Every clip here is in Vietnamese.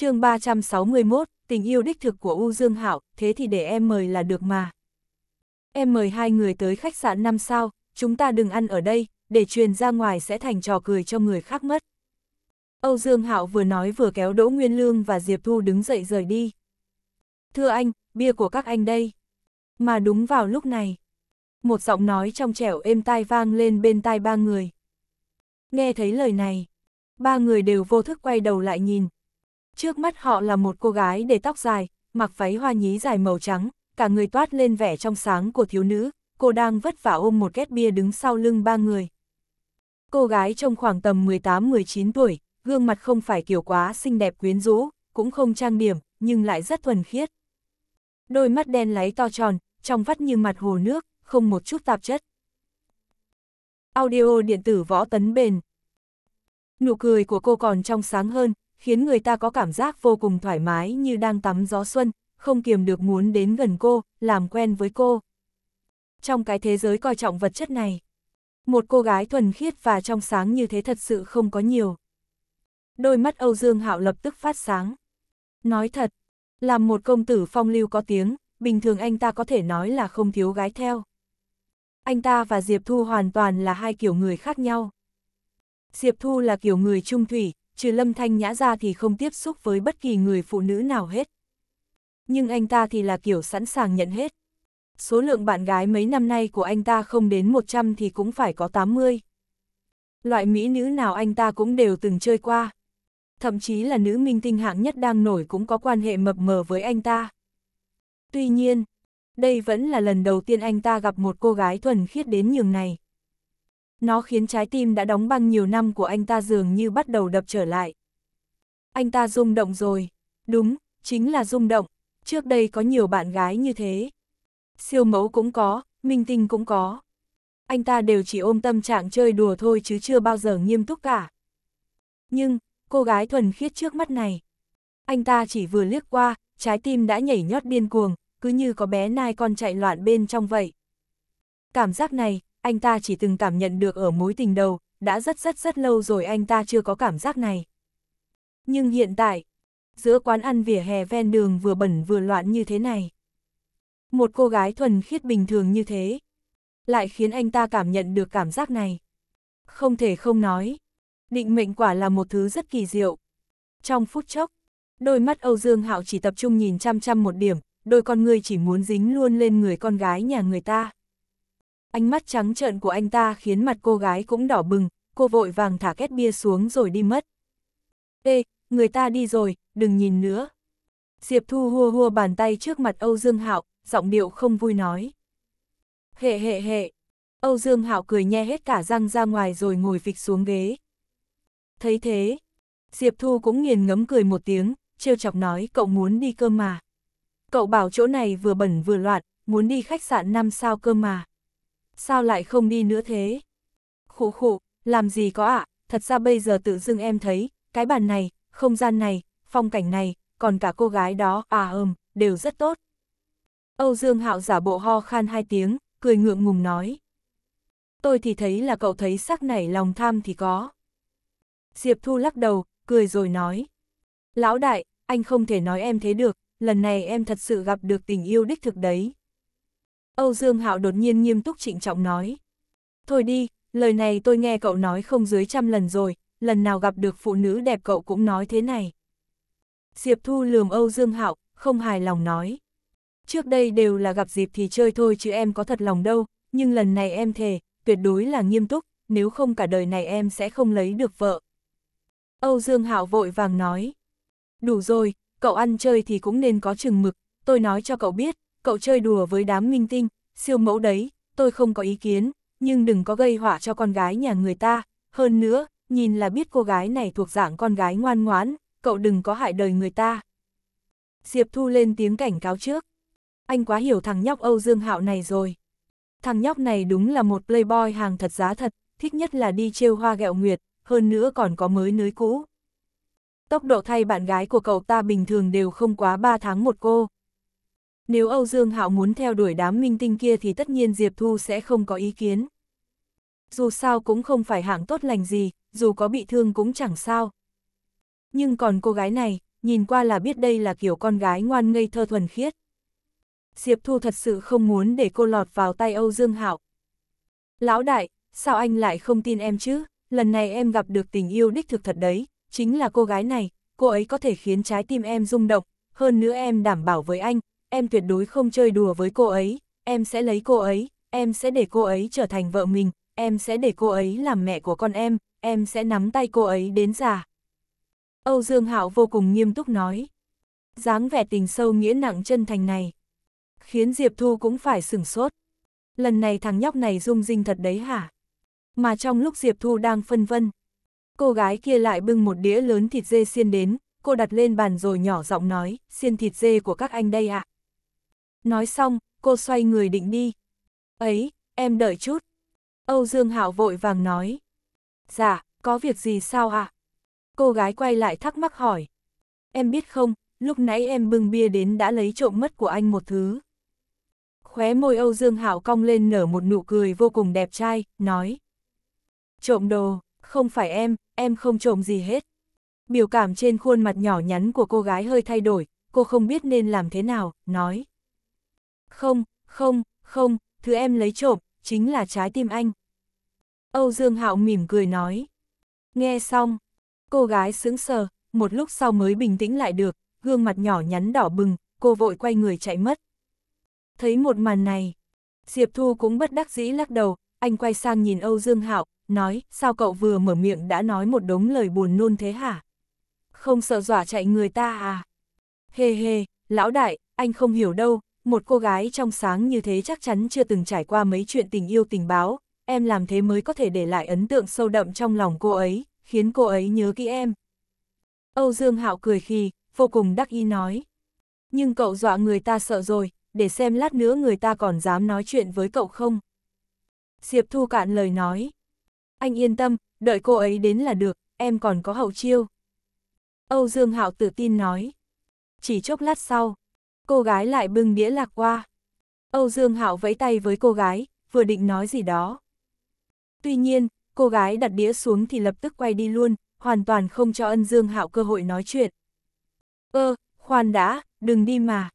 chương 361, tình yêu đích thực của U Dương Hảo, thế thì để em mời là được mà. Em mời hai người tới khách sạn 5 sao, chúng ta đừng ăn ở đây, để truyền ra ngoài sẽ thành trò cười cho người khác mất. Âu Dương Hạo vừa nói vừa kéo Đỗ Nguyên Lương và Diệp Thu đứng dậy rời đi. Thưa anh, bia của các anh đây. Mà đúng vào lúc này. Một giọng nói trong trẻo êm tai vang lên bên tai ba người. Nghe thấy lời này, ba người đều vô thức quay đầu lại nhìn, Trước mắt họ là một cô gái để tóc dài, mặc váy hoa nhí dài màu trắng, cả người toát lên vẻ trong sáng của thiếu nữ, cô đang vất vả ôm một két bia đứng sau lưng ba người. Cô gái trong khoảng tầm 18-19 tuổi, gương mặt không phải kiểu quá xinh đẹp quyến rũ, cũng không trang điểm, nhưng lại rất thuần khiết. Đôi mắt đen láy to tròn, trong vắt như mặt hồ nước, không một chút tạp chất. Audio điện tử võ tấn bền. Nụ cười của cô còn trong sáng hơn, khiến người ta có cảm giác vô cùng thoải mái như đang tắm gió xuân, không kiềm được muốn đến gần cô, làm quen với cô. Trong cái thế giới coi trọng vật chất này, một cô gái thuần khiết và trong sáng như thế thật sự không có nhiều. Đôi mắt Âu Dương Hạo lập tức phát sáng. Nói thật, làm một công tử phong lưu có tiếng, bình thường anh ta có thể nói là không thiếu gái theo. Anh ta và Diệp Thu hoàn toàn là hai kiểu người khác nhau. Diệp Thu là kiểu người trung thủy, trừ lâm thanh nhã ra thì không tiếp xúc với bất kỳ người phụ nữ nào hết. Nhưng anh ta thì là kiểu sẵn sàng nhận hết. Số lượng bạn gái mấy năm nay của anh ta không đến 100 thì cũng phải có 80. Loại mỹ nữ nào anh ta cũng đều từng chơi qua. Thậm chí là nữ minh tinh hạng nhất đang nổi cũng có quan hệ mập mờ với anh ta. Tuy nhiên, đây vẫn là lần đầu tiên anh ta gặp một cô gái thuần khiết đến nhường này nó khiến trái tim đã đóng băng nhiều năm của anh ta dường như bắt đầu đập trở lại. Anh ta rung động rồi. Đúng, chính là rung động. Trước đây có nhiều bạn gái như thế. Siêu mẫu cũng có, minh tinh cũng có. Anh ta đều chỉ ôm tâm trạng chơi đùa thôi chứ chưa bao giờ nghiêm túc cả. Nhưng, cô gái thuần khiết trước mắt này. Anh ta chỉ vừa liếc qua, trái tim đã nhảy nhót điên cuồng, cứ như có bé nai con chạy loạn bên trong vậy. Cảm giác này, anh ta chỉ từng cảm nhận được ở mối tình đầu, đã rất rất rất lâu rồi anh ta chưa có cảm giác này. Nhưng hiện tại, giữa quán ăn vỉa hè ven đường vừa bẩn vừa loạn như thế này. Một cô gái thuần khiết bình thường như thế, lại khiến anh ta cảm nhận được cảm giác này. Không thể không nói, định mệnh quả là một thứ rất kỳ diệu. Trong phút chốc, đôi mắt Âu Dương Hạo chỉ tập trung nhìn chăm chăm một điểm, đôi con người chỉ muốn dính luôn lên người con gái nhà người ta. Ánh mắt trắng trợn của anh ta khiến mặt cô gái cũng đỏ bừng, cô vội vàng thả két bia xuống rồi đi mất. Ê, người ta đi rồi, đừng nhìn nữa. Diệp Thu hua hua bàn tay trước mặt Âu Dương Hạo, giọng điệu không vui nói. Hệ hệ hệ, Âu Dương Hạo cười nhe hết cả răng ra ngoài rồi ngồi phịch xuống ghế. Thấy thế, Diệp Thu cũng nghiền ngấm cười một tiếng, trêu chọc nói cậu muốn đi cơ mà. Cậu bảo chỗ này vừa bẩn vừa loạn, muốn đi khách sạn 5 sao cơ mà sao lại không đi nữa thế? Khụ khụ, làm gì có ạ, à? thật ra bây giờ tự dưng em thấy, cái bàn này, không gian này, phong cảnh này, còn cả cô gái đó, à ừm, đều rất tốt. Âu Dương Hạo giả bộ ho khan hai tiếng, cười ngượng ngùng nói. Tôi thì thấy là cậu thấy sắc nảy lòng tham thì có. Diệp Thu lắc đầu, cười rồi nói. Lão đại, anh không thể nói em thế được, lần này em thật sự gặp được tình yêu đích thực đấy. Âu Dương Hạo đột nhiên nghiêm túc trịnh trọng nói. Thôi đi, lời này tôi nghe cậu nói không dưới trăm lần rồi, lần nào gặp được phụ nữ đẹp cậu cũng nói thế này. Diệp Thu lườm Âu Dương Hạo, không hài lòng nói. Trước đây đều là gặp dịp thì chơi thôi chứ em có thật lòng đâu, nhưng lần này em thề, tuyệt đối là nghiêm túc, nếu không cả đời này em sẽ không lấy được vợ. Âu Dương Hạo vội vàng nói. Đủ rồi, cậu ăn chơi thì cũng nên có chừng mực, tôi nói cho cậu biết, cậu chơi đùa với đám minh tinh, siêu mẫu đấy, tôi không có ý kiến, nhưng đừng có gây họa cho con gái nhà người ta, hơn nữa, nhìn là biết cô gái này thuộc dạng con gái ngoan ngoãn, cậu đừng có hại đời người ta. Diệp Thu lên tiếng cảnh cáo trước. Anh quá hiểu thằng nhóc Âu Dương Hạo này rồi. Thằng nhóc này đúng là một playboy hàng thật giá thật, thích nhất là đi trêu hoa gẹo nguyệt, hơn nữa còn có mới nới cũ. Tốc độ thay bạn gái của cậu ta bình thường đều không quá 3 tháng một cô. Nếu Âu Dương Hạo muốn theo đuổi đám minh tinh kia thì tất nhiên Diệp Thu sẽ không có ý kiến. Dù sao cũng không phải hạng tốt lành gì, dù có bị thương cũng chẳng sao. Nhưng còn cô gái này, nhìn qua là biết đây là kiểu con gái ngoan ngây thơ thuần khiết. Diệp Thu thật sự không muốn để cô lọt vào tay Âu Dương Hạo. Lão đại, sao anh lại không tin em chứ? Lần này em gặp được tình yêu đích thực thật đấy, chính là cô gái này, cô ấy có thể khiến trái tim em rung động, hơn nữa em đảm bảo với anh, em tuyệt đối không chơi đùa với cô ấy, em sẽ lấy cô ấy, em sẽ để cô ấy trở thành vợ mình, em sẽ để cô ấy làm mẹ của con em, em sẽ nắm tay cô ấy đến già. Âu Dương Hạo vô cùng nghiêm túc nói. dáng vẻ tình sâu nghĩa nặng chân thành này. Khiến Diệp Thu cũng phải sửng sốt. Lần này thằng nhóc này rung rinh thật đấy hả? Mà trong lúc Diệp Thu đang phân vân, cô gái kia lại bưng một đĩa lớn thịt dê xiên đến, cô đặt lên bàn rồi nhỏ giọng nói, xiên thịt dê của các anh đây ạ. À? Nói xong, cô xoay người định đi. Ấy, em đợi chút. Âu Dương Hạo vội vàng nói. Dạ, có việc gì sao ạ? À? Cô gái quay lại thắc mắc hỏi. Em biết không, lúc nãy em bưng bia đến đã lấy trộm mất của anh một thứ. Khóe môi Âu Dương Hạo cong lên nở một nụ cười vô cùng đẹp trai, nói. Trộm đồ, không phải em, em không trộm gì hết. Biểu cảm trên khuôn mặt nhỏ nhắn của cô gái hơi thay đổi, cô không biết nên làm thế nào, nói. Không, không, không, thứ em lấy trộm, chính là trái tim anh. Âu Dương Hạo mỉm cười nói. Nghe xong, cô gái sững sờ, một lúc sau mới bình tĩnh lại được, gương mặt nhỏ nhắn đỏ bừng, cô vội quay người chạy mất. Thấy một màn này, Diệp Thu cũng bất đắc dĩ lắc đầu, anh quay sang nhìn Âu Dương Hạo, nói, sao cậu vừa mở miệng đã nói một đống lời buồn nôn thế hả? Không sợ dọa chạy người ta à? Hề hề, lão đại, anh không hiểu đâu, một cô gái trong sáng như thế chắc chắn chưa từng trải qua mấy chuyện tình yêu tình báo, em làm thế mới có thể để lại ấn tượng sâu đậm trong lòng cô ấy, khiến cô ấy nhớ kỹ em. Âu Dương Hạo cười khi, vô cùng đắc ý nói. Nhưng cậu dọa người ta sợ rồi, để xem lát nữa người ta còn dám nói chuyện với cậu không. Diệp Thu cạn lời nói. Anh yên tâm, đợi cô ấy đến là được, em còn có hậu chiêu. Âu Dương Hạo tự tin nói. Chỉ chốc lát sau, cô gái lại bưng đĩa lạc qua. Âu Dương Hạo vẫy tay với cô gái, vừa định nói gì đó. Tuy nhiên, cô gái đặt đĩa xuống thì lập tức quay đi luôn, hoàn toàn không cho ân Dương Hạo cơ hội nói chuyện. Ơ, khoan đã, đừng đi mà.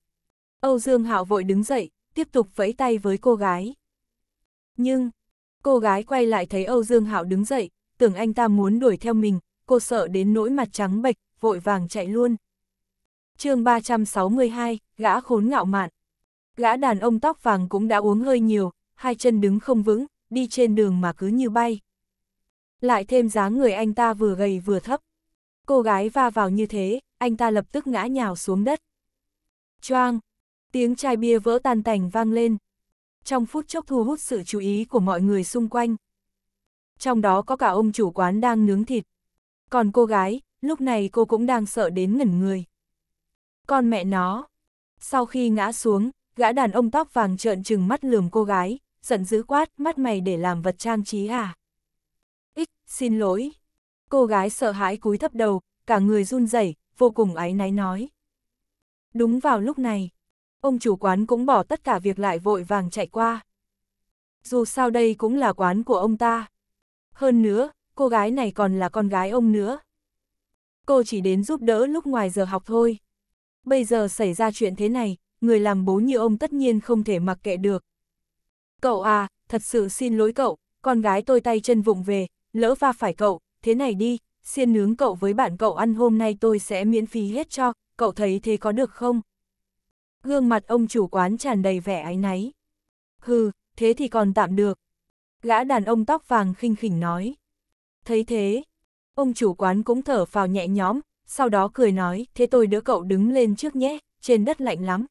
Âu Dương Hạo vội đứng dậy, tiếp tục vẫy tay với cô gái. Nhưng, cô gái quay lại thấy Âu Dương Hạo đứng dậy, tưởng anh ta muốn đuổi theo mình, cô sợ đến nỗi mặt trắng bệch, vội vàng chạy luôn chương 362, gã khốn ngạo mạn. Gã đàn ông tóc vàng cũng đã uống hơi nhiều, hai chân đứng không vững, đi trên đường mà cứ như bay. Lại thêm dáng người anh ta vừa gầy vừa thấp. Cô gái va vào như thế, anh ta lập tức ngã nhào xuống đất. Choang! Tiếng chai bia vỡ tan tành vang lên. Trong phút chốc thu hút sự chú ý của mọi người xung quanh. Trong đó có cả ông chủ quán đang nướng thịt. Còn cô gái, lúc này cô cũng đang sợ đến ngẩn người. Con mẹ nó. Sau khi ngã xuống, gã đàn ông tóc vàng trợn trừng mắt lườm cô gái, giận dữ quát mắt mày để làm vật trang trí à. Ích, xin lỗi. Cô gái sợ hãi cúi thấp đầu, cả người run rẩy, vô cùng áy náy nói. Đúng vào lúc này, ông chủ quán cũng bỏ tất cả việc lại vội vàng chạy qua. Dù sao đây cũng là quán của ông ta. Hơn nữa, cô gái này còn là con gái ông nữa. Cô chỉ đến giúp đỡ lúc ngoài giờ học thôi bây giờ xảy ra chuyện thế này, người làm bố như ông tất nhiên không thể mặc kệ được. Cậu à, thật sự xin lỗi cậu, con gái tôi tay chân vụng về, lỡ va phải cậu, thế này đi, xiên nướng cậu với bạn cậu ăn hôm nay tôi sẽ miễn phí hết cho, cậu thấy thế có được không? Gương mặt ông chủ quán tràn đầy vẻ áy náy. Hừ, thế thì còn tạm được. Gã đàn ông tóc vàng khinh khỉnh nói. Thấy thế, ông chủ quán cũng thở phào nhẹ nhõm, sau đó cười nói, thế tôi đỡ cậu đứng lên trước nhé, trên đất lạnh lắm.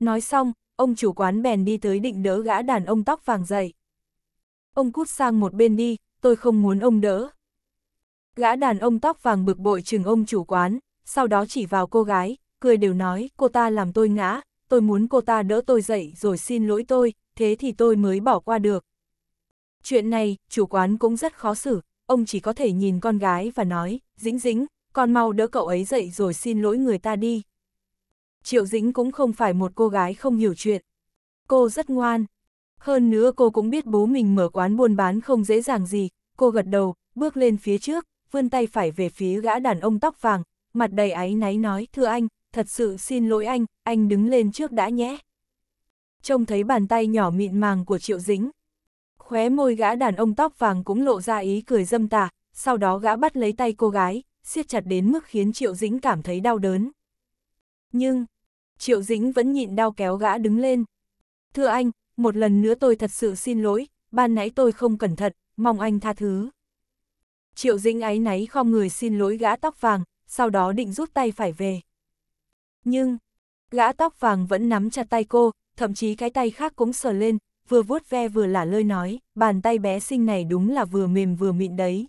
Nói xong, ông chủ quán bèn đi tới định đỡ gã đàn ông tóc vàng dậy. Ông cút sang một bên đi, tôi không muốn ông đỡ. Gã đàn ông tóc vàng bực bội chừng ông chủ quán, sau đó chỉ vào cô gái, cười đều nói, cô ta làm tôi ngã, tôi muốn cô ta đỡ tôi dậy rồi xin lỗi tôi, thế thì tôi mới bỏ qua được. Chuyện này, chủ quán cũng rất khó xử, ông chỉ có thể nhìn con gái và nói, dĩnh dĩnh, con mau đỡ cậu ấy dậy rồi xin lỗi người ta đi. Triệu Dĩnh cũng không phải một cô gái không hiểu chuyện. Cô rất ngoan. Hơn nữa cô cũng biết bố mình mở quán buôn bán không dễ dàng gì, cô gật đầu, bước lên phía trước, vươn tay phải về phía gã đàn ông tóc vàng, mặt đầy áy náy nói, thưa anh, thật sự xin lỗi anh, anh đứng lên trước đã nhé. Trông thấy bàn tay nhỏ mịn màng của Triệu Dĩnh. Khóe môi gã đàn ông tóc vàng cũng lộ ra ý cười dâm tà, sau đó gã bắt lấy tay cô gái, siết chặt đến mức khiến Triệu Dĩnh cảm thấy đau đớn. Nhưng, Triệu Dĩnh vẫn nhịn đau kéo gã đứng lên. Thưa anh, một lần nữa tôi thật sự xin lỗi, ban nãy tôi không cẩn thận, mong anh tha thứ. Triệu Dĩnh áy náy khom người xin lỗi gã tóc vàng, sau đó định rút tay phải về. Nhưng, gã tóc vàng vẫn nắm chặt tay cô, thậm chí cái tay khác cũng sờ lên, vừa vuốt ve vừa lả lơi nói, bàn tay bé xinh này đúng là vừa mềm vừa mịn đấy.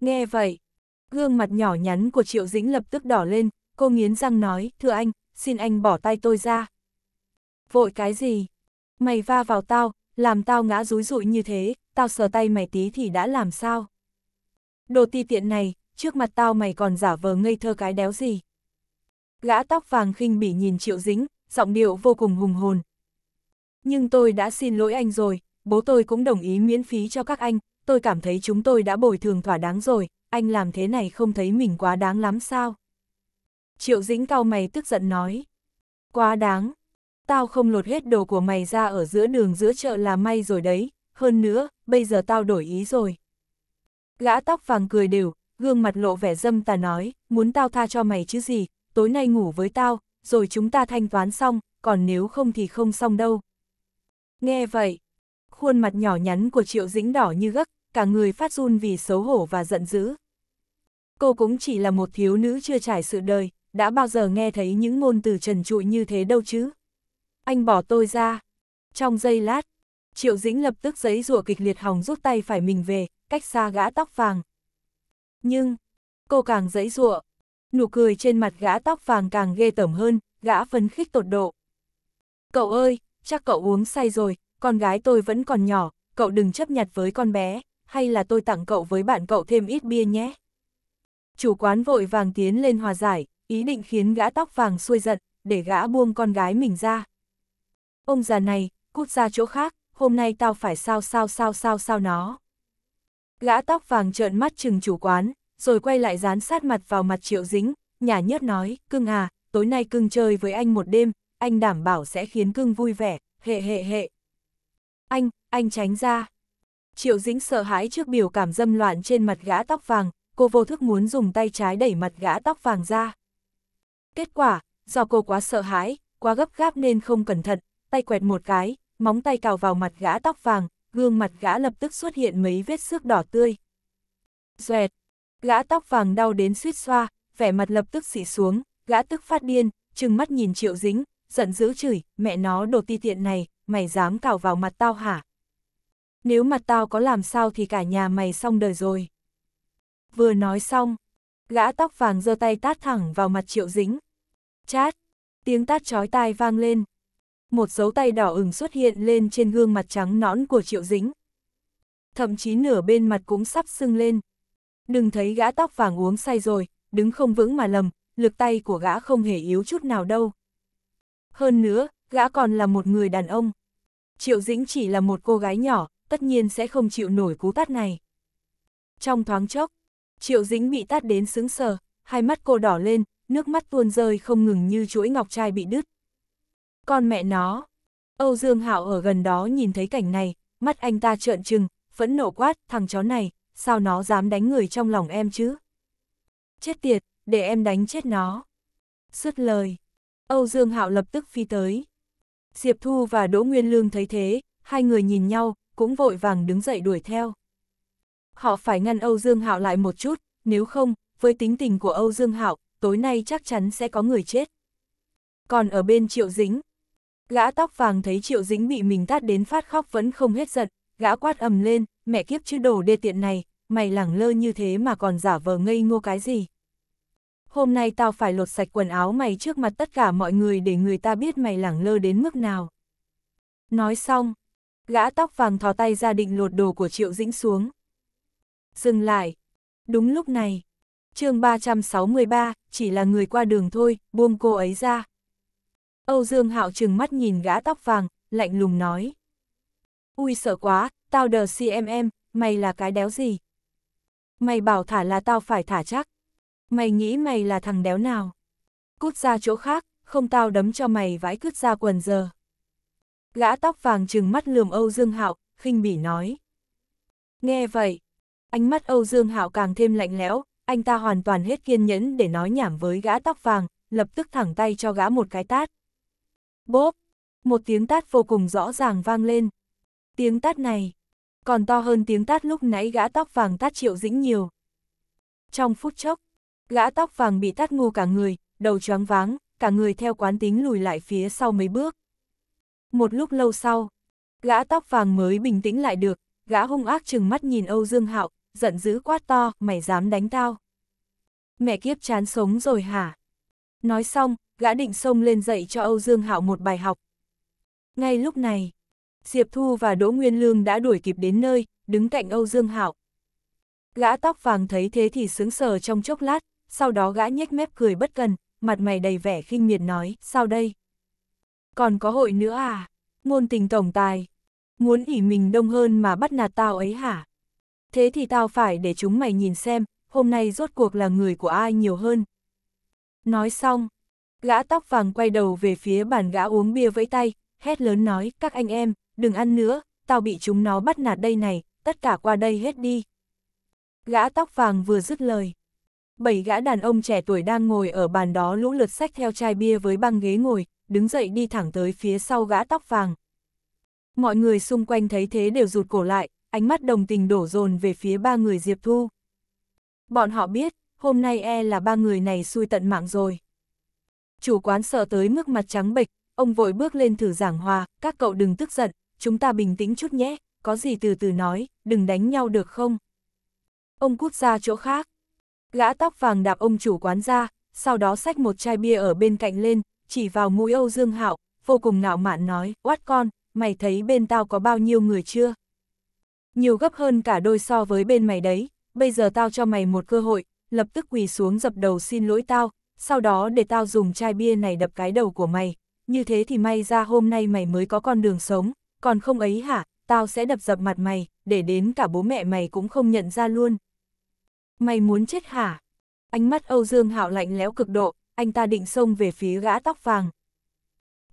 Nghe vậy, Gương mặt nhỏ nhắn của Triệu Dĩnh lập tức đỏ lên, cô nghiến răng nói, thưa anh, xin anh bỏ tay tôi ra. Vội cái gì? Mày va vào tao, làm tao ngã rúi rụi như thế, tao sờ tay mày tí thì đã làm sao? Đồ ti tiện này, trước mặt tao mày còn giả vờ ngây thơ cái đéo gì? Gã tóc vàng khinh bỉ nhìn Triệu Dĩnh, giọng điệu vô cùng hùng hồn. Nhưng tôi đã xin lỗi anh rồi, bố tôi cũng đồng ý miễn phí cho các anh, tôi cảm thấy chúng tôi đã bồi thường thỏa đáng rồi, anh làm thế này không thấy mình quá đáng lắm sao? Triệu Dĩnh cao mày tức giận nói. Quá đáng. Tao không lột hết đồ của mày ra ở giữa đường giữa chợ là may rồi đấy. Hơn nữa, bây giờ tao đổi ý rồi. Gã tóc vàng cười đều, gương mặt lộ vẻ dâm tà nói, muốn tao tha cho mày chứ gì, tối nay ngủ với tao, rồi chúng ta thanh toán xong, còn nếu không thì không xong đâu. Nghe vậy, khuôn mặt nhỏ nhắn của Triệu Dĩnh đỏ như gấc, cả người phát run vì xấu hổ và giận dữ. Cô cũng chỉ là một thiếu nữ chưa trải sự đời, đã bao giờ nghe thấy những ngôn từ trần trụi như thế đâu chứ. Anh bỏ tôi ra. Trong giây lát, Triệu Dĩnh lập tức giấy rủa kịch liệt hòng rút tay phải mình về, cách xa gã tóc vàng. Nhưng, cô càng giấy rủa nụ cười trên mặt gã tóc vàng càng ghê tởm hơn, gã phấn khích tột độ. Cậu ơi, chắc cậu uống say rồi, con gái tôi vẫn còn nhỏ, cậu đừng chấp nhặt với con bé, hay là tôi tặng cậu với bạn cậu thêm ít bia nhé chủ quán vội vàng tiến lên hòa giải, ý định khiến gã tóc vàng xuôi giận, để gã buông con gái mình ra. Ông già này, cút ra chỗ khác, hôm nay tao phải sao sao sao sao sao nó. Gã tóc vàng trợn mắt chừng chủ quán, rồi quay lại dán sát mặt vào mặt triệu dính, nhà nhất nói, cưng à, tối nay cưng chơi với anh một đêm, anh đảm bảo sẽ khiến cưng vui vẻ, hệ hệ hệ. Anh, anh tránh ra. Triệu dính sợ hãi trước biểu cảm dâm loạn trên mặt gã tóc vàng, cô vô thức muốn dùng tay trái đẩy mặt gã tóc vàng ra. Kết quả, do cô quá sợ hãi, quá gấp gáp nên không cẩn thận, tay quẹt một cái, móng tay cào vào mặt gã tóc vàng, gương mặt gã lập tức xuất hiện mấy vết xước đỏ tươi. Xoẹt, gã tóc vàng đau đến suýt xoa, vẻ mặt lập tức xị xuống, gã tức phát điên, trừng mắt nhìn Triệu Dính, giận dữ chửi, mẹ nó đồ ti tiện này, mày dám cào vào mặt tao hả? Nếu mặt tao có làm sao thì cả nhà mày xong đời rồi. Vừa nói xong, gã tóc vàng giơ tay tát thẳng vào mặt triệu dĩnh, Chát, tiếng tát chói tai vang lên. Một dấu tay đỏ ửng xuất hiện lên trên gương mặt trắng nõn của triệu dĩnh, Thậm chí nửa bên mặt cũng sắp sưng lên. Đừng thấy gã tóc vàng uống say rồi, đứng không vững mà lầm, lực tay của gã không hề yếu chút nào đâu. Hơn nữa, gã còn là một người đàn ông. Triệu Dĩnh chỉ là một cô gái nhỏ, tất nhiên sẽ không chịu nổi cú tát này. Trong thoáng chốc, Triệu Dĩnh bị tát đến sững sờ, hai mắt cô đỏ lên, nước mắt tuôn rơi không ngừng như chuỗi ngọc trai bị đứt. Con mẹ nó! Âu Dương Hạo ở gần đó nhìn thấy cảnh này, mắt anh ta trợn trừng, phẫn nộ quát, thằng chó này, sao nó dám đánh người trong lòng em chứ? Chết tiệt, để em đánh chết nó. Sứt lời, Âu Dương Hạo lập tức phi tới. Diệp Thu và Đỗ Nguyên Lương thấy thế, hai người nhìn nhau, cũng vội vàng đứng dậy đuổi theo họ phải ngăn Âu Dương Hạo lại một chút, nếu không, với tính tình của Âu Dương Hạo, tối nay chắc chắn sẽ có người chết. Còn ở bên Triệu Dĩnh, gã tóc vàng thấy Triệu Dĩnh bị mình tát đến phát khóc vẫn không hết giận, gã quát ầm lên, mẹ kiếp chứ đồ đê tiện này, mày lẳng lơ như thế mà còn giả vờ ngây ngô cái gì. Hôm nay tao phải lột sạch quần áo mày trước mặt tất cả mọi người để người ta biết mày lẳng lơ đến mức nào. Nói xong, gã tóc vàng thò tay ra định lột đồ của Triệu Dĩnh xuống dừng lại. Đúng lúc này, chương 363, chỉ là người qua đường thôi, buông cô ấy ra. Âu Dương Hạo trừng mắt nhìn gã tóc vàng, lạnh lùng nói. Ui sợ quá, tao đờ CMM, mày là cái đéo gì? Mày bảo thả là tao phải thả chắc. Mày nghĩ mày là thằng đéo nào? Cút ra chỗ khác, không tao đấm cho mày vãi cứt ra quần giờ. Gã tóc vàng trừng mắt lườm Âu Dương Hạo, khinh bỉ nói. Nghe vậy, Ánh mắt Âu Dương Hạo càng thêm lạnh lẽo, anh ta hoàn toàn hết kiên nhẫn để nói nhảm với gã tóc vàng, lập tức thẳng tay cho gã một cái tát. Bốp! Một tiếng tát vô cùng rõ ràng vang lên. Tiếng tát này, còn to hơn tiếng tát lúc nãy gã tóc vàng tát triệu dĩnh nhiều. Trong phút chốc, gã tóc vàng bị tát ngu cả người, đầu choáng váng, cả người theo quán tính lùi lại phía sau mấy bước. Một lúc lâu sau, gã tóc vàng mới bình tĩnh lại được, gã hung ác chừng mắt nhìn Âu Dương Hạo, giận dữ quát to, mày dám đánh tao. Mẹ kiếp chán sống rồi hả? Nói xong, gã định xông lên dạy cho Âu Dương Hạo một bài học. Ngay lúc này, Diệp Thu và Đỗ Nguyên Lương đã đuổi kịp đến nơi, đứng cạnh Âu Dương Hạo. Gã tóc vàng thấy thế thì sướng sờ trong chốc lát, sau đó gã nhếch mép cười bất cần, mặt mày đầy vẻ khinh miệt nói, sao đây? Còn có hội nữa à? Ngôn tình tổng tài. Muốn ỉ mình đông hơn mà bắt nạt tao ấy hả? thế thì tao phải để chúng mày nhìn xem, hôm nay rốt cuộc là người của ai nhiều hơn. Nói xong, gã tóc vàng quay đầu về phía bàn gã uống bia với tay, hét lớn nói, các anh em, đừng ăn nữa, tao bị chúng nó bắt nạt đây này, tất cả qua đây hết đi. Gã tóc vàng vừa dứt lời. Bảy gã đàn ông trẻ tuổi đang ngồi ở bàn đó lũ lượt sách theo chai bia với băng ghế ngồi, đứng dậy đi thẳng tới phía sau gã tóc vàng. Mọi người xung quanh thấy thế đều rụt cổ lại, ánh mắt đồng tình đổ dồn về phía ba người Diệp Thu. Bọn họ biết, hôm nay e là ba người này xui tận mạng rồi. Chủ quán sợ tới mức mặt trắng bệch, ông vội bước lên thử giảng hòa, các cậu đừng tức giận, chúng ta bình tĩnh chút nhé, có gì từ từ nói, đừng đánh nhau được không? Ông cút ra chỗ khác. Gã tóc vàng đạp ông chủ quán ra, sau đó xách một chai bia ở bên cạnh lên, chỉ vào mũi Âu Dương Hạo, vô cùng ngạo mạn nói, oát con, mày thấy bên tao có bao nhiêu người chưa? nhiều gấp hơn cả đôi so với bên mày đấy, bây giờ tao cho mày một cơ hội, lập tức quỳ xuống dập đầu xin lỗi tao, sau đó để tao dùng chai bia này đập cái đầu của mày, như thế thì may ra hôm nay mày mới có con đường sống, còn không ấy hả, tao sẽ đập dập mặt mày, để đến cả bố mẹ mày cũng không nhận ra luôn. Mày muốn chết hả? Ánh mắt Âu Dương Hạo lạnh lẽo cực độ, anh ta định xông về phía gã tóc vàng.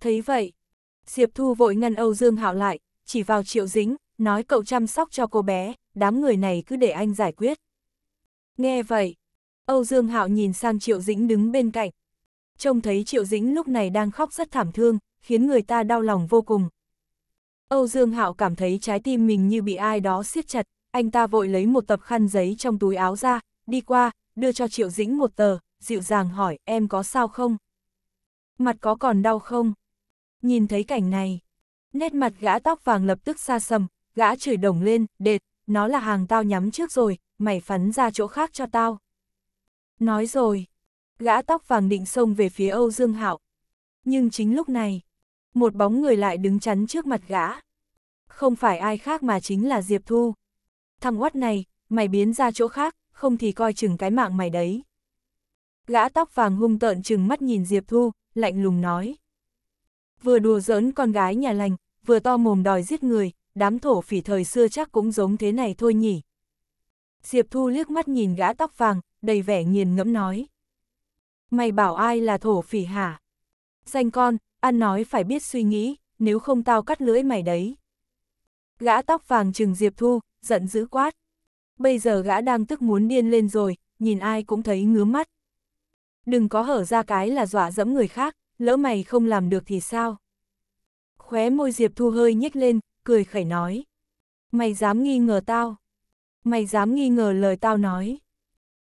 Thấy vậy, Diệp Thu vội ngăn Âu Dương Hạo lại, chỉ vào Triệu Dĩnh, nói cậu chăm sóc cho cô bé, đám người này cứ để anh giải quyết. Nghe vậy, Âu Dương Hạo nhìn sang Triệu Dĩnh đứng bên cạnh. Trông thấy Triệu Dĩnh lúc này đang khóc rất thảm thương, khiến người ta đau lòng vô cùng. Âu Dương Hạo cảm thấy trái tim mình như bị ai đó siết chặt, anh ta vội lấy một tập khăn giấy trong túi áo ra, đi qua, đưa cho Triệu Dĩnh một tờ, dịu dàng hỏi em có sao không? Mặt có còn đau không? Nhìn thấy cảnh này, nét mặt gã tóc vàng lập tức xa sầm, gã chửi đồng lên, đệt, nó là hàng tao nhắm trước rồi, mày phắn ra chỗ khác cho tao. Nói rồi, gã tóc vàng định xông về phía Âu Dương Hạo. Nhưng chính lúc này, một bóng người lại đứng chắn trước mặt gã. Không phải ai khác mà chính là Diệp Thu. Thằng quát này, mày biến ra chỗ khác, không thì coi chừng cái mạng mày đấy. Gã tóc vàng hung tợn chừng mắt nhìn Diệp Thu, lạnh lùng nói. Vừa đùa giỡn con gái nhà lành, vừa to mồm đòi giết người, đám thổ phỉ thời xưa chắc cũng giống thế này thôi nhỉ. Diệp Thu liếc mắt nhìn gã tóc vàng, đầy vẻ nghiền ngẫm nói. Mày bảo ai là thổ phỉ hả? Danh con, ăn nói phải biết suy nghĩ, nếu không tao cắt lưỡi mày đấy. Gã tóc vàng chừng Diệp Thu, giận dữ quát. Bây giờ gã đang tức muốn điên lên rồi, nhìn ai cũng thấy ngứa mắt. Đừng có hở ra cái là dọa dẫm người khác, lỡ mày không làm được thì sao? Khóe môi Diệp Thu hơi nhếch lên, cười khẩy nói. Mày dám nghi ngờ tao? Mày dám nghi ngờ lời tao nói?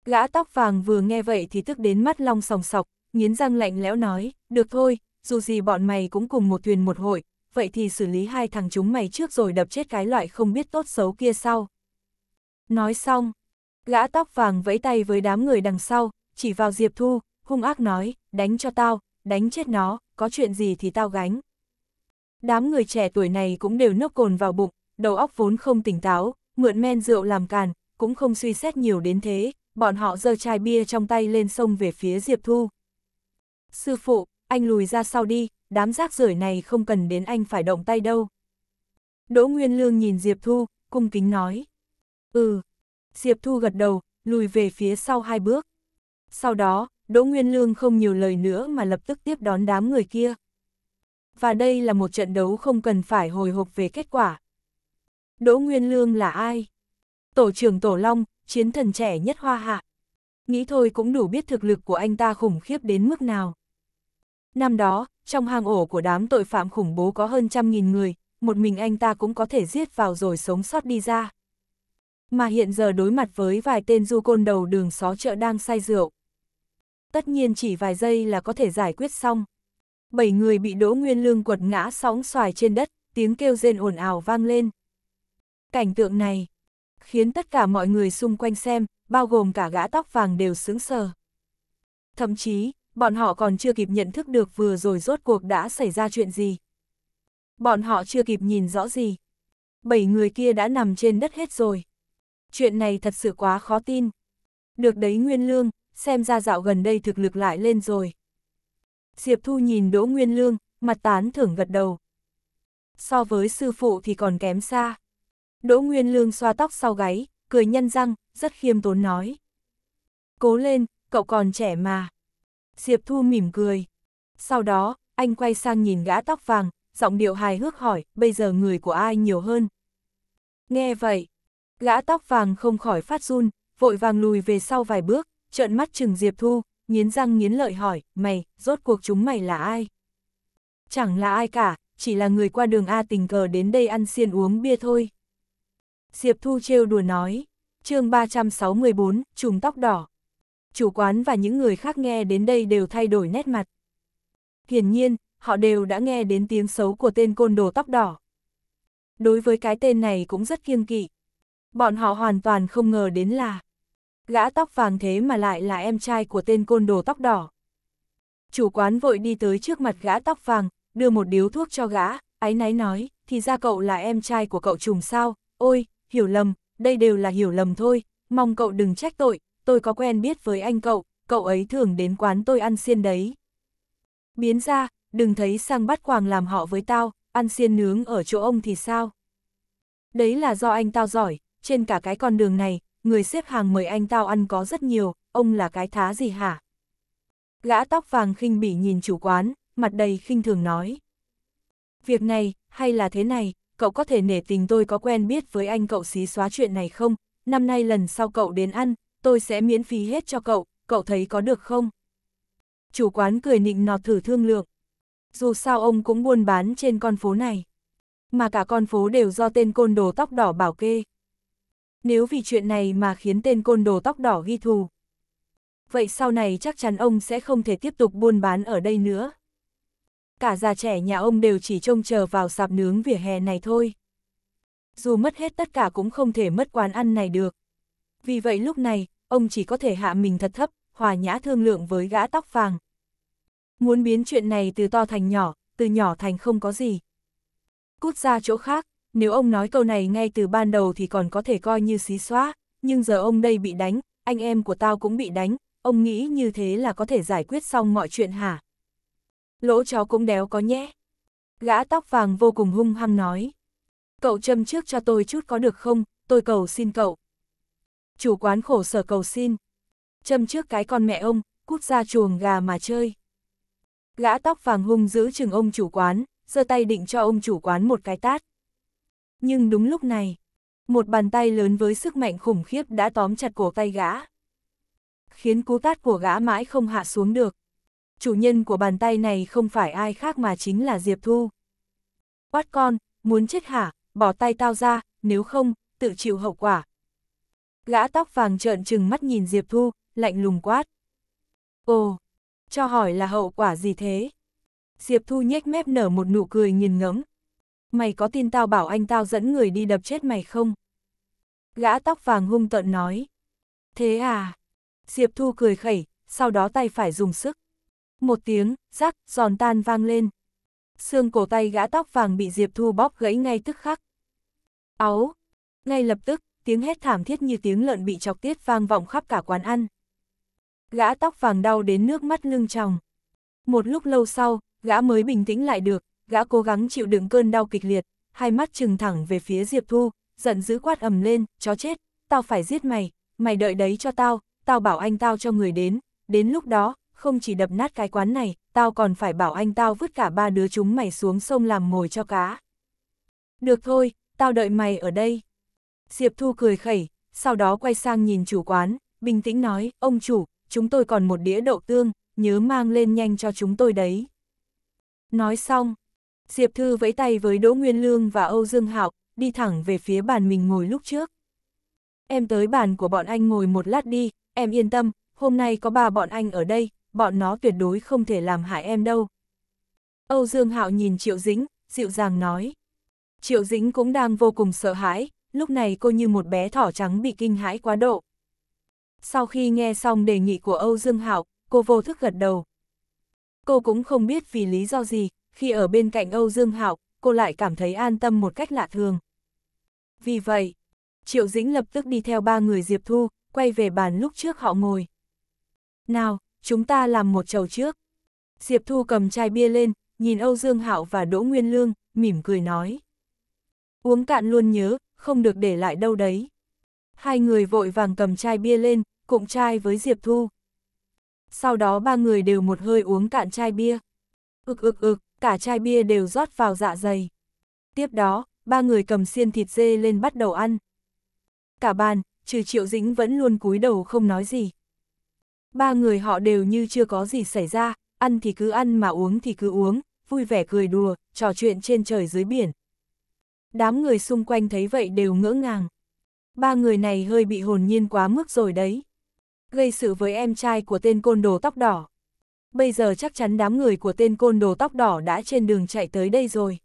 Gã tóc vàng vừa nghe vậy thì tức đến mắt long sòng sọc, nghiến răng lạnh lẽo nói, được thôi, dù gì bọn mày cũng cùng một thuyền một hội, vậy thì xử lý hai thằng chúng mày trước rồi đập chết cái loại không biết tốt xấu kia sau. Nói xong, gã tóc vàng vẫy tay với đám người đằng sau, chỉ vào Diệp Thu, hung ác nói, đánh cho tao, đánh chết nó, có chuyện gì thì tao gánh. Đám người trẻ tuổi này cũng đều nốc cồn vào bụng, đầu óc vốn không tỉnh táo, mượn men rượu làm càn, cũng không suy xét nhiều đến thế, bọn họ giơ chai bia trong tay lên sông về phía Diệp Thu. Sư phụ, anh lùi ra sau đi, đám rác rưởi này không cần đến anh phải động tay đâu. Đỗ Nguyên Lương nhìn Diệp Thu, cung kính nói. Ừ. Diệp Thu gật đầu, lùi về phía sau hai bước. Sau đó, Đỗ Nguyên Lương không nhiều lời nữa mà lập tức tiếp đón đám người kia và đây là một trận đấu không cần phải hồi hộp về kết quả. Đỗ Nguyên Lương là ai? Tổ trưởng Tổ Long, chiến thần trẻ nhất hoa hạ. Nghĩ thôi cũng đủ biết thực lực của anh ta khủng khiếp đến mức nào. Năm đó, trong hang ổ của đám tội phạm khủng bố có hơn trăm nghìn người, một mình anh ta cũng có thể giết vào rồi sống sót đi ra. Mà hiện giờ đối mặt với vài tên du côn đầu đường xó chợ đang say rượu. Tất nhiên chỉ vài giây là có thể giải quyết xong bảy người bị Đỗ Nguyên Lương quật ngã sóng xoài trên đất, tiếng kêu rên ồn ào vang lên. Cảnh tượng này khiến tất cả mọi người xung quanh xem, bao gồm cả gã tóc vàng đều sững sờ. Thậm chí, bọn họ còn chưa kịp nhận thức được vừa rồi rốt cuộc đã xảy ra chuyện gì. Bọn họ chưa kịp nhìn rõ gì. Bảy người kia đã nằm trên đất hết rồi. Chuyện này thật sự quá khó tin. Được đấy Nguyên Lương, xem ra dạo gần đây thực lực lại lên rồi. Diệp Thu nhìn Đỗ Nguyên Lương, mặt tán thưởng gật đầu. So với sư phụ thì còn kém xa. Đỗ Nguyên Lương xoa tóc sau gáy, cười nhân răng, rất khiêm tốn nói. Cố lên, cậu còn trẻ mà. Diệp Thu mỉm cười. Sau đó, anh quay sang nhìn gã tóc vàng, giọng điệu hài hước hỏi, bây giờ người của ai nhiều hơn? Nghe vậy, gã tóc vàng không khỏi phát run, vội vàng lùi về sau vài bước, trợn mắt chừng Diệp Thu, nghiến răng nghiến lợi hỏi, mày, rốt cuộc chúng mày là ai? Chẳng là ai cả, chỉ là người qua đường A tình cờ đến đây ăn xiên uống bia thôi. Diệp Thu trêu đùa nói, chương 364, trùng tóc đỏ. Chủ quán và những người khác nghe đến đây đều thay đổi nét mặt. Hiển nhiên, họ đều đã nghe đến tiếng xấu của tên côn đồ tóc đỏ. Đối với cái tên này cũng rất kiêng kỵ. Bọn họ hoàn toàn không ngờ đến là gã tóc vàng thế mà lại là em trai của tên côn đồ tóc đỏ. Chủ quán vội đi tới trước mặt gã tóc vàng, đưa một điếu thuốc cho gã, ái náy nói, thì ra cậu là em trai của cậu trùng sao, ôi, hiểu lầm, đây đều là hiểu lầm thôi, mong cậu đừng trách tội, tôi có quen biết với anh cậu, cậu ấy thường đến quán tôi ăn xiên đấy. Biến ra, đừng thấy sang bắt quàng làm họ với tao, ăn xiên nướng ở chỗ ông thì sao? Đấy là do anh tao giỏi, trên cả cái con đường này, người xếp hàng mời anh tao ăn có rất nhiều, ông là cái thá gì hả? Gã tóc vàng khinh bỉ nhìn chủ quán, mặt đầy khinh thường nói. Việc này, hay là thế này, cậu có thể nể tình tôi có quen biết với anh cậu xí xóa chuyện này không? Năm nay lần sau cậu đến ăn, tôi sẽ miễn phí hết cho cậu, cậu thấy có được không? Chủ quán cười nịnh nọt thử thương lượng. Dù sao ông cũng buôn bán trên con phố này. Mà cả con phố đều do tên côn đồ tóc đỏ bảo kê. Nếu vì chuyện này mà khiến tên côn đồ tóc đỏ ghi thù. Vậy sau này chắc chắn ông sẽ không thể tiếp tục buôn bán ở đây nữa. Cả già trẻ nhà ông đều chỉ trông chờ vào sạp nướng vỉa hè này thôi. Dù mất hết tất cả cũng không thể mất quán ăn này được. Vì vậy lúc này, ông chỉ có thể hạ mình thật thấp, hòa nhã thương lượng với gã tóc vàng. Muốn biến chuyện này từ to thành nhỏ, từ nhỏ thành không có gì. Cút ra chỗ khác, nếu ông nói câu này ngay từ ban đầu thì còn có thể coi như xí xóa, nhưng giờ ông đây bị đánh, anh em của tao cũng bị đánh, ông nghĩ như thế là có thể giải quyết xong mọi chuyện hả? Lỗ chó cũng đéo có nhé. Gã tóc vàng vô cùng hung hăng nói. Cậu châm trước cho tôi chút có được không, tôi cầu xin cậu. Chủ quán khổ sở cầu xin. Châm trước cái con mẹ ông, cút ra chuồng gà mà chơi. Gã tóc vàng hung giữ chừng ông chủ quán, giơ tay định cho ông chủ quán một cái tát. Nhưng đúng lúc này, một bàn tay lớn với sức mạnh khủng khiếp đã tóm chặt cổ tay gã. Khiến cú tát của gã mãi không hạ xuống được. Chủ nhân của bàn tay này không phải ai khác mà chính là Diệp Thu. Quát con, muốn chết hả, bỏ tay tao ra, nếu không, tự chịu hậu quả. Gã tóc vàng trợn trừng mắt nhìn Diệp Thu, lạnh lùng quát. Ồ, cho hỏi là hậu quả gì thế? Diệp Thu nhếch mép nở một nụ cười nhìn ngấm mày có tin tao bảo anh tao dẫn người đi đập chết mày không? Gã tóc vàng hung tợn nói. Thế à? Diệp Thu cười khẩy, sau đó tay phải dùng sức. Một tiếng, rắc, giòn tan vang lên. Xương cổ tay gã tóc vàng bị Diệp Thu bóp gãy ngay tức khắc. Áu! Ngay lập tức, tiếng hét thảm thiết như tiếng lợn bị chọc tiết vang vọng khắp cả quán ăn. Gã tóc vàng đau đến nước mắt lưng tròng. Một lúc lâu sau, gã mới bình tĩnh lại được, gã cố gắng chịu đựng cơn đau kịch liệt, hai mắt trừng thẳng về phía Diệp Thu, giận dữ quát ầm lên, chó chết, tao phải giết mày, mày đợi đấy cho tao, tao bảo anh tao cho người đến, đến lúc đó, không chỉ đập nát cái quán này, tao còn phải bảo anh tao vứt cả ba đứa chúng mày xuống sông làm mồi cho cá. Được thôi, tao đợi mày ở đây. Diệp Thu cười khẩy, sau đó quay sang nhìn chủ quán, bình tĩnh nói, ông chủ, chúng tôi còn một đĩa đậu tương, nhớ mang lên nhanh cho chúng tôi đấy. Nói xong, Diệp Thư vẫy tay với Đỗ Nguyên Lương và Âu Dương Hạo, đi thẳng về phía bàn mình ngồi lúc trước. Em tới bàn của bọn anh ngồi một lát đi, em yên tâm, hôm nay có ba bọn anh ở đây, bọn nó tuyệt đối không thể làm hại em đâu. Âu Dương Hạo nhìn Triệu Dĩnh, dịu dàng nói. Triệu Dĩnh cũng đang vô cùng sợ hãi, lúc này cô như một bé thỏ trắng bị kinh hãi quá độ. Sau khi nghe xong đề nghị của Âu Dương Hạo, cô vô thức gật đầu. Cô cũng không biết vì lý do gì, khi ở bên cạnh Âu Dương Hạo, cô lại cảm thấy an tâm một cách lạ thường. Vì vậy, Triệu Dĩnh lập tức đi theo ba người Diệp Thu, quay về bàn lúc trước họ ngồi. Nào, chúng ta làm một chầu trước. Diệp Thu cầm chai bia lên, nhìn Âu Dương Hạo và Đỗ Nguyên Lương, mỉm cười nói. Uống cạn luôn nhớ, không được để lại đâu đấy. Hai người vội vàng cầm chai bia lên, cụng chai với Diệp Thu. Sau đó ba người đều một hơi uống cạn chai bia. Ước ực ực, cả chai bia đều rót vào dạ dày. Tiếp đó, ba người cầm xiên thịt dê lên bắt đầu ăn. Cả bàn, trừ Triệu Dĩnh vẫn luôn cúi đầu không nói gì. Ba người họ đều như chưa có gì xảy ra, ăn thì cứ ăn mà uống thì cứ uống, vui vẻ cười đùa, trò chuyện trên trời dưới biển. Đám người xung quanh thấy vậy đều ngỡ ngàng. Ba người này hơi bị hồn nhiên quá mức rồi đấy. Gây sự với em trai của tên côn đồ tóc đỏ bây giờ chắc chắn đám người của tên côn đồ tóc đỏ đã trên đường chạy tới đây rồi.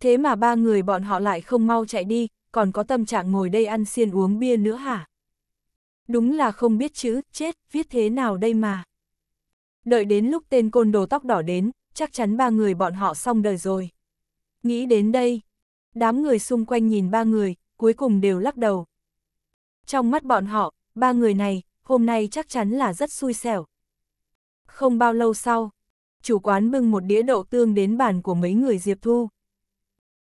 Thế mà ba người bọn họ lại không mau chạy đi, còn có tâm trạng ngồi đây ăn xiên uống bia nữa hả? Đúng là không biết chữ, chết, viết thế nào đây mà. Đợi đến lúc tên côn đồ tóc đỏ đến, chắc chắn ba người bọn họ xong đời rồi. Nghĩ đến đây, đám người xung quanh nhìn ba người, cuối cùng đều lắc đầu. Trong mắt bọn họ, ba người này, hôm nay chắc chắn là rất xui xẻo, không bao lâu sau, chủ quán bưng một đĩa đậu tương đến bàn của mấy người Diệp Thu.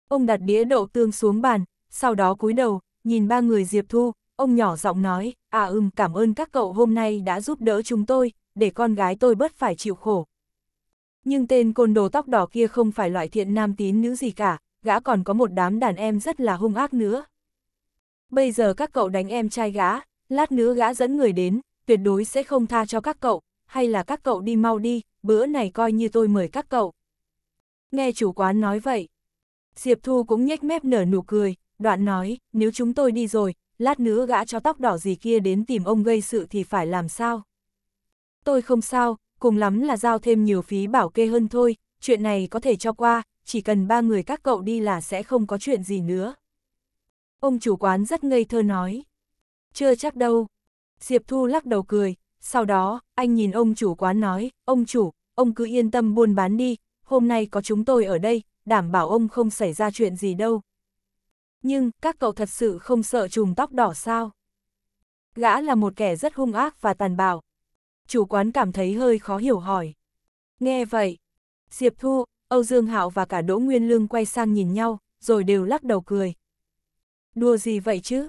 Ông đặt đĩa đậu tương xuống bàn, sau đó cúi đầu, nhìn ba người Diệp Thu, ông nhỏ giọng nói, à ừm cảm ơn các cậu hôm nay đã giúp đỡ chúng tôi, để con gái tôi bớt phải chịu khổ. Nhưng tên côn đồ tóc đỏ kia không phải loại thiện nam tín nữ gì cả, gã còn có một đám đàn em rất là hung ác nữa. Bây giờ các cậu đánh em trai gã, lát nữa gã dẫn người đến, tuyệt đối sẽ không tha cho các cậu, hay là các cậu đi mau đi, bữa này coi như tôi mời các cậu. Nghe chủ quán nói vậy, Diệp Thu cũng nhếch mép nở nụ cười, đoạn nói, nếu chúng tôi đi rồi, lát nữa gã cho tóc đỏ gì kia đến tìm ông gây sự thì phải làm sao? Tôi không sao, cùng lắm là giao thêm nhiều phí bảo kê hơn thôi, chuyện này có thể cho qua, chỉ cần ba người các cậu đi là sẽ không có chuyện gì nữa. Ông chủ quán rất ngây thơ nói. Chưa chắc đâu. Diệp Thu lắc đầu cười, sau đó, anh nhìn ông chủ quán nói, ông chủ, ông cứ yên tâm buôn bán đi, hôm nay có chúng tôi ở đây, đảm bảo ông không xảy ra chuyện gì đâu. Nhưng, các cậu thật sự không sợ trùm tóc đỏ sao? Gã là một kẻ rất hung ác và tàn bạo. Chủ quán cảm thấy hơi khó hiểu hỏi. Nghe vậy, Diệp Thu, Âu Dương Hạo và cả Đỗ Nguyên Lương quay sang nhìn nhau, rồi đều lắc đầu cười. Đùa gì vậy chứ?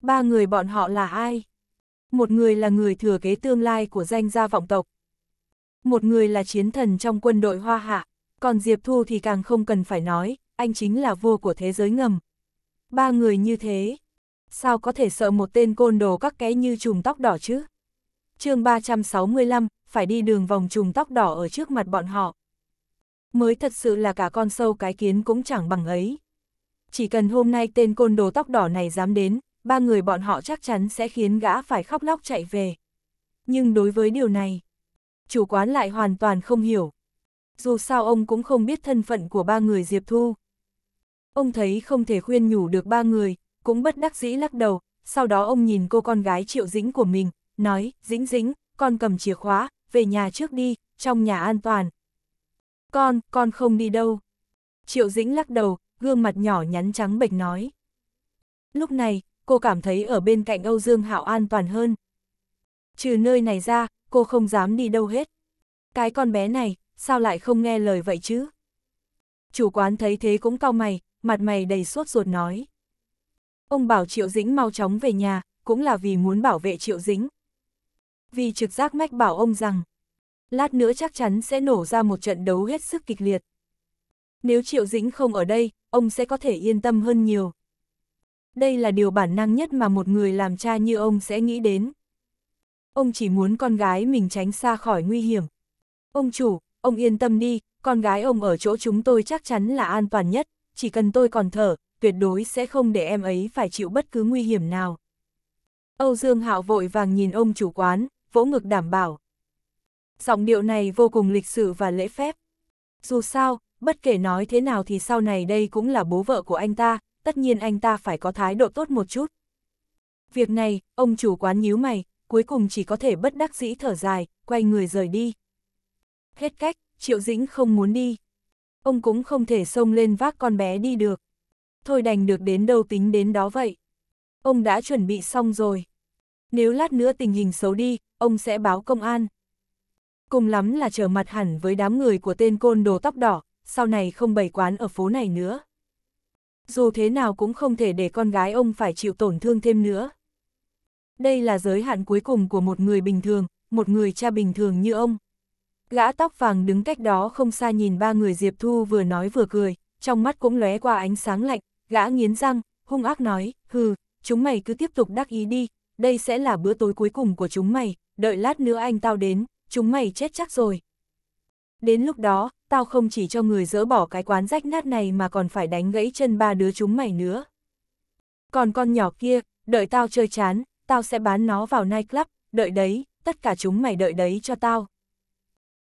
Ba người bọn họ là ai? một người là người thừa kế tương lai của danh gia vọng tộc. Một người là chiến thần trong quân đội Hoa Hạ, còn Diệp Thu thì càng không cần phải nói, anh chính là vua của thế giới ngầm. Ba người như thế, sao có thể sợ một tên côn đồ các cái như chùm tóc đỏ chứ? chương 365, phải đi đường vòng chùm tóc đỏ ở trước mặt bọn họ. Mới thật sự là cả con sâu cái kiến cũng chẳng bằng ấy. Chỉ cần hôm nay tên côn đồ tóc đỏ này dám đến, ba người bọn họ chắc chắn sẽ khiến gã phải khóc lóc chạy về. Nhưng đối với điều này, chủ quán lại hoàn toàn không hiểu. Dù sao ông cũng không biết thân phận của ba người Diệp Thu. Ông thấy không thể khuyên nhủ được ba người, cũng bất đắc dĩ lắc đầu, sau đó ông nhìn cô con gái Triệu Dĩnh của mình, nói, Dĩnh Dĩnh, con cầm chìa khóa, về nhà trước đi, trong nhà an toàn. Con, con không đi đâu. Triệu Dĩnh lắc đầu, gương mặt nhỏ nhắn trắng bệch nói. Lúc này, cô cảm thấy ở bên cạnh Âu Dương Hạo an toàn hơn. Trừ nơi này ra, cô không dám đi đâu hết. Cái con bé này, sao lại không nghe lời vậy chứ? Chủ quán thấy thế cũng cau mày, mặt mày đầy suốt ruột nói. Ông bảo Triệu Dĩnh mau chóng về nhà, cũng là vì muốn bảo vệ Triệu Dĩnh. Vì trực giác mách bảo ông rằng, lát nữa chắc chắn sẽ nổ ra một trận đấu hết sức kịch liệt. Nếu Triệu Dĩnh không ở đây, ông sẽ có thể yên tâm hơn nhiều đây là điều bản năng nhất mà một người làm cha như ông sẽ nghĩ đến. Ông chỉ muốn con gái mình tránh xa khỏi nguy hiểm. Ông chủ, ông yên tâm đi, con gái ông ở chỗ chúng tôi chắc chắn là an toàn nhất, chỉ cần tôi còn thở, tuyệt đối sẽ không để em ấy phải chịu bất cứ nguy hiểm nào. Âu Dương Hạo vội vàng nhìn ông chủ quán, vỗ ngực đảm bảo. Giọng điệu này vô cùng lịch sự và lễ phép. Dù sao, bất kể nói thế nào thì sau này đây cũng là bố vợ của anh ta, tất nhiên anh ta phải có thái độ tốt một chút. Việc này, ông chủ quán nhíu mày, cuối cùng chỉ có thể bất đắc dĩ thở dài, quay người rời đi. Hết cách, Triệu Dĩnh không muốn đi. Ông cũng không thể xông lên vác con bé đi được. Thôi đành được đến đâu tính đến đó vậy. Ông đã chuẩn bị xong rồi. Nếu lát nữa tình hình xấu đi, ông sẽ báo công an. Cùng lắm là trở mặt hẳn với đám người của tên côn đồ tóc đỏ, sau này không bày quán ở phố này nữa dù thế nào cũng không thể để con gái ông phải chịu tổn thương thêm nữa. Đây là giới hạn cuối cùng của một người bình thường, một người cha bình thường như ông. Gã tóc vàng đứng cách đó không xa nhìn ba người Diệp Thu vừa nói vừa cười, trong mắt cũng lóe qua ánh sáng lạnh, gã nghiến răng, hung ác nói, hừ, chúng mày cứ tiếp tục đắc ý đi, đây sẽ là bữa tối cuối cùng của chúng mày, đợi lát nữa anh tao đến, chúng mày chết chắc rồi. Đến lúc đó, tao không chỉ cho người dỡ bỏ cái quán rách nát này mà còn phải đánh gãy chân ba đứa chúng mày nữa. Còn con nhỏ kia, đợi tao chơi chán, tao sẽ bán nó vào nightclub, đợi đấy, tất cả chúng mày đợi đấy cho tao.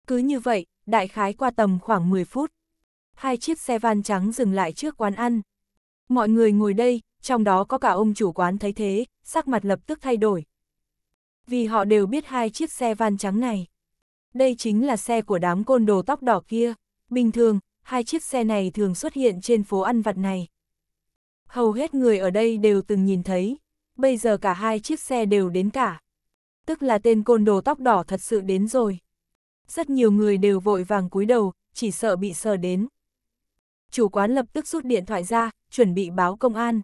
Cứ như vậy, đại khái qua tầm khoảng 10 phút. Hai chiếc xe van trắng dừng lại trước quán ăn. Mọi người ngồi đây, trong đó có cả ông chủ quán thấy thế, sắc mặt lập tức thay đổi. Vì họ đều biết hai chiếc xe van trắng này đây chính là xe của đám côn đồ tóc đỏ kia. Bình thường, hai chiếc xe này thường xuất hiện trên phố ăn vặt này. Hầu hết người ở đây đều từng nhìn thấy, bây giờ cả hai chiếc xe đều đến cả. Tức là tên côn đồ tóc đỏ thật sự đến rồi. Rất nhiều người đều vội vàng cúi đầu, chỉ sợ bị sờ đến. Chủ quán lập tức rút điện thoại ra, chuẩn bị báo công an.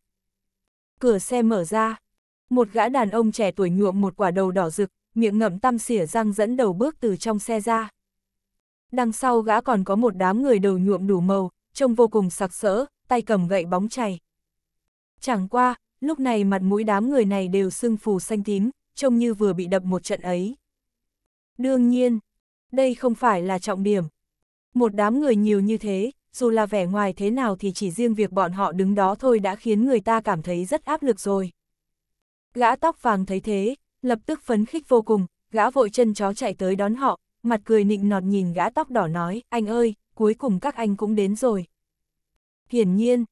Cửa xe mở ra. Một gã đàn ông trẻ tuổi nhuộm một quả đầu đỏ rực, miệng ngậm tăm xỉa răng dẫn đầu bước từ trong xe ra. Đằng sau gã còn có một đám người đầu nhuộm đủ màu, trông vô cùng sặc sỡ, tay cầm gậy bóng chày. Chẳng qua, lúc này mặt mũi đám người này đều sưng phù xanh tím, trông như vừa bị đập một trận ấy. Đương nhiên, đây không phải là trọng điểm. Một đám người nhiều như thế, dù là vẻ ngoài thế nào thì chỉ riêng việc bọn họ đứng đó thôi đã khiến người ta cảm thấy rất áp lực rồi. Gã tóc vàng thấy thế, lập tức phấn khích vô cùng, gã vội chân chó chạy tới đón họ, mặt cười nịnh nọt nhìn gã tóc đỏ nói, anh ơi, cuối cùng các anh cũng đến rồi. Hiển nhiên,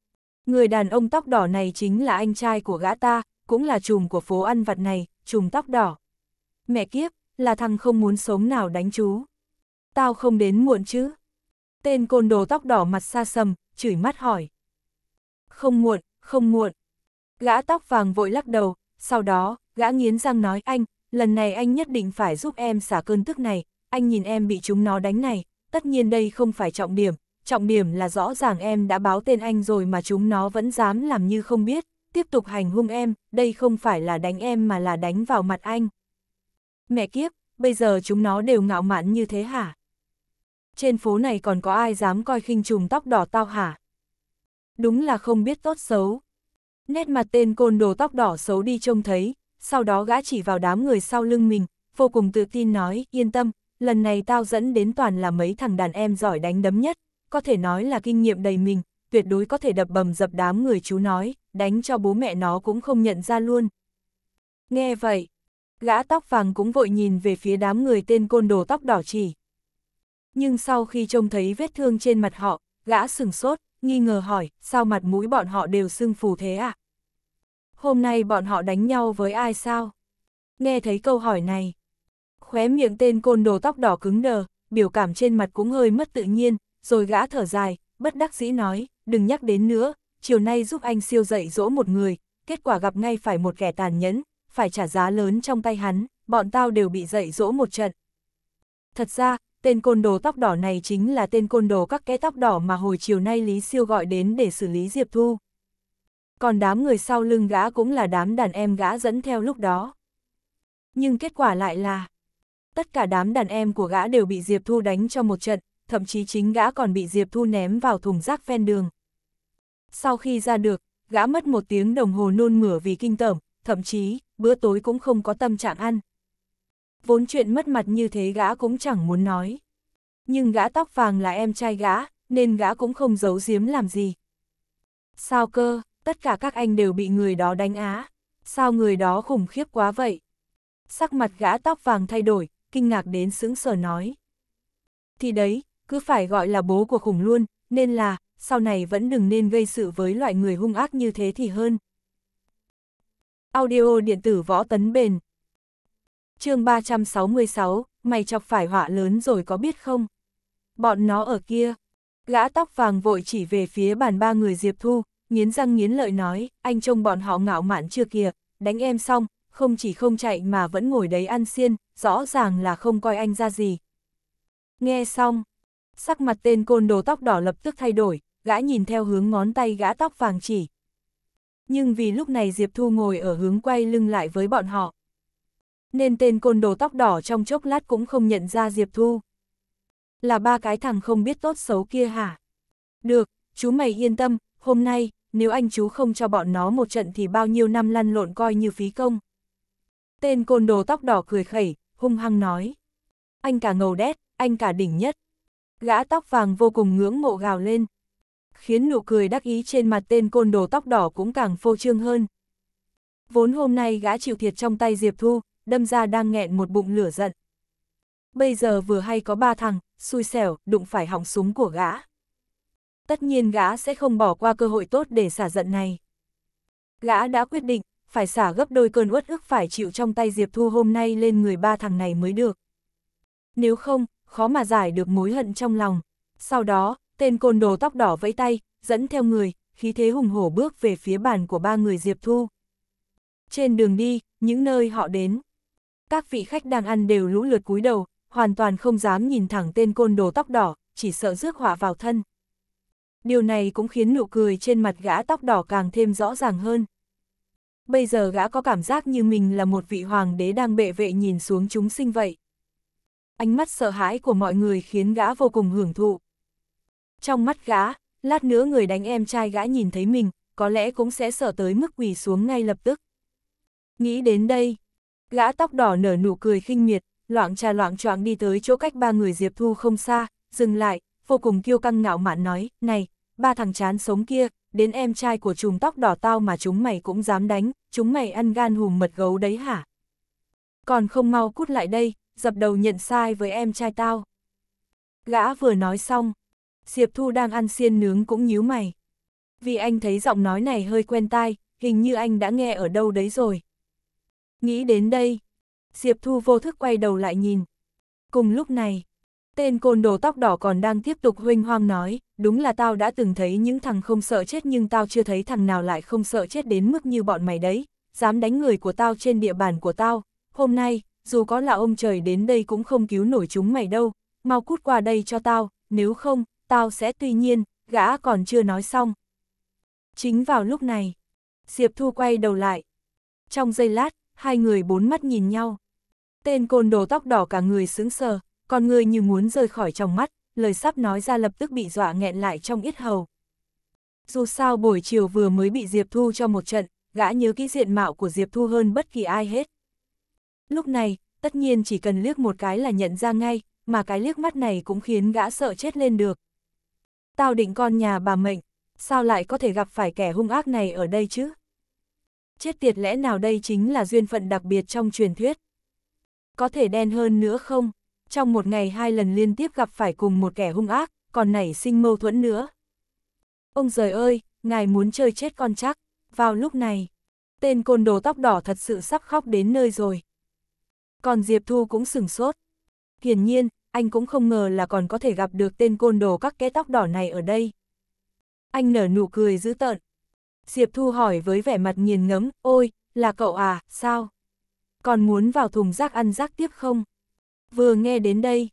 người đàn ông tóc đỏ này chính là anh trai của gã ta, cũng là chùm của phố ăn vặt này, chùm tóc đỏ. Mẹ kiếp, là thằng không muốn sống nào đánh chú. Tao không đến muộn chứ. Tên côn đồ tóc đỏ mặt xa sầm, chửi mắt hỏi. Không muộn, không muộn. Gã tóc vàng vội lắc đầu, sau đó, Gã nghiến răng nói anh, lần này anh nhất định phải giúp em xả cơn tức này, anh nhìn em bị chúng nó đánh này, tất nhiên đây không phải trọng điểm, trọng điểm là rõ ràng em đã báo tên anh rồi mà chúng nó vẫn dám làm như không biết, tiếp tục hành hung em, đây không phải là đánh em mà là đánh vào mặt anh. Mẹ kiếp, bây giờ chúng nó đều ngạo mạn như thế hả? Trên phố này còn có ai dám coi khinh trùng tóc đỏ tao hả? Đúng là không biết tốt xấu. Nét mặt tên côn đồ tóc đỏ xấu đi trông thấy, sau đó gã chỉ vào đám người sau lưng mình, vô cùng tự tin nói, yên tâm, lần này tao dẫn đến toàn là mấy thằng đàn em giỏi đánh đấm nhất, có thể nói là kinh nghiệm đầy mình, tuyệt đối có thể đập bầm dập đám người chú nói, đánh cho bố mẹ nó cũng không nhận ra luôn. Nghe vậy, gã tóc vàng cũng vội nhìn về phía đám người tên côn đồ tóc đỏ chỉ. Nhưng sau khi trông thấy vết thương trên mặt họ, gã sừng sốt, nghi ngờ hỏi, sao mặt mũi bọn họ đều sưng phù thế à? hôm nay bọn họ đánh nhau với ai sao? Nghe thấy câu hỏi này, khóe miệng tên côn đồ tóc đỏ cứng đờ, biểu cảm trên mặt cũng hơi mất tự nhiên, rồi gã thở dài, bất đắc dĩ nói, đừng nhắc đến nữa, chiều nay giúp anh siêu dậy dỗ một người, kết quả gặp ngay phải một kẻ tàn nhẫn, phải trả giá lớn trong tay hắn, bọn tao đều bị dậy dỗ một trận. Thật ra, tên côn đồ tóc đỏ này chính là tên côn đồ các kẽ tóc đỏ mà hồi chiều nay Lý Siêu gọi đến để xử lý Diệp Thu còn đám người sau lưng gã cũng là đám đàn em gã dẫn theo lúc đó. Nhưng kết quả lại là, tất cả đám đàn em của gã đều bị Diệp Thu đánh cho một trận, thậm chí chính gã còn bị Diệp Thu ném vào thùng rác ven đường. Sau khi ra được, gã mất một tiếng đồng hồ nôn mửa vì kinh tởm, thậm chí, bữa tối cũng không có tâm trạng ăn. Vốn chuyện mất mặt như thế gã cũng chẳng muốn nói. Nhưng gã tóc vàng là em trai gã, nên gã cũng không giấu giếm làm gì. Sao cơ? tất cả các anh đều bị người đó đánh á. Sao người đó khủng khiếp quá vậy? Sắc mặt gã tóc vàng thay đổi, kinh ngạc đến sững sờ nói. Thì đấy, cứ phải gọi là bố của khủng luôn, nên là, sau này vẫn đừng nên gây sự với loại người hung ác như thế thì hơn. Audio điện tử võ tấn bền chương 366, mày chọc phải họa lớn rồi có biết không? Bọn nó ở kia. Gã tóc vàng vội chỉ về phía bàn ba người Diệp Thu, nghiến răng nghiến lợi nói, anh trông bọn họ ngạo mạn chưa kìa, đánh em xong, không chỉ không chạy mà vẫn ngồi đấy ăn xiên, rõ ràng là không coi anh ra gì. Nghe xong, sắc mặt tên côn đồ tóc đỏ lập tức thay đổi, gã nhìn theo hướng ngón tay gã tóc vàng chỉ. Nhưng vì lúc này Diệp Thu ngồi ở hướng quay lưng lại với bọn họ. Nên tên côn đồ tóc đỏ trong chốc lát cũng không nhận ra Diệp Thu. Là ba cái thằng không biết tốt xấu kia hả? Được, chú mày yên tâm, hôm nay, nếu anh chú không cho bọn nó một trận thì bao nhiêu năm lăn lộn coi như phí công. Tên côn đồ tóc đỏ cười khẩy, hung hăng nói. Anh cả ngầu đét, anh cả đỉnh nhất. Gã tóc vàng vô cùng ngưỡng mộ gào lên. Khiến nụ cười đắc ý trên mặt tên côn đồ tóc đỏ cũng càng phô trương hơn. Vốn hôm nay gã chịu thiệt trong tay Diệp Thu, đâm ra đang nghẹn một bụng lửa giận. Bây giờ vừa hay có ba thằng, xui xẻo, đụng phải hỏng súng của gã tất nhiên gã sẽ không bỏ qua cơ hội tốt để xả giận này. Gã đã quyết định, phải xả gấp đôi cơn uất ức phải chịu trong tay Diệp Thu hôm nay lên người ba thằng này mới được. Nếu không, khó mà giải được mối hận trong lòng. Sau đó, tên côn đồ tóc đỏ vẫy tay, dẫn theo người, khí thế hùng hổ bước về phía bàn của ba người Diệp Thu. Trên đường đi, những nơi họ đến, các vị khách đang ăn đều lũ lượt cúi đầu, hoàn toàn không dám nhìn thẳng tên côn đồ tóc đỏ, chỉ sợ rước họa vào thân. Điều này cũng khiến nụ cười trên mặt gã tóc đỏ càng thêm rõ ràng hơn. Bây giờ gã có cảm giác như mình là một vị hoàng đế đang bệ vệ nhìn xuống chúng sinh vậy. Ánh mắt sợ hãi của mọi người khiến gã vô cùng hưởng thụ. Trong mắt gã, lát nữa người đánh em trai gã nhìn thấy mình, có lẽ cũng sẽ sợ tới mức quỳ xuống ngay lập tức. Nghĩ đến đây, gã tóc đỏ nở nụ cười khinh miệt, loạn trà loạn choạng đi tới chỗ cách ba người Diệp Thu không xa, dừng lại, vô cùng kiêu căng ngạo mạn nói, này, ba thằng chán sống kia, đến em trai của chùm tóc đỏ tao mà chúng mày cũng dám đánh, chúng mày ăn gan hùm mật gấu đấy hả? Còn không mau cút lại đây, dập đầu nhận sai với em trai tao. Gã vừa nói xong, Diệp Thu đang ăn xiên nướng cũng nhíu mày. Vì anh thấy giọng nói này hơi quen tai, hình như anh đã nghe ở đâu đấy rồi. Nghĩ đến đây, Diệp Thu vô thức quay đầu lại nhìn. Cùng lúc này, Tên côn đồ tóc đỏ còn đang tiếp tục huynh hoang nói, đúng là tao đã từng thấy những thằng không sợ chết nhưng tao chưa thấy thằng nào lại không sợ chết đến mức như bọn mày đấy, dám đánh người của tao trên địa bàn của tao, hôm nay, dù có là ông trời đến đây cũng không cứu nổi chúng mày đâu, mau cút qua đây cho tao, nếu không, tao sẽ tuy nhiên, gã còn chưa nói xong. Chính vào lúc này, Diệp Thu quay đầu lại. Trong giây lát, hai người bốn mắt nhìn nhau. Tên côn đồ tóc đỏ cả người sững sờ, con người như muốn rơi khỏi trong mắt, lời sắp nói ra lập tức bị dọa nghẹn lại trong ít hầu. Dù sao buổi chiều vừa mới bị Diệp Thu cho một trận, gã nhớ kỹ diện mạo của Diệp Thu hơn bất kỳ ai hết. Lúc này, tất nhiên chỉ cần liếc một cái là nhận ra ngay, mà cái liếc mắt này cũng khiến gã sợ chết lên được. Tao định con nhà bà mệnh, sao lại có thể gặp phải kẻ hung ác này ở đây chứ? Chết tiệt lẽ nào đây chính là duyên phận đặc biệt trong truyền thuyết? Có thể đen hơn nữa không? trong một ngày hai lần liên tiếp gặp phải cùng một kẻ hung ác, còn nảy sinh mâu thuẫn nữa. Ông trời ơi, ngài muốn chơi chết con chắc, vào lúc này, tên côn đồ tóc đỏ thật sự sắp khóc đến nơi rồi. Còn Diệp Thu cũng sửng sốt. Hiển nhiên, anh cũng không ngờ là còn có thể gặp được tên côn đồ các cái tóc đỏ này ở đây. Anh nở nụ cười dữ tợn. Diệp Thu hỏi với vẻ mặt nghiền ngấm, ôi, là cậu à, sao? Còn muốn vào thùng rác ăn rác tiếp không? Vừa nghe đến đây,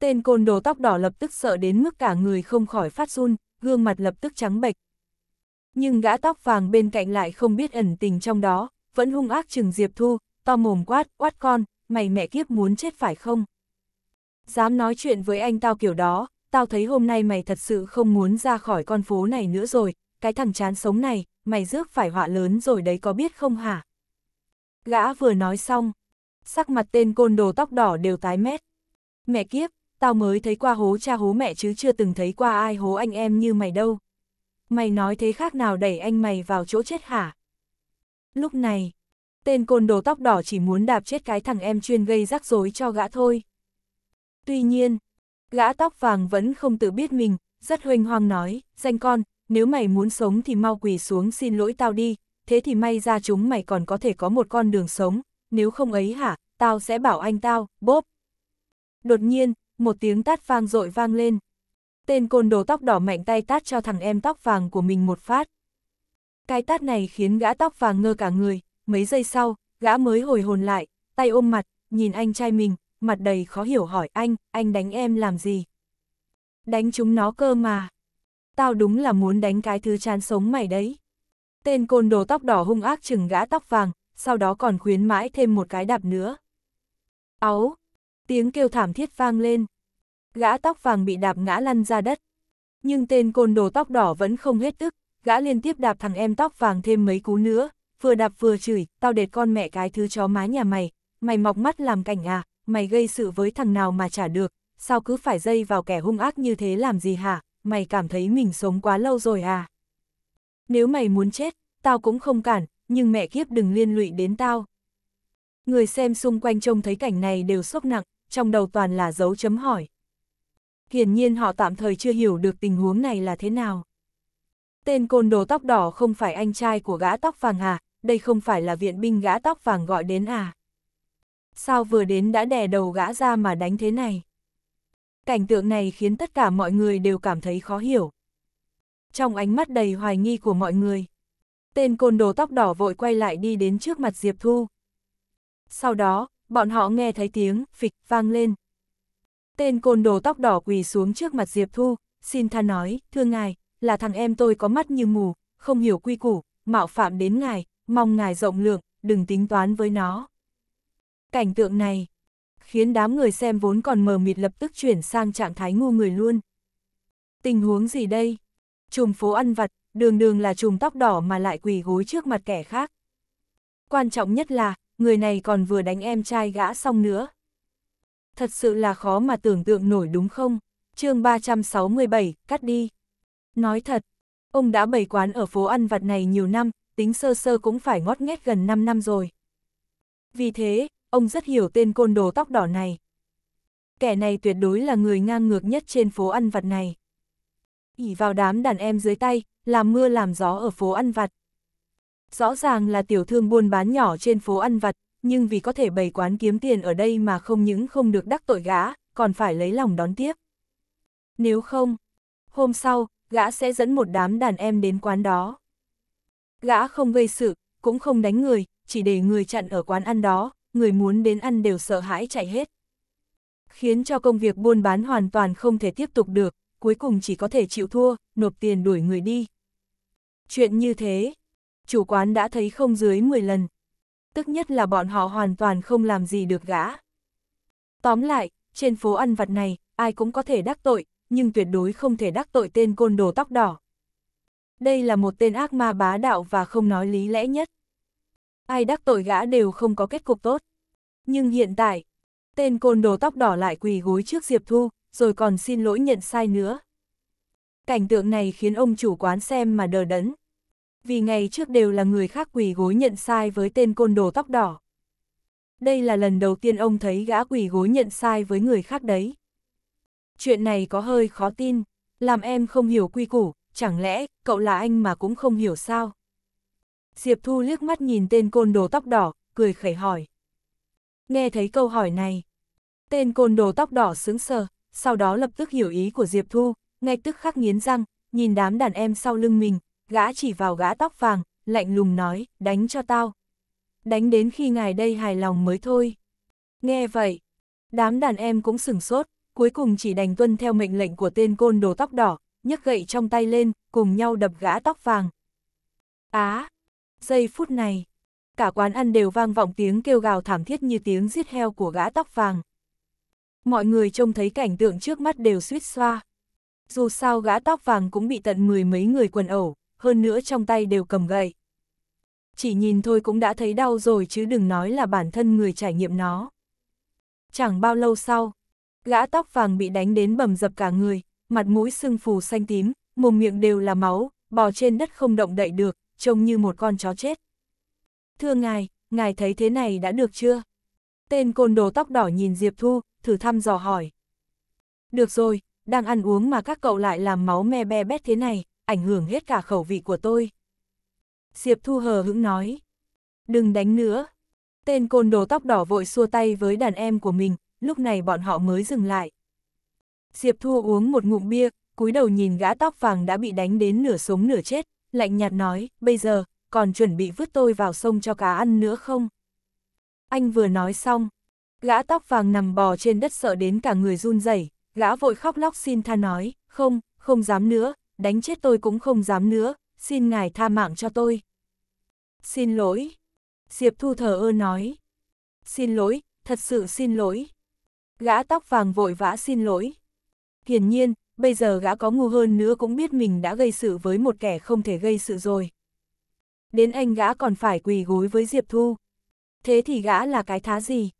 tên côn đồ tóc đỏ lập tức sợ đến mức cả người không khỏi phát run, gương mặt lập tức trắng bệch. Nhưng gã tóc vàng bên cạnh lại không biết ẩn tình trong đó, vẫn hung ác chừng Diệp Thu, to mồm quát, quát con, mày mẹ kiếp muốn chết phải không? Dám nói chuyện với anh tao kiểu đó, tao thấy hôm nay mày thật sự không muốn ra khỏi con phố này nữa rồi, cái thằng chán sống này, mày rước phải họa lớn rồi đấy có biết không hả? Gã vừa nói xong, sắc mặt tên côn đồ tóc đỏ đều tái mét. Mẹ kiếp, tao mới thấy qua hố cha hố mẹ chứ chưa từng thấy qua ai hố anh em như mày đâu. Mày nói thế khác nào đẩy anh mày vào chỗ chết hả? Lúc này, tên côn đồ tóc đỏ chỉ muốn đạp chết cái thằng em chuyên gây rắc rối cho gã thôi. Tuy nhiên, gã tóc vàng vẫn không tự biết mình, rất huênh hoang nói, danh con, nếu mày muốn sống thì mau quỳ xuống xin lỗi tao đi, thế thì may ra chúng mày còn có thể có một con đường sống, nếu không ấy hả, tao sẽ bảo anh tao, bốp. Đột nhiên, một tiếng tát vang dội vang lên. Tên côn đồ tóc đỏ mạnh tay tát cho thằng em tóc vàng của mình một phát. Cái tát này khiến gã tóc vàng ngơ cả người, mấy giây sau, gã mới hồi hồn lại, tay ôm mặt, nhìn anh trai mình, mặt đầy khó hiểu hỏi anh, anh đánh em làm gì? Đánh chúng nó cơ mà. Tao đúng là muốn đánh cái thứ chán sống mày đấy. Tên côn đồ tóc đỏ hung ác chừng gã tóc vàng, sau đó còn khuyến mãi thêm một cái đạp nữa. Áu! Tiếng kêu thảm thiết vang lên. Gã tóc vàng bị đạp ngã lăn ra đất. Nhưng tên côn đồ tóc đỏ vẫn không hết tức, gã liên tiếp đạp thằng em tóc vàng thêm mấy cú nữa, vừa đạp vừa chửi, tao đệt con mẹ cái thứ chó má nhà mày, mày mọc mắt làm cảnh à, mày gây sự với thằng nào mà trả được, sao cứ phải dây vào kẻ hung ác như thế làm gì hả, mày cảm thấy mình sống quá lâu rồi à. Nếu mày muốn chết, tao cũng không cản, nhưng mẹ kiếp đừng liên lụy đến tao. Người xem xung quanh trông thấy cảnh này đều sốc nặng, trong đầu toàn là dấu chấm hỏi. Hiển nhiên họ tạm thời chưa hiểu được tình huống này là thế nào. Tên côn đồ tóc đỏ không phải anh trai của gã tóc vàng à, đây không phải là viện binh gã tóc vàng gọi đến à. Sao vừa đến đã đè đầu gã ra mà đánh thế này? Cảnh tượng này khiến tất cả mọi người đều cảm thấy khó hiểu. Trong ánh mắt đầy hoài nghi của mọi người, Tên côn đồ tóc đỏ vội quay lại đi đến trước mặt Diệp Thu. Sau đó, bọn họ nghe thấy tiếng phịch vang lên. Tên côn đồ tóc đỏ quỳ xuống trước mặt Diệp Thu, xin tha nói, thưa ngài, là thằng em tôi có mắt như mù, không hiểu quy củ, mạo phạm đến ngài, mong ngài rộng lượng, đừng tính toán với nó. Cảnh tượng này khiến đám người xem vốn còn mờ mịt lập tức chuyển sang trạng thái ngu người luôn. Tình huống gì đây? Trùm phố ăn vặt, đường đường là chùm tóc đỏ mà lại quỳ gối trước mặt kẻ khác. Quan trọng nhất là, người này còn vừa đánh em trai gã xong nữa. Thật sự là khó mà tưởng tượng nổi đúng không? chương 367, cắt đi. Nói thật, ông đã bày quán ở phố ăn vặt này nhiều năm, tính sơ sơ cũng phải ngót nghét gần 5 năm rồi. Vì thế, ông rất hiểu tên côn đồ tóc đỏ này. Kẻ này tuyệt đối là người ngang ngược nhất trên phố ăn vặt này ỉ vào đám đàn em dưới tay, làm mưa làm gió ở phố ăn vặt. Rõ ràng là tiểu thương buôn bán nhỏ trên phố ăn vặt, nhưng vì có thể bày quán kiếm tiền ở đây mà không những không được đắc tội gã, còn phải lấy lòng đón tiếp. Nếu không, hôm sau, gã sẽ dẫn một đám đàn em đến quán đó. Gã không gây sự, cũng không đánh người, chỉ để người chặn ở quán ăn đó, người muốn đến ăn đều sợ hãi chạy hết. Khiến cho công việc buôn bán hoàn toàn không thể tiếp tục được, cuối cùng chỉ có thể chịu thua, nộp tiền đuổi người đi. Chuyện như thế, chủ quán đã thấy không dưới 10 lần. Tức nhất là bọn họ hoàn toàn không làm gì được gã. Tóm lại, trên phố ăn vặt này, ai cũng có thể đắc tội, nhưng tuyệt đối không thể đắc tội tên côn đồ tóc đỏ. Đây là một tên ác ma bá đạo và không nói lý lẽ nhất. Ai đắc tội gã đều không có kết cục tốt. Nhưng hiện tại, tên côn đồ tóc đỏ lại quỳ gối trước Diệp Thu, rồi còn xin lỗi nhận sai nữa. Cảnh tượng này khiến ông chủ quán xem mà đờ đẫn. Vì ngày trước đều là người khác quỳ gối nhận sai với tên côn đồ tóc đỏ. Đây là lần đầu tiên ông thấy gã quỳ gối nhận sai với người khác đấy. Chuyện này có hơi khó tin, làm em không hiểu quy củ, chẳng lẽ cậu là anh mà cũng không hiểu sao? Diệp Thu liếc mắt nhìn tên côn đồ tóc đỏ, cười khẩy hỏi. Nghe thấy câu hỏi này, tên côn đồ tóc đỏ sững sờ, sau đó lập tức hiểu ý của Diệp Thu, ngay tức khắc nghiến răng, nhìn đám đàn em sau lưng mình, gã chỉ vào gã tóc vàng, lạnh lùng nói, đánh cho tao. Đánh đến khi ngài đây hài lòng mới thôi. Nghe vậy, đám đàn em cũng sửng sốt, cuối cùng chỉ đành tuân theo mệnh lệnh của tên côn đồ tóc đỏ, nhấc gậy trong tay lên, cùng nhau đập gã tóc vàng. Á! giây phút này, cả quán ăn đều vang vọng tiếng kêu gào thảm thiết như tiếng giết heo của gã tóc vàng mọi người trông thấy cảnh tượng trước mắt đều suýt xoa. Dù sao gã tóc vàng cũng bị tận mười mấy người quần ẩu, hơn nữa trong tay đều cầm gậy. Chỉ nhìn thôi cũng đã thấy đau rồi chứ đừng nói là bản thân người trải nghiệm nó. Chẳng bao lâu sau, gã tóc vàng bị đánh đến bầm dập cả người, mặt mũi sưng phù xanh tím, mồm miệng đều là máu, bò trên đất không động đậy được, trông như một con chó chết. Thưa ngài, ngài thấy thế này đã được chưa? Tên côn đồ tóc đỏ nhìn Diệp Thu, thử thăm dò hỏi. Được rồi, đang ăn uống mà các cậu lại làm máu me be bét thế này, ảnh hưởng hết cả khẩu vị của tôi. Diệp Thu hờ hững nói. Đừng đánh nữa. Tên côn đồ tóc đỏ vội xua tay với đàn em của mình, lúc này bọn họ mới dừng lại. Diệp Thu uống một ngụm bia, cúi đầu nhìn gã tóc vàng đã bị đánh đến nửa sống nửa chết, lạnh nhạt nói, bây giờ, còn chuẩn bị vứt tôi vào sông cho cá ăn nữa không? Anh vừa nói xong, Gã tóc vàng nằm bò trên đất sợ đến cả người run rẩy, gã vội khóc lóc xin tha nói, không, không dám nữa, đánh chết tôi cũng không dám nữa, xin ngài tha mạng cho tôi. Xin lỗi. Diệp Thu thờ ơ nói. Xin lỗi, thật sự xin lỗi. Gã tóc vàng vội vã xin lỗi. Hiển nhiên, bây giờ gã có ngu hơn nữa cũng biết mình đã gây sự với một kẻ không thể gây sự rồi. Đến anh gã còn phải quỳ gối với Diệp Thu. Thế thì gã là cái thá gì?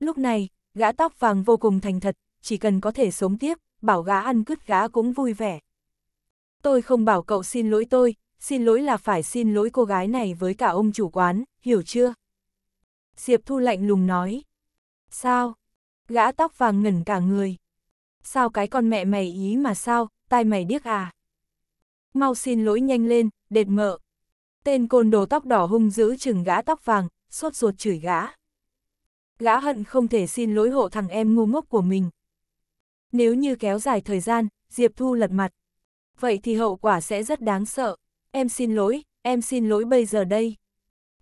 Lúc này, gã tóc vàng vô cùng thành thật, chỉ cần có thể sống tiếp, bảo gã ăn cứt gã cũng vui vẻ. Tôi không bảo cậu xin lỗi tôi, xin lỗi là phải xin lỗi cô gái này với cả ông chủ quán, hiểu chưa? Diệp Thu lạnh lùng nói. Sao? Gã tóc vàng ngẩn cả người. Sao cái con mẹ mày ý mà sao, tai mày điếc à? Mau xin lỗi nhanh lên, đệt mợ. Tên côn đồ tóc đỏ hung dữ chừng gã tóc vàng, sốt ruột chửi gã gã hận không thể xin lỗi hộ thằng em ngu ngốc của mình. Nếu như kéo dài thời gian, Diệp Thu lật mặt. Vậy thì hậu quả sẽ rất đáng sợ. Em xin lỗi, em xin lỗi bây giờ đây.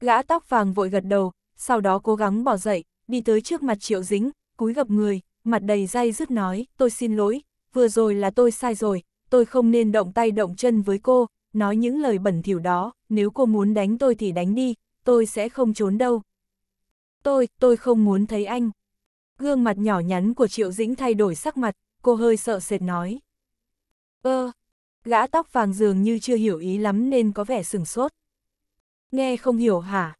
Gã tóc vàng vội gật đầu, sau đó cố gắng bỏ dậy, đi tới trước mặt Triệu Dính, cúi gập người, mặt đầy dây dứt nói, tôi xin lỗi, vừa rồi là tôi sai rồi, tôi không nên động tay động chân với cô, nói những lời bẩn thỉu đó, nếu cô muốn đánh tôi thì đánh đi, tôi sẽ không trốn đâu, tôi, tôi không muốn thấy anh. Gương mặt nhỏ nhắn của Triệu Dĩnh thay đổi sắc mặt, cô hơi sợ sệt nói. Ơ, gã tóc vàng dường như chưa hiểu ý lắm nên có vẻ sừng sốt. Nghe không hiểu hả?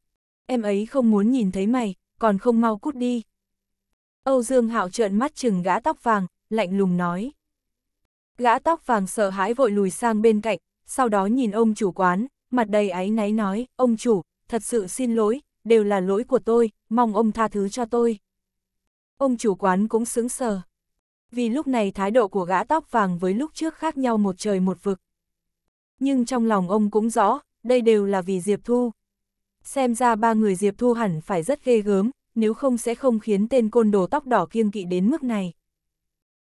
Em ấy không muốn nhìn thấy mày, còn không mau cút đi. Âu Dương Hạo trợn mắt chừng gã tóc vàng, lạnh lùng nói. Gã tóc vàng sợ hãi vội lùi sang bên cạnh, sau đó nhìn ông chủ quán, mặt đầy áy náy nói, ông chủ, thật sự xin lỗi, đều là lỗi của tôi, mong ông tha thứ cho tôi. Ông chủ quán cũng sững sờ. Vì lúc này thái độ của gã tóc vàng với lúc trước khác nhau một trời một vực. Nhưng trong lòng ông cũng rõ, đây đều là vì Diệp Thu. Xem ra ba người Diệp Thu hẳn phải rất ghê gớm, nếu không sẽ không khiến tên côn đồ tóc đỏ kiêng kỵ đến mức này.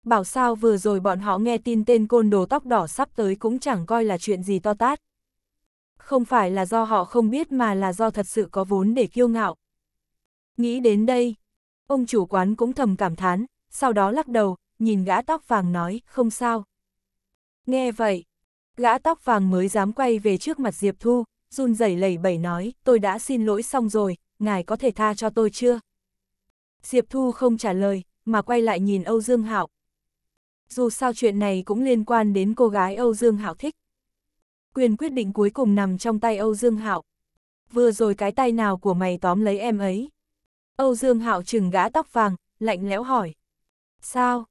Bảo sao vừa rồi bọn họ nghe tin tên côn đồ tóc đỏ sắp tới cũng chẳng coi là chuyện gì to tát không phải là do họ không biết mà là do thật sự có vốn để kiêu ngạo. Nghĩ đến đây, ông chủ quán cũng thầm cảm thán, sau đó lắc đầu, nhìn gã tóc vàng nói, không sao. Nghe vậy, gã tóc vàng mới dám quay về trước mặt Diệp Thu, run rẩy lẩy bẩy nói, tôi đã xin lỗi xong rồi, ngài có thể tha cho tôi chưa? Diệp Thu không trả lời, mà quay lại nhìn Âu Dương Hạo. Dù sao chuyện này cũng liên quan đến cô gái Âu Dương Hạo thích. Quyền quyết định cuối cùng nằm trong tay Âu Dương Hạo. Vừa rồi cái tay nào của mày tóm lấy em ấy? Âu Dương Hạo chừng gã tóc vàng, lạnh lẽo hỏi. Sao?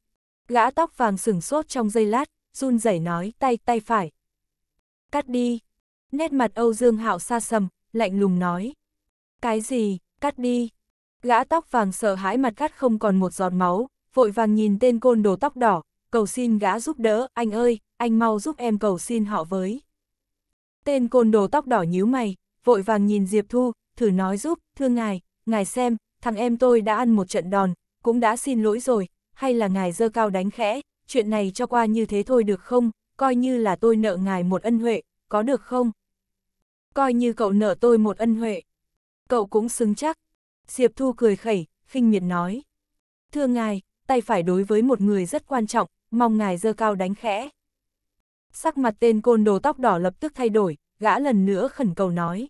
Gã tóc vàng sửng sốt trong giây lát, run rẩy nói tay tay phải. Cắt đi. Nét mặt Âu Dương Hạo xa sầm, lạnh lùng nói. Cái gì, cắt đi. Gã tóc vàng sợ hãi mặt cắt không còn một giọt máu, vội vàng nhìn tên côn đồ tóc đỏ, cầu xin gã giúp đỡ, anh ơi, anh mau giúp em cầu xin họ với. Tên côn đồ tóc đỏ nhíu mày, vội vàng nhìn Diệp Thu, thử nói giúp, thưa ngài, ngài xem, thằng em tôi đã ăn một trận đòn, cũng đã xin lỗi rồi, hay là ngài dơ cao đánh khẽ, chuyện này cho qua như thế thôi được không, coi như là tôi nợ ngài một ân huệ, có được không? Coi như cậu nợ tôi một ân huệ. Cậu cũng xứng chắc. Diệp Thu cười khẩy, khinh miệt nói. Thưa ngài, tay phải đối với một người rất quan trọng, mong ngài dơ cao đánh khẽ. Sắc mặt tên côn đồ tóc đỏ lập tức thay đổi, gã lần nữa khẩn cầu nói.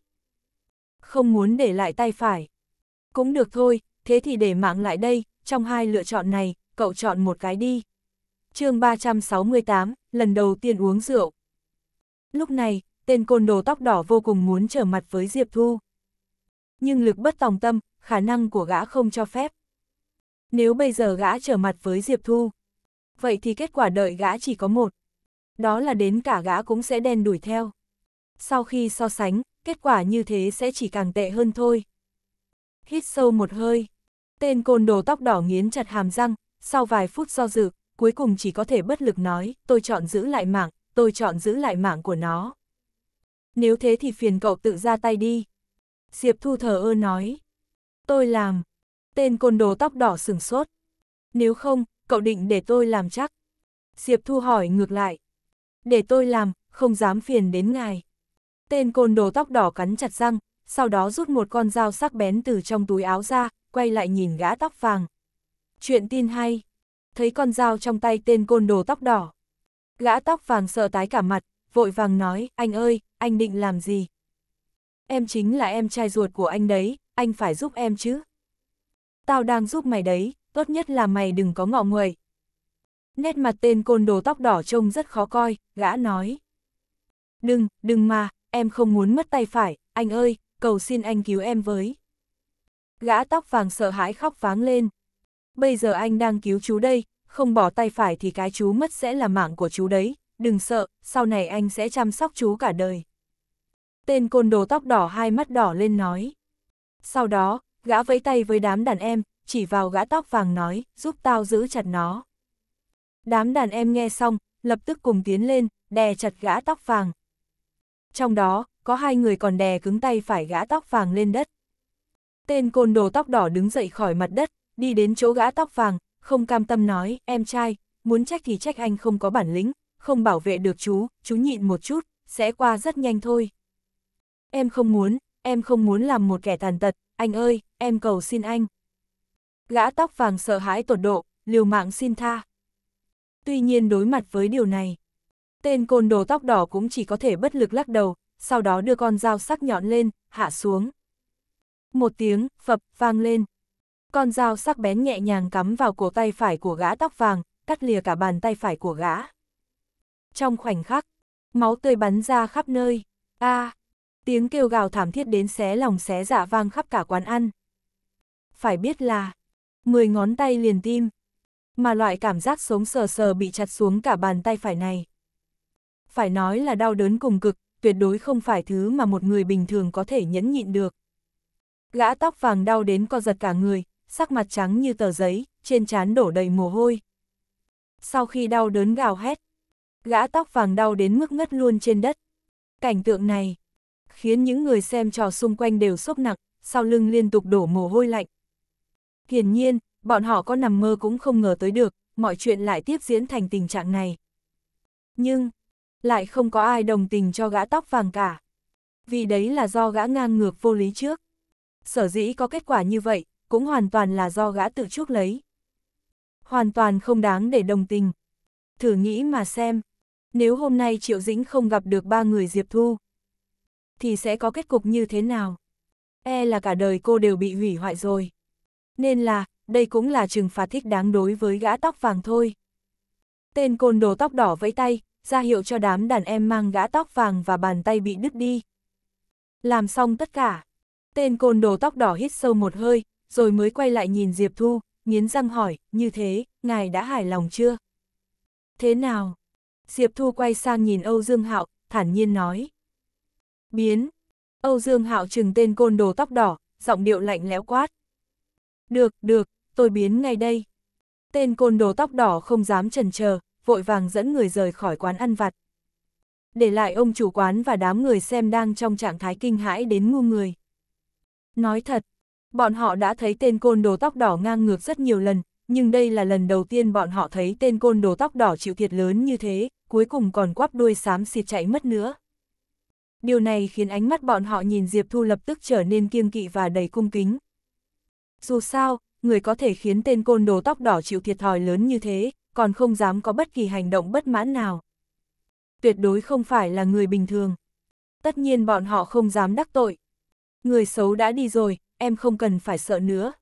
Không muốn để lại tay phải. Cũng được thôi, thế thì để mạng lại đây, trong hai lựa chọn này, cậu chọn một cái đi. chương 368, lần đầu tiên uống rượu. Lúc này, tên côn đồ tóc đỏ vô cùng muốn trở mặt với Diệp Thu. Nhưng lực bất tòng tâm, khả năng của gã không cho phép. Nếu bây giờ gã trở mặt với Diệp Thu, vậy thì kết quả đợi gã chỉ có một đó là đến cả gã cũng sẽ đen đuổi theo. Sau khi so sánh, kết quả như thế sẽ chỉ càng tệ hơn thôi. Hít sâu một hơi, tên côn đồ tóc đỏ nghiến chặt hàm răng, sau vài phút do dự, cuối cùng chỉ có thể bất lực nói, tôi chọn giữ lại mạng, tôi chọn giữ lại mạng của nó. Nếu thế thì phiền cậu tự ra tay đi. Diệp Thu thờ ơ nói. Tôi làm. Tên côn đồ tóc đỏ sừng sốt. Nếu không, cậu định để tôi làm chắc. Diệp Thu hỏi ngược lại để tôi làm, không dám phiền đến ngài. Tên côn đồ tóc đỏ cắn chặt răng, sau đó rút một con dao sắc bén từ trong túi áo ra, quay lại nhìn gã tóc vàng. Chuyện tin hay, thấy con dao trong tay tên côn đồ tóc đỏ. Gã tóc vàng sợ tái cả mặt, vội vàng nói, anh ơi, anh định làm gì? Em chính là em trai ruột của anh đấy, anh phải giúp em chứ. Tao đang giúp mày đấy, tốt nhất là mày đừng có ngọ nguậy. Nét mặt tên côn đồ tóc đỏ trông rất khó coi, gã nói. Đừng, đừng mà, em không muốn mất tay phải, anh ơi, cầu xin anh cứu em với. Gã tóc vàng sợ hãi khóc váng lên. Bây giờ anh đang cứu chú đây, không bỏ tay phải thì cái chú mất sẽ là mạng của chú đấy, đừng sợ, sau này anh sẽ chăm sóc chú cả đời. Tên côn đồ tóc đỏ hai mắt đỏ lên nói. Sau đó, gã vẫy tay với đám đàn em, chỉ vào gã tóc vàng nói, giúp tao giữ chặt nó. Đám đàn em nghe xong, lập tức cùng tiến lên, đè chặt gã tóc vàng. Trong đó, có hai người còn đè cứng tay phải gã tóc vàng lên đất. Tên côn đồ tóc đỏ đứng dậy khỏi mặt đất, đi đến chỗ gã tóc vàng, không cam tâm nói, em trai, muốn trách thì trách anh không có bản lĩnh, không bảo vệ được chú, chú nhịn một chút, sẽ qua rất nhanh thôi. Em không muốn, em không muốn làm một kẻ tàn tật, anh ơi, em cầu xin anh. Gã tóc vàng sợ hãi tột độ, liều mạng xin tha tuy nhiên đối mặt với điều này. Tên côn đồ tóc đỏ cũng chỉ có thể bất lực lắc đầu, sau đó đưa con dao sắc nhọn lên, hạ xuống. Một tiếng, phập, vang lên. Con dao sắc bén nhẹ nhàng cắm vào cổ tay phải của gã tóc vàng, cắt lìa cả bàn tay phải của gã. Trong khoảnh khắc, máu tươi bắn ra khắp nơi. A, à, tiếng kêu gào thảm thiết đến xé lòng xé dạ vang khắp cả quán ăn. Phải biết là, mười ngón tay liền tim, mà loại cảm giác sống sờ sờ bị chặt xuống cả bàn tay phải này. Phải nói là đau đớn cùng cực, tuyệt đối không phải thứ mà một người bình thường có thể nhẫn nhịn được. Gã tóc vàng đau đến co giật cả người, sắc mặt trắng như tờ giấy, trên trán đổ đầy mồ hôi. Sau khi đau đớn gào hét, gã tóc vàng đau đến mức ngất luôn trên đất. Cảnh tượng này khiến những người xem trò xung quanh đều sốc nặng, sau lưng liên tục đổ mồ hôi lạnh. Hiển nhiên, bọn họ có nằm mơ cũng không ngờ tới được, mọi chuyện lại tiếp diễn thành tình trạng này. Nhưng, lại không có ai đồng tình cho gã tóc vàng cả. Vì đấy là do gã ngang ngược vô lý trước. Sở dĩ có kết quả như vậy, cũng hoàn toàn là do gã tự chuốc lấy. Hoàn toàn không đáng để đồng tình. Thử nghĩ mà xem, nếu hôm nay Triệu Dĩnh không gặp được ba người Diệp Thu, thì sẽ có kết cục như thế nào? E là cả đời cô đều bị hủy hoại rồi. Nên là, đây cũng là trừng phạt thích đáng đối với gã tóc vàng thôi. Tên côn đồ tóc đỏ vẫy tay, ra hiệu cho đám đàn em mang gã tóc vàng và bàn tay bị đứt đi. Làm xong tất cả, tên côn đồ tóc đỏ hít sâu một hơi, rồi mới quay lại nhìn Diệp Thu, nghiến răng hỏi, như thế, ngài đã hài lòng chưa? Thế nào? Diệp Thu quay sang nhìn Âu Dương Hạo, thản nhiên nói. Biến! Âu Dương Hạo chừng tên côn đồ tóc đỏ, giọng điệu lạnh lẽo quát. Được, được, tôi biến ngay đây. Tên côn đồ tóc đỏ không dám trần chờ, vội vàng dẫn người rời khỏi quán ăn vặt. Để lại ông chủ quán và đám người xem đang trong trạng thái kinh hãi đến ngu người. Nói thật, bọn họ đã thấy tên côn đồ tóc đỏ ngang ngược rất nhiều lần, nhưng đây là lần đầu tiên bọn họ thấy tên côn đồ tóc đỏ chịu thiệt lớn như thế, cuối cùng còn quắp đuôi xám xịt chạy mất nữa. Điều này khiến ánh mắt bọn họ nhìn Diệp Thu lập tức trở nên kiêng kỵ và đầy cung kính. Dù sao, người có thể khiến tên côn đồ tóc đỏ chịu thiệt thòi lớn như thế, còn không dám có bất kỳ hành động bất mãn nào. Tuyệt đối không phải là người bình thường. Tất nhiên bọn họ không dám đắc tội. Người xấu đã đi rồi, em không cần phải sợ nữa.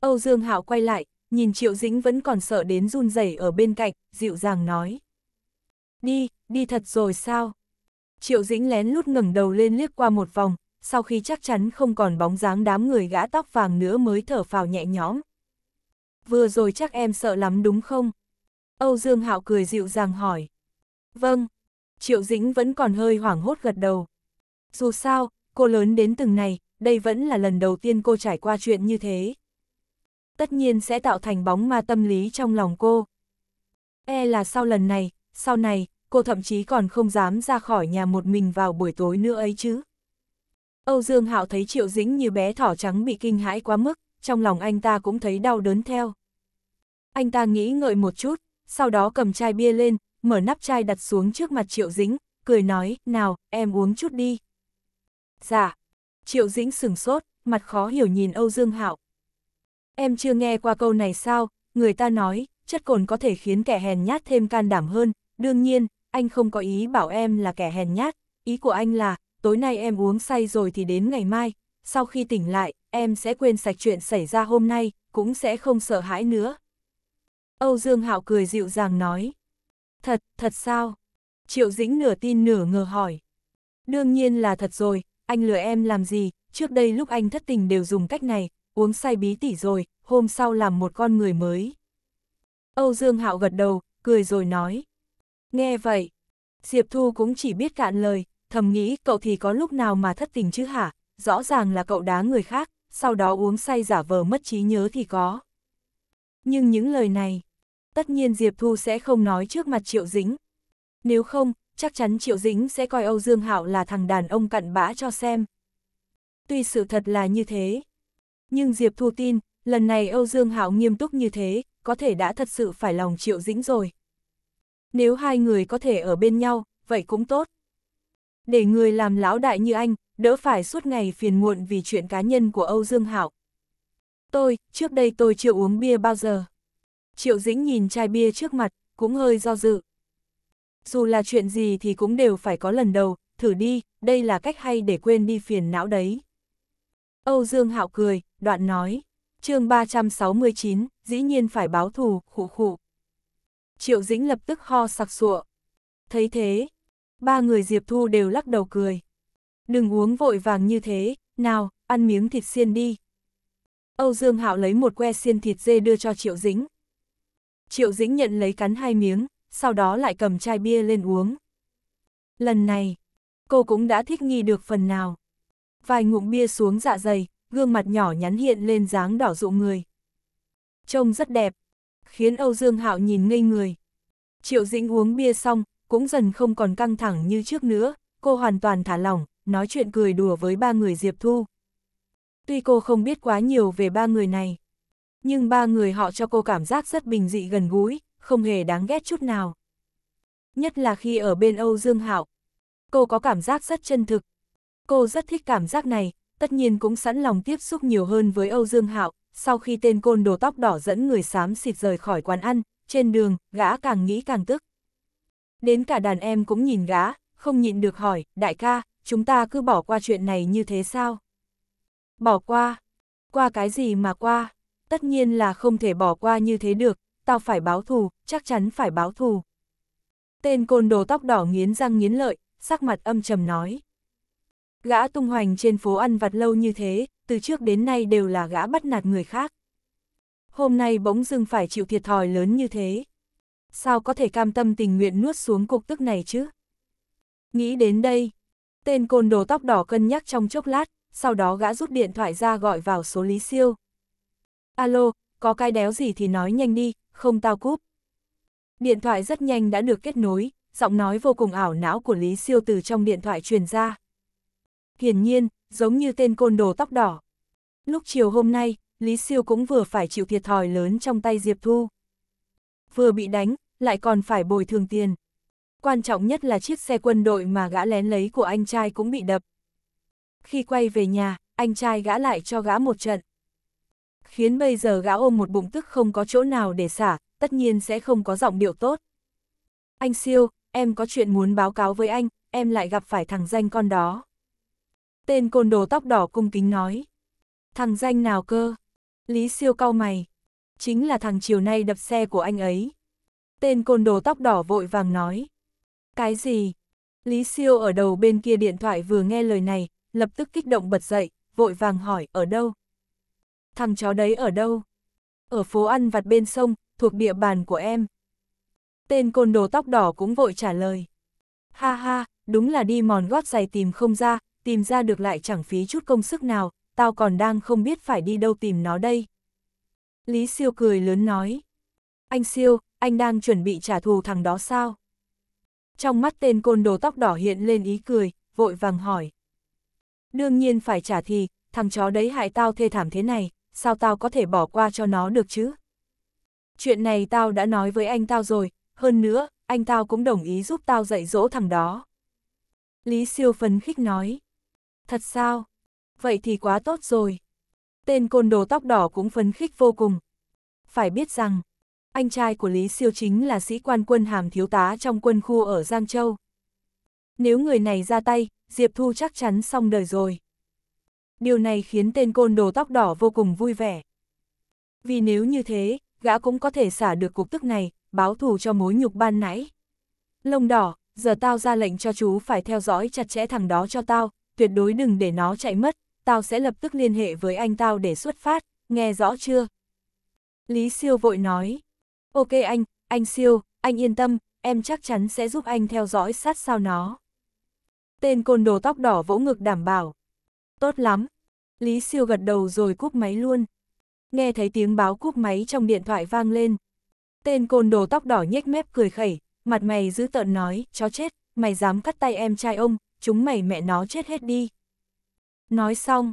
Âu Dương Hạo quay lại, nhìn Triệu Dĩnh vẫn còn sợ đến run rẩy ở bên cạnh, dịu dàng nói. Đi, đi thật rồi sao? Triệu Dĩnh lén lút ngẩng đầu lên liếc qua một vòng, sau khi chắc chắn không còn bóng dáng đám người gã tóc vàng nữa mới thở phào nhẹ nhõm. Vừa rồi chắc em sợ lắm đúng không? Âu Dương Hạo cười dịu dàng hỏi. Vâng, Triệu Dĩnh vẫn còn hơi hoảng hốt gật đầu. Dù sao, cô lớn đến từng này, đây vẫn là lần đầu tiên cô trải qua chuyện như thế. Tất nhiên sẽ tạo thành bóng ma tâm lý trong lòng cô. E là sau lần này, sau này, cô thậm chí còn không dám ra khỏi nhà một mình vào buổi tối nữa ấy chứ. Âu Dương Hạo thấy Triệu Dĩnh như bé thỏ trắng bị kinh hãi quá mức, trong lòng anh ta cũng thấy đau đớn theo. Anh ta nghĩ ngợi một chút, sau đó cầm chai bia lên, mở nắp chai đặt xuống trước mặt Triệu Dĩnh, cười nói, nào, em uống chút đi. Dạ. Triệu Dĩnh sừng sốt, mặt khó hiểu nhìn Âu Dương Hạo. Em chưa nghe qua câu này sao, người ta nói, chất cồn có thể khiến kẻ hèn nhát thêm can đảm hơn, đương nhiên, anh không có ý bảo em là kẻ hèn nhát, ý của anh là, tối nay em uống say rồi thì đến ngày mai, sau khi tỉnh lại, em sẽ quên sạch chuyện xảy ra hôm nay, cũng sẽ không sợ hãi nữa. Âu Dương Hạo cười dịu dàng nói. Thật, thật sao? Triệu Dĩnh nửa tin nửa ngờ hỏi. Đương nhiên là thật rồi, anh lừa em làm gì, trước đây lúc anh thất tình đều dùng cách này, uống say bí tỉ rồi, hôm sau làm một con người mới. Âu Dương Hạo gật đầu, cười rồi nói. Nghe vậy, Diệp Thu cũng chỉ biết cạn lời, thầm nghĩ cậu thì có lúc nào mà thất tình chứ hả, rõ ràng là cậu đá người khác, sau đó uống say giả vờ mất trí nhớ thì có. Nhưng những lời này, tất nhiên Diệp Thu sẽ không nói trước mặt Triệu Dĩnh. Nếu không, chắc chắn Triệu Dĩnh sẽ coi Âu Dương Hạo là thằng đàn ông cặn bã cho xem. Tuy sự thật là như thế, nhưng Diệp Thu tin, lần này Âu Dương Hạo nghiêm túc như thế, có thể đã thật sự phải lòng Triệu Dĩnh rồi. Nếu hai người có thể ở bên nhau, vậy cũng tốt. Để người làm lão đại như anh, đỡ phải suốt ngày phiền muộn vì chuyện cá nhân của Âu Dương Hảo. Tôi, trước đây tôi chưa uống bia bao giờ. Triệu Dĩnh nhìn chai bia trước mặt, cũng hơi do dự. Dù là chuyện gì thì cũng đều phải có lần đầu, thử đi, đây là cách hay để quên đi phiền não đấy. Âu Dương Hạo cười, đoạn nói, chương 369, dĩ nhiên phải báo thù, khụ khụ. Triệu Dĩnh lập tức ho sặc sụa. Thấy thế, ba người Diệp Thu đều lắc đầu cười. Đừng uống vội vàng như thế, nào, ăn miếng thịt xiên đi. Âu Dương Hạo lấy một que xiên thịt dê đưa cho Triệu Dĩnh. Triệu Dĩnh nhận lấy cắn hai miếng, sau đó lại cầm chai bia lên uống. Lần này, cô cũng đã thích nghi được phần nào. Vài ngụm bia xuống dạ dày, gương mặt nhỏ nhắn hiện lên dáng đỏ rụ người. Trông rất đẹp, khiến Âu Dương Hạo nhìn ngây người. Triệu Dĩnh uống bia xong, cũng dần không còn căng thẳng như trước nữa, cô hoàn toàn thả lỏng, nói chuyện cười đùa với ba người Diệp Thu. Tuy cô không biết quá nhiều về ba người này, nhưng ba người họ cho cô cảm giác rất bình dị gần gũi, không hề đáng ghét chút nào. Nhất là khi ở bên Âu Dương Hạo, cô có cảm giác rất chân thực. Cô rất thích cảm giác này, tất nhiên cũng sẵn lòng tiếp xúc nhiều hơn với Âu Dương Hạo, sau khi tên côn đồ tóc đỏ dẫn người xám xịt rời khỏi quán ăn, trên đường, gã càng nghĩ càng tức đến cả đàn em cũng nhìn gã, không nhịn được hỏi, đại ca, chúng ta cứ bỏ qua chuyện này như thế sao? Bỏ qua? Qua cái gì mà qua? Tất nhiên là không thể bỏ qua như thế được, tao phải báo thù, chắc chắn phải báo thù. Tên côn đồ tóc đỏ nghiến răng nghiến lợi, sắc mặt âm trầm nói. Gã tung hoành trên phố ăn vặt lâu như thế, từ trước đến nay đều là gã bắt nạt người khác. Hôm nay bỗng dưng phải chịu thiệt thòi lớn như thế sao có thể cam tâm tình nguyện nuốt xuống cục tức này chứ? Nghĩ đến đây, tên côn đồ tóc đỏ cân nhắc trong chốc lát, sau đó gã rút điện thoại ra gọi vào số Lý Siêu. Alo, có cái đéo gì thì nói nhanh đi, không tao cúp. Điện thoại rất nhanh đã được kết nối, giọng nói vô cùng ảo não của Lý Siêu từ trong điện thoại truyền ra. Hiển nhiên, giống như tên côn đồ tóc đỏ. Lúc chiều hôm nay, Lý Siêu cũng vừa phải chịu thiệt thòi lớn trong tay Diệp Thu vừa bị đánh, lại còn phải bồi thường tiền. Quan trọng nhất là chiếc xe quân đội mà gã lén lấy của anh trai cũng bị đập. Khi quay về nhà, anh trai gã lại cho gã một trận. Khiến bây giờ gã ôm một bụng tức không có chỗ nào để xả, tất nhiên sẽ không có giọng điệu tốt. Anh siêu, em có chuyện muốn báo cáo với anh, em lại gặp phải thằng danh con đó. Tên côn đồ tóc đỏ cung kính nói. Thằng danh nào cơ? Lý siêu cau mày chính là thằng chiều nay đập xe của anh ấy. Tên côn đồ tóc đỏ vội vàng nói. Cái gì? Lý siêu ở đầu bên kia điện thoại vừa nghe lời này, lập tức kích động bật dậy, vội vàng hỏi ở đâu? Thằng chó đấy ở đâu? Ở phố ăn vặt bên sông, thuộc địa bàn của em. Tên côn đồ tóc đỏ cũng vội trả lời. Ha ha, đúng là đi mòn gót giày tìm không ra, tìm ra được lại chẳng phí chút công sức nào, tao còn đang không biết phải đi đâu tìm nó đây. Lý Siêu cười lớn nói. Anh Siêu, anh đang chuẩn bị trả thù thằng đó sao? Trong mắt tên côn đồ tóc đỏ hiện lên ý cười, vội vàng hỏi. Đương nhiên phải trả thì, thằng chó đấy hại tao thê thảm thế này, sao tao có thể bỏ qua cho nó được chứ? Chuyện này tao đã nói với anh tao rồi, hơn nữa, anh tao cũng đồng ý giúp tao dạy dỗ thằng đó. Lý siêu phấn khích nói. Thật sao? Vậy thì quá tốt rồi. Tên côn đồ tóc đỏ cũng phấn khích vô cùng. Phải biết rằng, anh trai của Lý Siêu chính là sĩ quan quân hàm thiếu tá trong quân khu ở Giang Châu. Nếu người này ra tay, Diệp Thu chắc chắn xong đời rồi. Điều này khiến tên côn đồ tóc đỏ vô cùng vui vẻ. Vì nếu như thế, gã cũng có thể xả được cục tức này, báo thù cho mối nhục ban nãy. Lông đỏ, giờ tao ra lệnh cho chú phải theo dõi chặt chẽ thằng đó cho tao, tuyệt đối đừng để nó chạy mất, tao sẽ lập tức liên hệ với anh tao để xuất phát, nghe rõ chưa? Lý Siêu vội nói, ok anh, anh Siêu, anh yên tâm, em chắc chắn sẽ giúp anh theo dõi sát sao nó. Tên côn đồ tóc đỏ vỗ ngực đảm bảo. Tốt lắm. Lý Siêu gật đầu rồi cúp máy luôn. Nghe thấy tiếng báo cúp máy trong điện thoại vang lên. Tên côn đồ tóc đỏ nhếch mép cười khẩy, mặt mày dữ tợn nói, chó chết, mày dám cắt tay em trai ông, chúng mày mẹ nó chết hết đi. Nói xong,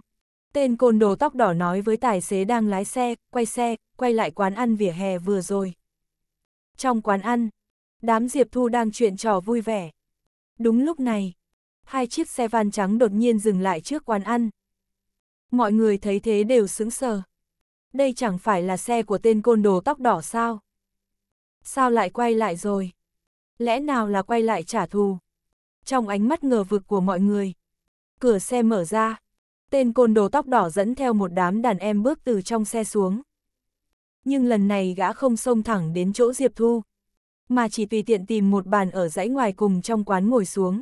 tên côn đồ tóc đỏ nói với tài xế đang lái xe, quay xe, quay lại quán ăn vỉa hè vừa rồi. Trong quán ăn, đám Diệp Thu đang chuyện trò vui vẻ. Đúng lúc này, hai chiếc xe van trắng đột nhiên dừng lại trước quán ăn. Mọi người thấy thế đều sững sờ. Đây chẳng phải là xe của tên côn đồ tóc đỏ sao? Sao lại quay lại rồi? Lẽ nào là quay lại trả thù? Trong ánh mắt ngờ vực của mọi người, cửa xe mở ra, Tên côn đồ tóc đỏ dẫn theo một đám đàn em bước từ trong xe xuống. Nhưng lần này gã không xông thẳng đến chỗ Diệp Thu, mà chỉ tùy tiện tìm một bàn ở dãy ngoài cùng trong quán ngồi xuống.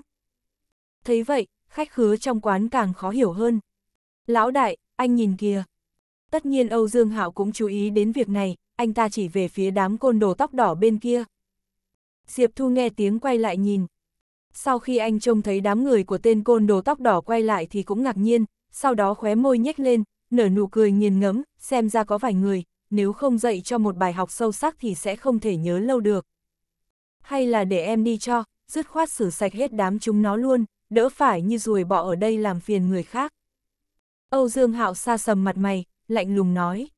Thấy vậy, khách khứa trong quán càng khó hiểu hơn. Lão đại, anh nhìn kìa. Tất nhiên Âu Dương Hạo cũng chú ý đến việc này, anh ta chỉ về phía đám côn đồ tóc đỏ bên kia. Diệp Thu nghe tiếng quay lại nhìn. Sau khi anh trông thấy đám người của tên côn đồ tóc đỏ quay lại thì cũng ngạc nhiên, sau đó khóe môi nhếch lên, nở nụ cười nghiền ngẫm, xem ra có vài người, nếu không dạy cho một bài học sâu sắc thì sẽ không thể nhớ lâu được. Hay là để em đi cho, dứt khoát xử sạch hết đám chúng nó luôn, đỡ phải như ruồi bọ ở đây làm phiền người khác. Âu Dương Hạo xa sầm mặt mày, lạnh lùng nói.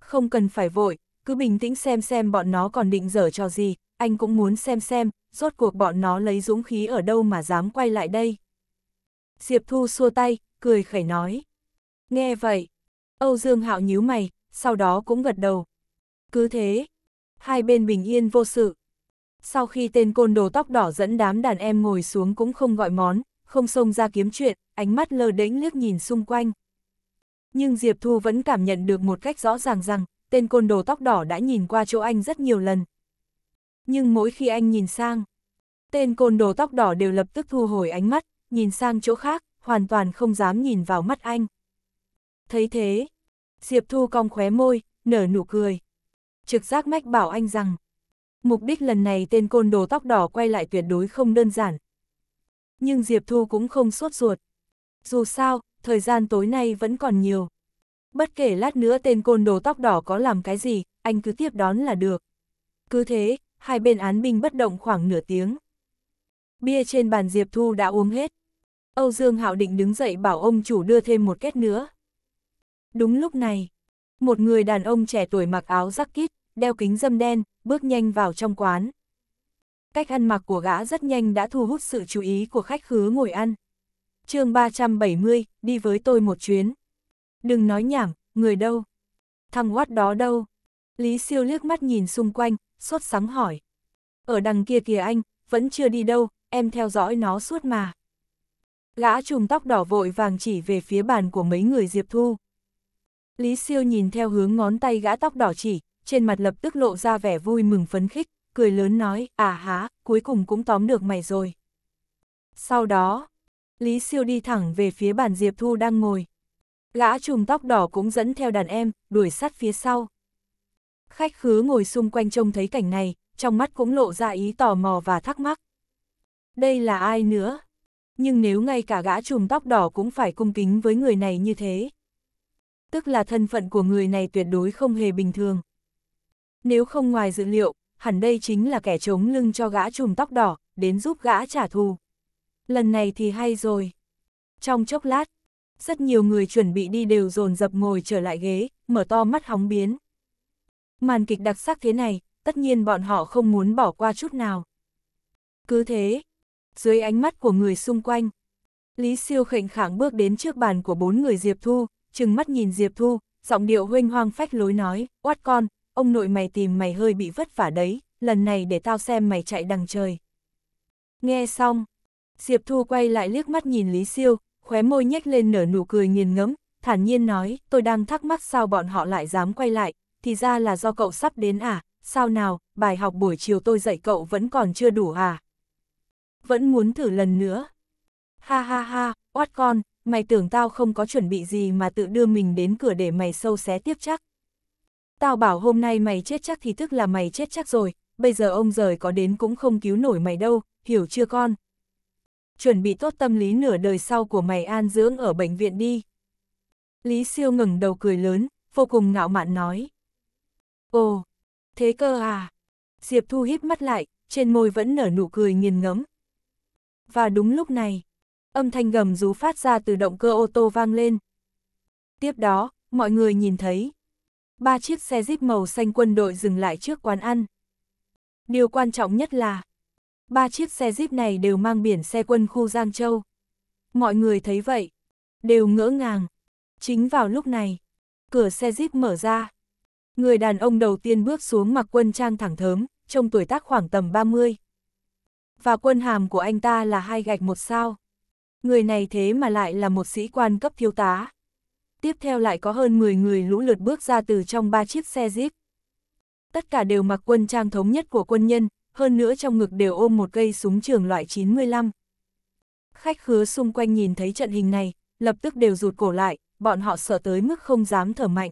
Không cần phải vội, cứ bình tĩnh xem xem bọn nó còn định dở cho gì, anh cũng muốn xem xem, rốt cuộc bọn nó lấy dũng khí ở đâu mà dám quay lại đây. Diệp Thu xua tay, cười khẩy nói. Nghe vậy, Âu Dương Hạo nhíu mày, sau đó cũng gật đầu. Cứ thế, hai bên bình yên vô sự. Sau khi tên côn đồ tóc đỏ dẫn đám đàn em ngồi xuống cũng không gọi món, không xông ra kiếm chuyện, ánh mắt lơ đễnh liếc nhìn xung quanh. Nhưng Diệp Thu vẫn cảm nhận được một cách rõ ràng rằng, tên côn đồ tóc đỏ đã nhìn qua chỗ anh rất nhiều lần. Nhưng mỗi khi anh nhìn sang, tên côn đồ tóc đỏ đều lập tức thu hồi ánh mắt, nhìn sang chỗ khác, hoàn toàn không dám nhìn vào mắt anh. Thấy thế, Diệp Thu cong khóe môi, nở nụ cười. Trực giác mách bảo anh rằng, mục đích lần này tên côn đồ tóc đỏ quay lại tuyệt đối không đơn giản. Nhưng Diệp Thu cũng không sốt ruột. Dù sao, thời gian tối nay vẫn còn nhiều. Bất kể lát nữa tên côn đồ tóc đỏ có làm cái gì, anh cứ tiếp đón là được. Cứ thế, hai bên án binh bất động khoảng nửa tiếng. Bia trên bàn Diệp Thu đã uống hết. Âu Dương Hạo định đứng dậy bảo ông chủ đưa thêm một két nữa. Đúng lúc này, một người đàn ông trẻ tuổi mặc áo giắc kít, đeo kính dâm đen, bước nhanh vào trong quán. Cách ăn mặc của gã rất nhanh đã thu hút sự chú ý của khách khứa ngồi ăn. chương 370, đi với tôi một chuyến. Đừng nói nhảm, người đâu? Thằng Watt đó đâu? Lý siêu liếc mắt nhìn xung quanh, sốt sắng hỏi. Ở đằng kia kìa anh, vẫn chưa đi đâu, em theo dõi nó suốt mà. Gã trùm tóc đỏ vội vàng chỉ về phía bàn của mấy người Diệp Thu. Lý Siêu nhìn theo hướng ngón tay gã tóc đỏ chỉ, trên mặt lập tức lộ ra vẻ vui mừng phấn khích, cười lớn nói, à há, cuối cùng cũng tóm được mày rồi. Sau đó, Lý Siêu đi thẳng về phía bàn Diệp Thu đang ngồi. Gã trùm tóc đỏ cũng dẫn theo đàn em, đuổi sát phía sau. Khách khứ ngồi xung quanh trông thấy cảnh này, trong mắt cũng lộ ra ý tò mò và thắc mắc. Đây là ai nữa? nhưng nếu ngay cả gã trùm tóc đỏ cũng phải cung kính với người này như thế. Tức là thân phận của người này tuyệt đối không hề bình thường. Nếu không ngoài dự liệu, hẳn đây chính là kẻ chống lưng cho gã trùm tóc đỏ, đến giúp gã trả thù. Lần này thì hay rồi. Trong chốc lát, rất nhiều người chuẩn bị đi đều dồn dập ngồi trở lại ghế, mở to mắt hóng biến. Màn kịch đặc sắc thế này, tất nhiên bọn họ không muốn bỏ qua chút nào. Cứ thế, dưới ánh mắt của người xung quanh. Lý siêu khệnh khẳng bước đến trước bàn của bốn người Diệp Thu, chừng mắt nhìn Diệp Thu, giọng điệu huynh hoang phách lối nói, oát con, ông nội mày tìm mày hơi bị vất vả đấy, lần này để tao xem mày chạy đằng trời. Nghe xong, Diệp Thu quay lại liếc mắt nhìn Lý Siêu, khóe môi nhếch lên nở nụ cười nghiền ngấm, thản nhiên nói, tôi đang thắc mắc sao bọn họ lại dám quay lại, thì ra là do cậu sắp đến à, sao nào, bài học buổi chiều tôi dạy cậu vẫn còn chưa đủ à vẫn muốn thử lần nữa. Ha ha ha, oát con, mày tưởng tao không có chuẩn bị gì mà tự đưa mình đến cửa để mày sâu xé tiếp chắc. Tao bảo hôm nay mày chết chắc thì tức là mày chết chắc rồi, bây giờ ông rời có đến cũng không cứu nổi mày đâu, hiểu chưa con? Chuẩn bị tốt tâm lý nửa đời sau của mày an dưỡng ở bệnh viện đi. Lý siêu ngẩng đầu cười lớn, vô cùng ngạo mạn nói. Ồ, thế cơ à? Diệp Thu hít mắt lại, trên môi vẫn nở nụ cười nghiền ngẫm, và đúng lúc này, âm thanh gầm rú phát ra từ động cơ ô tô vang lên. Tiếp đó, mọi người nhìn thấy, ba chiếc xe jeep màu xanh quân đội dừng lại trước quán ăn. Điều quan trọng nhất là, ba chiếc xe jeep này đều mang biển xe quân khu Giang Châu. Mọi người thấy vậy, đều ngỡ ngàng. Chính vào lúc này, cửa xe jeep mở ra. Người đàn ông đầu tiên bước xuống mặc quân trang thẳng thớm, trông tuổi tác khoảng tầm 30 và quân hàm của anh ta là hai gạch một sao. Người này thế mà lại là một sĩ quan cấp thiếu tá. Tiếp theo lại có hơn 10 người lũ lượt bước ra từ trong ba chiếc xe jeep. Tất cả đều mặc quân trang thống nhất của quân nhân, hơn nữa trong ngực đều ôm một cây súng trường loại 95. Khách khứa xung quanh nhìn thấy trận hình này, lập tức đều rụt cổ lại, bọn họ sợ tới mức không dám thở mạnh.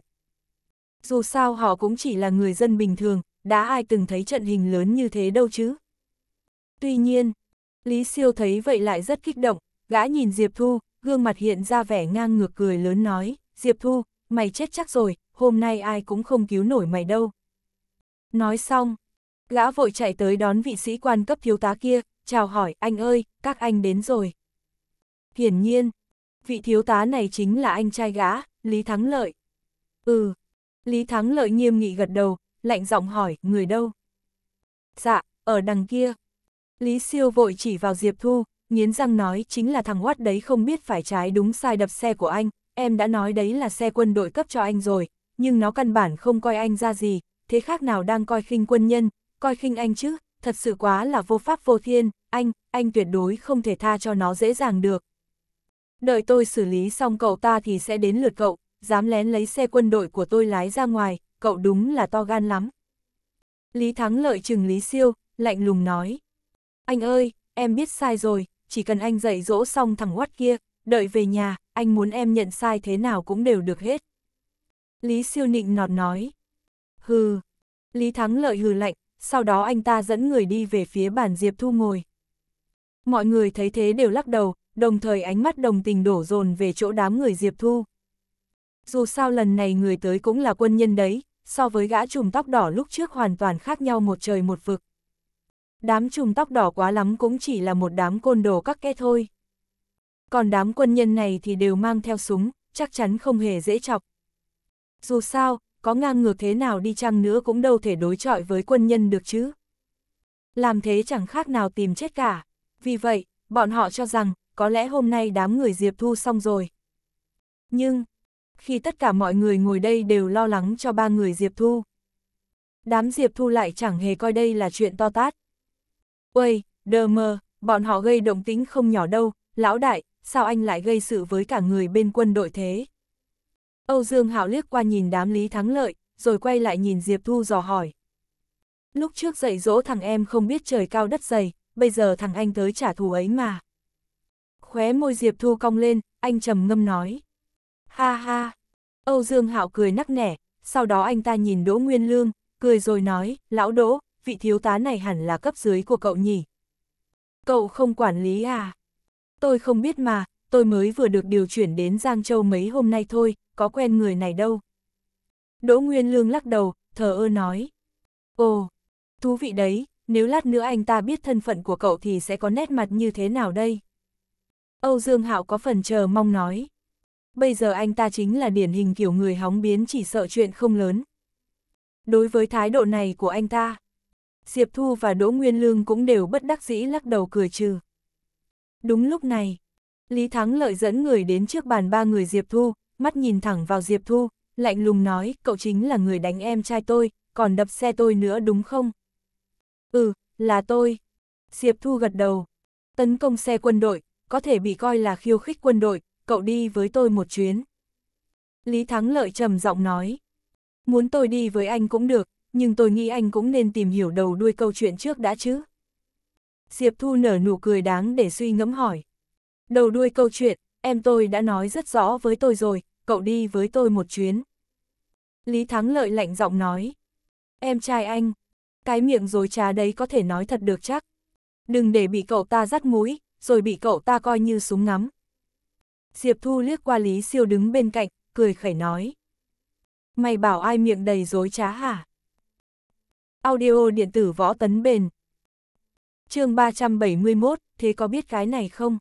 Dù sao họ cũng chỉ là người dân bình thường, đã ai từng thấy trận hình lớn như thế đâu chứ. Tuy nhiên, Lý Siêu thấy vậy lại rất kích động, gã nhìn Diệp Thu, gương mặt hiện ra vẻ ngang ngược cười lớn nói, Diệp Thu, mày chết chắc rồi, hôm nay ai cũng không cứu nổi mày đâu. Nói xong, gã vội chạy tới đón vị sĩ quan cấp thiếu tá kia, chào hỏi, anh ơi, các anh đến rồi. Hiển nhiên, vị thiếu tá này chính là anh trai gã, Lý Thắng Lợi. Ừ, Lý Thắng Lợi nghiêm nghị gật đầu, lạnh giọng hỏi, người đâu? Dạ, ở đằng kia. Lý Siêu vội chỉ vào Diệp Thu, nghiến răng nói chính là thằng Watt đấy không biết phải trái đúng sai đập xe của anh, em đã nói đấy là xe quân đội cấp cho anh rồi, nhưng nó căn bản không coi anh ra gì, thế khác nào đang coi khinh quân nhân, coi khinh anh chứ, thật sự quá là vô pháp vô thiên, anh, anh tuyệt đối không thể tha cho nó dễ dàng được. Đợi tôi xử lý xong cậu ta thì sẽ đến lượt cậu, dám lén lấy xe quân đội của tôi lái ra ngoài, cậu đúng là to gan lắm. Lý Thắng lợi chừng Lý Siêu, lạnh lùng nói anh ơi, em biết sai rồi, chỉ cần anh dạy dỗ xong thằng quát kia, đợi về nhà, anh muốn em nhận sai thế nào cũng đều được hết. Lý siêu nịnh nọt nói. Hừ. Lý thắng lợi hừ lạnh, sau đó anh ta dẫn người đi về phía bàn Diệp Thu ngồi. Mọi người thấy thế đều lắc đầu, đồng thời ánh mắt đồng tình đổ dồn về chỗ đám người Diệp Thu. Dù sao lần này người tới cũng là quân nhân đấy, so với gã trùm tóc đỏ lúc trước hoàn toàn khác nhau một trời một vực. Đám trùm tóc đỏ quá lắm cũng chỉ là một đám côn đồ các kẽ thôi. Còn đám quân nhân này thì đều mang theo súng, chắc chắn không hề dễ chọc. Dù sao, có ngang ngược thế nào đi chăng nữa cũng đâu thể đối chọi với quân nhân được chứ. Làm thế chẳng khác nào tìm chết cả. Vì vậy, bọn họ cho rằng, có lẽ hôm nay đám người Diệp Thu xong rồi. Nhưng, khi tất cả mọi người ngồi đây đều lo lắng cho ba người Diệp Thu. Đám Diệp Thu lại chẳng hề coi đây là chuyện to tát, Uầy, đờ mờ, bọn họ gây động tĩnh không nhỏ đâu, lão đại, sao anh lại gây sự với cả người bên quân đội thế? Âu Dương Hạo liếc qua nhìn đám Lý Thắng Lợi, rồi quay lại nhìn Diệp Thu dò hỏi. Lúc trước dạy dỗ thằng em không biết trời cao đất dày, bây giờ thằng anh tới trả thù ấy mà. Khóe môi Diệp Thu cong lên, anh trầm ngâm nói. Ha ha, Âu Dương Hạo cười nắc nẻ, sau đó anh ta nhìn Đỗ Nguyên Lương, cười rồi nói, lão Đỗ, vị thiếu tá này hẳn là cấp dưới của cậu nhỉ. Cậu không quản lý à? Tôi không biết mà, tôi mới vừa được điều chuyển đến Giang Châu mấy hôm nay thôi, có quen người này đâu. Đỗ Nguyên Lương lắc đầu, thờ ơ nói. Ồ, thú vị đấy, nếu lát nữa anh ta biết thân phận của cậu thì sẽ có nét mặt như thế nào đây? Âu Dương Hạo có phần chờ mong nói. Bây giờ anh ta chính là điển hình kiểu người hóng biến chỉ sợ chuyện không lớn. Đối với thái độ này của anh ta, Diệp Thu và Đỗ Nguyên Lương cũng đều bất đắc dĩ lắc đầu cười trừ. Đúng lúc này, Lý Thắng lợi dẫn người đến trước bàn ba người Diệp Thu, mắt nhìn thẳng vào Diệp Thu, lạnh lùng nói, cậu chính là người đánh em trai tôi, còn đập xe tôi nữa đúng không? Ừ, là tôi. Diệp Thu gật đầu. Tấn công xe quân đội, có thể bị coi là khiêu khích quân đội, cậu đi với tôi một chuyến. Lý Thắng Lợi trầm giọng nói. Muốn tôi đi với anh cũng được, nhưng tôi nghĩ anh cũng nên tìm hiểu đầu đuôi câu chuyện trước đã chứ. Diệp Thu nở nụ cười đáng để suy ngẫm hỏi. Đầu đuôi câu chuyện, em tôi đã nói rất rõ với tôi rồi, cậu đi với tôi một chuyến. Lý Thắng Lợi lạnh giọng nói. Em trai anh, cái miệng dối trá đấy có thể nói thật được chắc. Đừng để bị cậu ta dắt mũi, rồi bị cậu ta coi như súng ngắm. Diệp Thu liếc qua Lý Siêu đứng bên cạnh, cười khẩy nói. Mày bảo ai miệng đầy dối trá hả? Audio điện tử võ tấn bền. chương 371, thế có biết cái này không?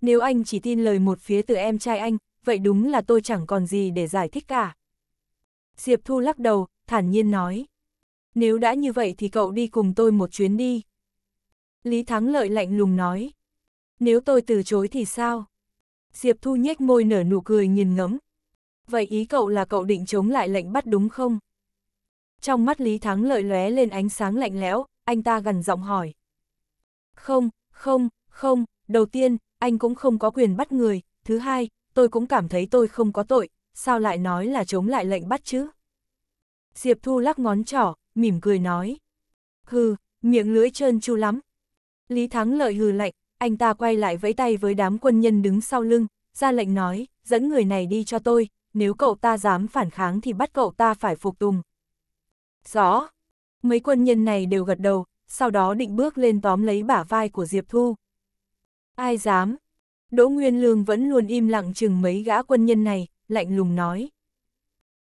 Nếu anh chỉ tin lời một phía từ em trai anh, vậy đúng là tôi chẳng còn gì để giải thích cả. Diệp Thu lắc đầu, thản nhiên nói. Nếu đã như vậy thì cậu đi cùng tôi một chuyến đi. Lý Thắng Lợi lạnh lùng nói. Nếu tôi từ chối thì sao? Diệp Thu nhếch môi nở nụ cười nhìn ngấm Vậy ý cậu là cậu định chống lại lệnh bắt đúng không? Trong mắt Lý Thắng lợi lóe lên ánh sáng lạnh lẽo, anh ta gần giọng hỏi. Không, không, không, đầu tiên, anh cũng không có quyền bắt người, thứ hai, tôi cũng cảm thấy tôi không có tội, sao lại nói là chống lại lệnh bắt chứ? Diệp Thu lắc ngón trỏ, mỉm cười nói. Hừ, miệng lưỡi trơn chu lắm. Lý Thắng lợi hừ lạnh, anh ta quay lại vẫy tay với đám quân nhân đứng sau lưng, ra lệnh nói, dẫn người này đi cho tôi, nếu cậu ta dám phản kháng thì bắt cậu ta phải phục tùng, Rõ. Mấy quân nhân này đều gật đầu, sau đó định bước lên tóm lấy bả vai của Diệp Thu. Ai dám? Đỗ Nguyên Lương vẫn luôn im lặng chừng mấy gã quân nhân này, lạnh lùng nói.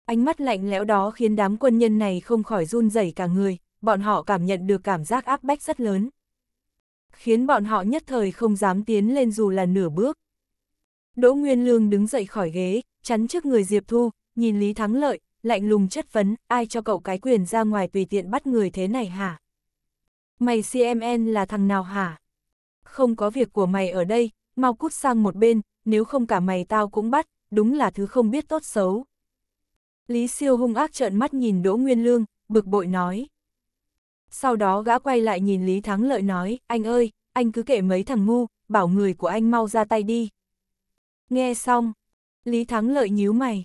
Ánh mắt lạnh lẽo đó khiến đám quân nhân này không khỏi run rẩy cả người, bọn họ cảm nhận được cảm giác áp bách rất lớn. Khiến bọn họ nhất thời không dám tiến lên dù là nửa bước. Đỗ Nguyên Lương đứng dậy khỏi ghế, chắn trước người Diệp Thu, nhìn Lý Thắng Lợi, lạnh lùng chất vấn, ai cho cậu cái quyền ra ngoài tùy tiện bắt người thế này hả? Mày CMN là thằng nào hả? Không có việc của mày ở đây, mau cút sang một bên, nếu không cả mày tao cũng bắt, đúng là thứ không biết tốt xấu. Lý siêu hung ác trợn mắt nhìn Đỗ Nguyên Lương, bực bội nói. Sau đó gã quay lại nhìn Lý Thắng Lợi nói, anh ơi, anh cứ kể mấy thằng ngu, bảo người của anh mau ra tay đi. Nghe xong, Lý Thắng Lợi nhíu mày.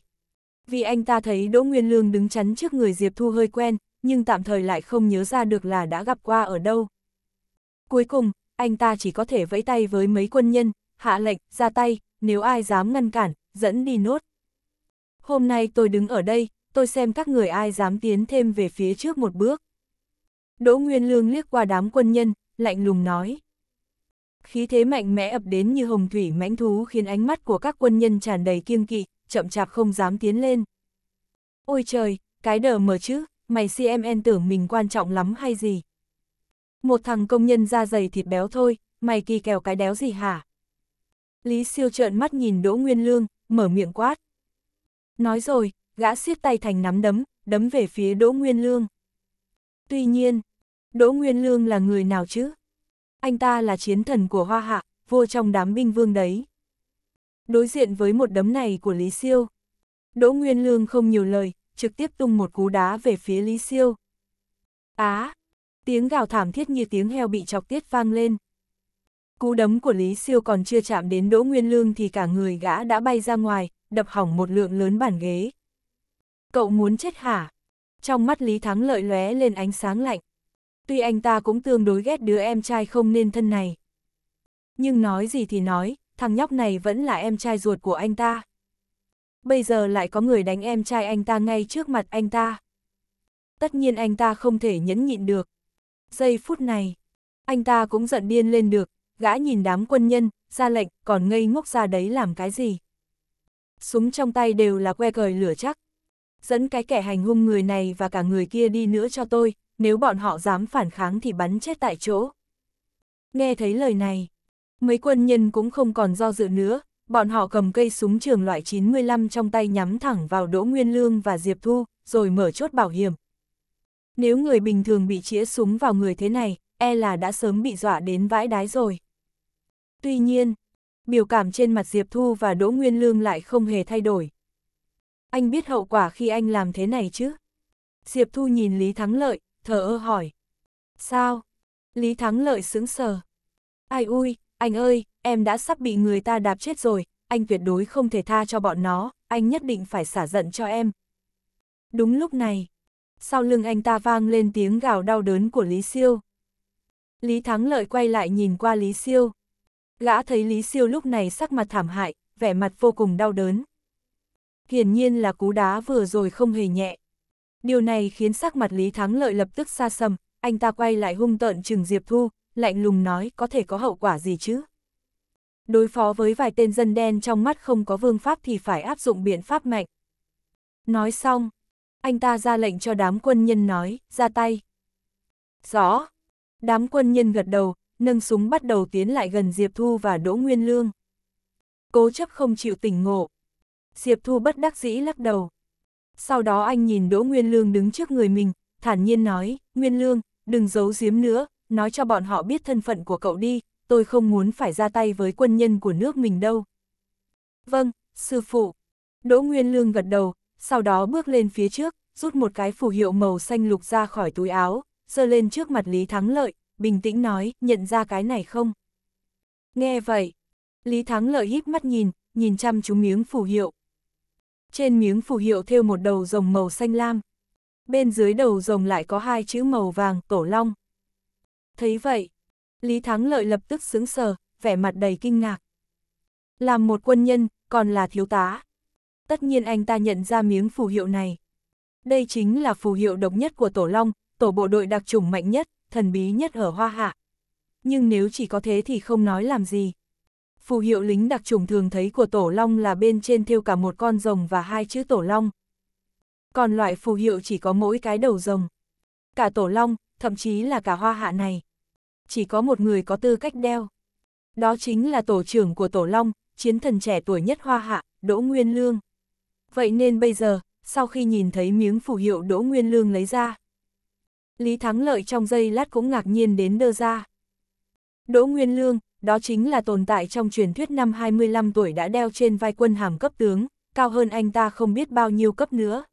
Vì anh ta thấy Đỗ Nguyên Lương đứng chắn trước người Diệp Thu hơi quen, nhưng tạm thời lại không nhớ ra được là đã gặp qua ở đâu. Cuối cùng, anh ta chỉ có thể vẫy tay với mấy quân nhân, hạ lệnh, ra tay, nếu ai dám ngăn cản, dẫn đi nốt. Hôm nay tôi đứng ở đây, tôi xem các người ai dám tiến thêm về phía trước một bước. Đỗ Nguyên Lương liếc qua đám quân nhân, lạnh lùng nói. Khí thế mạnh mẽ ập đến như hồng thủy mãnh thú khiến ánh mắt của các quân nhân tràn đầy kiêng kỵ, chậm chạp không dám tiến lên. Ôi trời, cái đờ mở chứ, mày CMN tưởng mình quan trọng lắm hay gì? Một thằng công nhân da dày thịt béo thôi, mày kỳ kèo cái đéo gì hả? Lý siêu trợn mắt nhìn Đỗ Nguyên Lương, mở miệng quát. Nói rồi, gã siết tay thành nắm đấm, đấm về phía Đỗ Nguyên Lương. Tuy nhiên, Đỗ Nguyên Lương là người nào chứ? Anh ta là chiến thần của Hoa Hạ, vua trong đám binh vương đấy đối diện với một đấm này của Lý Siêu. Đỗ Nguyên Lương không nhiều lời, trực tiếp tung một cú đá về phía Lý Siêu. Á! À, tiếng gào thảm thiết như tiếng heo bị chọc tiết vang lên. Cú đấm của Lý Siêu còn chưa chạm đến Đỗ Nguyên Lương thì cả người gã đã bay ra ngoài, đập hỏng một lượng lớn bàn ghế. Cậu muốn chết hả? Trong mắt Lý Thắng lợi lóe lên ánh sáng lạnh. Tuy anh ta cũng tương đối ghét đứa em trai không nên thân này. Nhưng nói gì thì nói, thằng nhóc này vẫn là em trai ruột của anh ta. Bây giờ lại có người đánh em trai anh ta ngay trước mặt anh ta. Tất nhiên anh ta không thể nhẫn nhịn được. Giây phút này, anh ta cũng giận điên lên được, gã nhìn đám quân nhân, ra lệnh, còn ngây ngốc ra đấy làm cái gì. Súng trong tay đều là que cời lửa chắc. Dẫn cái kẻ hành hung người này và cả người kia đi nữa cho tôi, nếu bọn họ dám phản kháng thì bắn chết tại chỗ. Nghe thấy lời này, Mấy quân nhân cũng không còn do dự nữa, bọn họ cầm cây súng trường loại 95 trong tay nhắm thẳng vào Đỗ Nguyên Lương và Diệp Thu, rồi mở chốt bảo hiểm. Nếu người bình thường bị chĩa súng vào người thế này, e là đã sớm bị dọa đến vãi đái rồi. Tuy nhiên, biểu cảm trên mặt Diệp Thu và Đỗ Nguyên Lương lại không hề thay đổi. Anh biết hậu quả khi anh làm thế này chứ? Diệp Thu nhìn Lý Thắng Lợi, thở ơ hỏi. Sao? Lý Thắng Lợi sững sờ. Ai ui, anh ơi, em đã sắp bị người ta đạp chết rồi, anh tuyệt đối không thể tha cho bọn nó, anh nhất định phải xả giận cho em. Đúng lúc này, sau lưng anh ta vang lên tiếng gào đau đớn của Lý Siêu. Lý Thắng Lợi quay lại nhìn qua Lý Siêu. Gã thấy Lý Siêu lúc này sắc mặt thảm hại, vẻ mặt vô cùng đau đớn. Hiển nhiên là cú đá vừa rồi không hề nhẹ. Điều này khiến sắc mặt Lý Thắng Lợi lập tức xa sầm, anh ta quay lại hung tợn trừng Diệp Thu, lạnh lùng nói có thể có hậu quả gì chứ. Đối phó với vài tên dân đen trong mắt không có vương pháp thì phải áp dụng biện pháp mạnh. Nói xong, anh ta ra lệnh cho đám quân nhân nói, ra tay. Rõ. Đám quân nhân gật đầu, nâng súng bắt đầu tiến lại gần Diệp Thu và Đỗ Nguyên Lương. Cố chấp không chịu tỉnh ngộ. Diệp Thu bất đắc dĩ lắc đầu. Sau đó anh nhìn Đỗ Nguyên Lương đứng trước người mình, thản nhiên nói, Nguyên Lương, đừng giấu giếm nữa, nói cho bọn họ biết thân phận của cậu đi, tôi không muốn phải ra tay với quân nhân của nước mình đâu. Vâng, sư phụ. Đỗ Nguyên Lương gật đầu, sau đó bước lên phía trước, rút một cái phù hiệu màu xanh lục ra khỏi túi áo, giơ lên trước mặt Lý Thắng Lợi, bình tĩnh nói, nhận ra cái này không? Nghe vậy, Lý Thắng Lợi híp mắt nhìn, nhìn chăm chú miếng phù hiệu. Trên miếng phù hiệu thêu một đầu rồng màu xanh lam. Bên dưới đầu rồng lại có hai chữ màu vàng, cổ long. Thấy vậy, Lý Thắng Lợi lập tức sướng sờ, vẻ mặt đầy kinh ngạc. Làm một quân nhân, còn là thiếu tá. Tất nhiên anh ta nhận ra miếng phù hiệu này. Đây chính là phù hiệu độc nhất của Tổ Long, tổ bộ đội đặc trùng mạnh nhất, thần bí nhất ở Hoa Hạ. Nhưng nếu chỉ có thế thì không nói làm gì. Phù hiệu lính đặc trùng thường thấy của Tổ Long là bên trên thêu cả một con rồng và hai chữ Tổ Long. Còn loại phù hiệu chỉ có mỗi cái đầu rồng. Cả Tổ Long, thậm chí là cả Hoa Hạ này, chỉ có một người có tư cách đeo. Đó chính là tổ trưởng của Tổ Long, chiến thần trẻ tuổi nhất hoa hạ, Đỗ Nguyên Lương. Vậy nên bây giờ, sau khi nhìn thấy miếng phù hiệu Đỗ Nguyên Lương lấy ra, Lý Thắng Lợi trong giây lát cũng ngạc nhiên đến đơ ra. Đỗ Nguyên Lương, đó chính là tồn tại trong truyền thuyết năm 25 tuổi đã đeo trên vai quân hàm cấp tướng, cao hơn anh ta không biết bao nhiêu cấp nữa.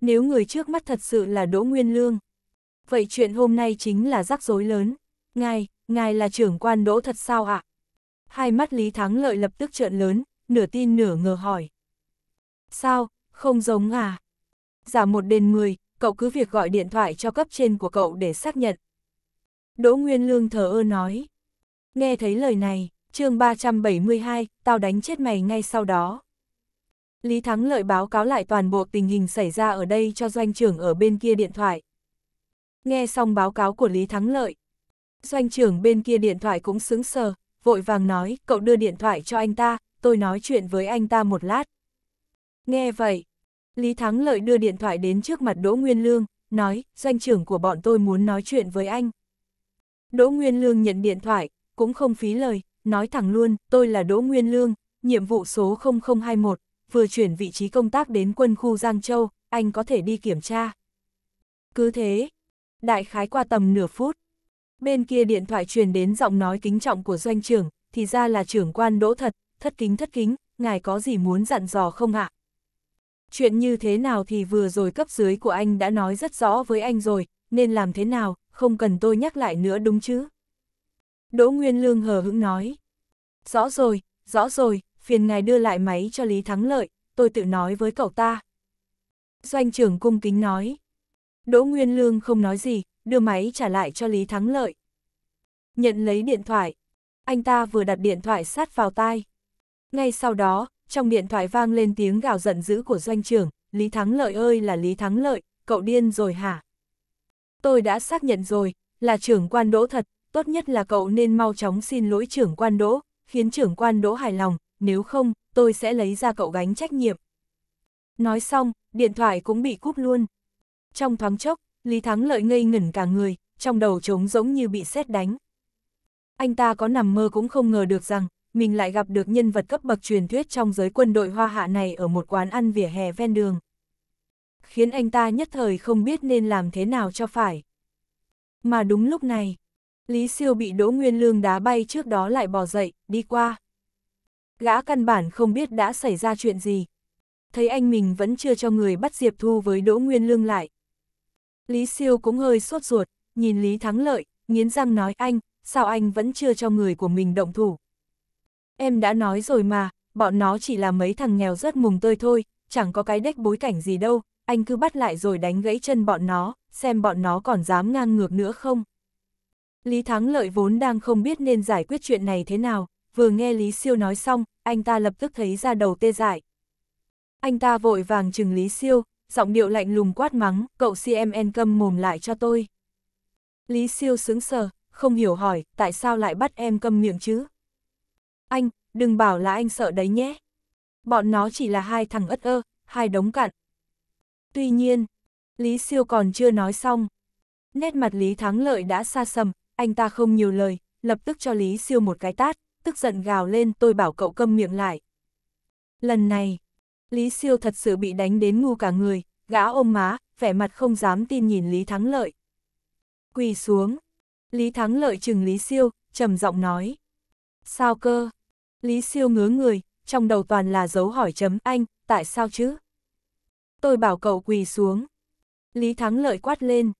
Nếu người trước mắt thật sự là Đỗ Nguyên Lương, vậy chuyện hôm nay chính là rắc rối lớn. Ngài, ngài là trưởng quan đỗ thật sao ạ? Hai mắt Lý Thắng Lợi lập tức trợn lớn, nửa tin nửa ngờ hỏi. Sao, không giống à? Giả một đền 10, cậu cứ việc gọi điện thoại cho cấp trên của cậu để xác nhận. Đỗ Nguyên Lương thờ ơ nói. Nghe thấy lời này, chương 372, tao đánh chết mày ngay sau đó. Lý Thắng Lợi báo cáo lại toàn bộ tình hình xảy ra ở đây cho doanh trưởng ở bên kia điện thoại. Nghe xong báo cáo của Lý Thắng Lợi, Doanh trưởng bên kia điện thoại cũng sững sờ, vội vàng nói, cậu đưa điện thoại cho anh ta, tôi nói chuyện với anh ta một lát. Nghe vậy, Lý Thắng Lợi đưa điện thoại đến trước mặt Đỗ Nguyên Lương, nói, doanh trưởng của bọn tôi muốn nói chuyện với anh. Đỗ Nguyên Lương nhận điện thoại, cũng không phí lời, nói thẳng luôn, tôi là Đỗ Nguyên Lương, nhiệm vụ số 0021, vừa chuyển vị trí công tác đến quân khu Giang Châu, anh có thể đi kiểm tra. Cứ thế, đại khái qua tầm nửa phút, Bên kia điện thoại truyền đến giọng nói kính trọng của doanh trưởng, thì ra là trưởng quan đỗ thật, thất kính thất kính, ngài có gì muốn dặn dò không ạ? Chuyện như thế nào thì vừa rồi cấp dưới của anh đã nói rất rõ với anh rồi, nên làm thế nào, không cần tôi nhắc lại nữa đúng chứ? Đỗ Nguyên Lương hờ hững nói. Rõ rồi, rõ rồi, phiền ngài đưa lại máy cho Lý Thắng Lợi, tôi tự nói với cậu ta. Doanh trưởng cung kính nói. Đỗ Nguyên Lương không nói gì, đưa máy trả lại cho Lý Thắng Lợi. Nhận lấy điện thoại, anh ta vừa đặt điện thoại sát vào tai. Ngay sau đó, trong điện thoại vang lên tiếng gào giận dữ của doanh trưởng, Lý Thắng Lợi ơi là Lý Thắng Lợi, cậu điên rồi hả? Tôi đã xác nhận rồi, là trưởng quan đỗ thật, tốt nhất là cậu nên mau chóng xin lỗi trưởng quan đỗ, khiến trưởng quan đỗ hài lòng, nếu không, tôi sẽ lấy ra cậu gánh trách nhiệm. Nói xong, điện thoại cũng bị cúp luôn. Trong thoáng chốc, Lý Thắng Lợi ngây ngẩn cả người, trong đầu trống rỗng như bị sét đánh. Anh ta có nằm mơ cũng không ngờ được rằng, mình lại gặp được nhân vật cấp bậc truyền thuyết trong giới quân đội hoa hạ này ở một quán ăn vỉa hè ven đường. Khiến anh ta nhất thời không biết nên làm thế nào cho phải. Mà đúng lúc này, Lý Siêu bị Đỗ Nguyên Lương đá bay trước đó lại bỏ dậy, đi qua. Gã căn bản không biết đã xảy ra chuyện gì. Thấy anh mình vẫn chưa cho người bắt Diệp Thu với Đỗ Nguyên Lương lại, Lý Siêu cũng hơi sốt ruột, nhìn Lý Thắng Lợi, nghiến răng nói anh, sao anh vẫn chưa cho người của mình động thủ. Em đã nói rồi mà, bọn nó chỉ là mấy thằng nghèo rớt mùng tơi thôi, chẳng có cái đếch bối cảnh gì đâu, anh cứ bắt lại rồi đánh gãy chân bọn nó, xem bọn nó còn dám ngang ngược nữa không. Lý Thắng Lợi vốn đang không biết nên giải quyết chuyện này thế nào, vừa nghe Lý Siêu nói xong, anh ta lập tức thấy ra đầu tê dại. Anh ta vội vàng chừng Lý Siêu, giọng điệu lạnh lùng quát mắng, cậu CMN câm mồm lại cho tôi. Lý siêu sướng sờ, không hiểu hỏi, tại sao lại bắt em câm miệng chứ? Anh, đừng bảo là anh sợ đấy nhé. Bọn nó chỉ là hai thằng ất ơ, hai đống cặn. Tuy nhiên, Lý siêu còn chưa nói xong. Nét mặt Lý Thắng Lợi đã xa sầm, anh ta không nhiều lời, lập tức cho Lý siêu một cái tát, tức giận gào lên tôi bảo cậu câm miệng lại. Lần này, Lý Siêu thật sự bị đánh đến ngu cả người, gã ôm má, vẻ mặt không dám tin nhìn Lý Thắng Lợi. Quỳ xuống. Lý Thắng Lợi chừng Lý Siêu, trầm giọng nói. Sao cơ? Lý Siêu ngứa người, trong đầu toàn là dấu hỏi chấm anh, tại sao chứ? Tôi bảo cậu quỳ xuống. Lý Thắng Lợi quát lên.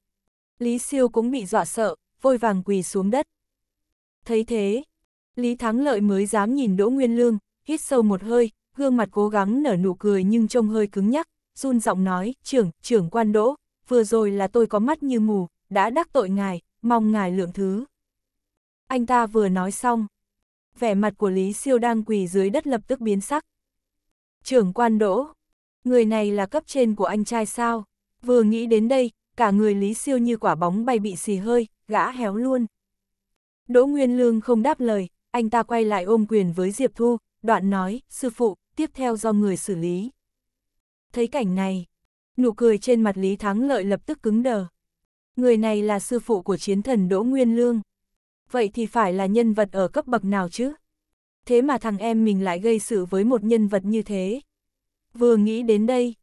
Lý Siêu cũng bị dọa sợ, vôi vàng quỳ xuống đất. Thấy thế, Lý Thắng Lợi mới dám nhìn Đỗ Nguyên Lương, hít sâu một hơi, gương mặt cố gắng nở nụ cười nhưng trông hơi cứng nhắc, run giọng nói, trưởng, trưởng quan đỗ, vừa rồi là tôi có mắt như mù, đã đắc tội ngài, mong ngài lượng thứ. Anh ta vừa nói xong. Vẻ mặt của Lý Siêu đang quỳ dưới đất lập tức biến sắc. Trưởng quan đỗ, người này là cấp trên của anh trai sao? Vừa nghĩ đến đây, cả người Lý Siêu như quả bóng bay bị xì hơi, gã héo luôn. Đỗ Nguyên Lương không đáp lời, anh ta quay lại ôm quyền với Diệp Thu, đoạn nói, sư phụ, tiếp theo do người xử lý. Thấy cảnh này, nụ cười trên mặt Lý Thắng Lợi lập tức cứng đờ. Người này là sư phụ của chiến thần Đỗ Nguyên Lương. Vậy thì phải là nhân vật ở cấp bậc nào chứ? Thế mà thằng em mình lại gây sự với một nhân vật như thế. Vừa nghĩ đến đây,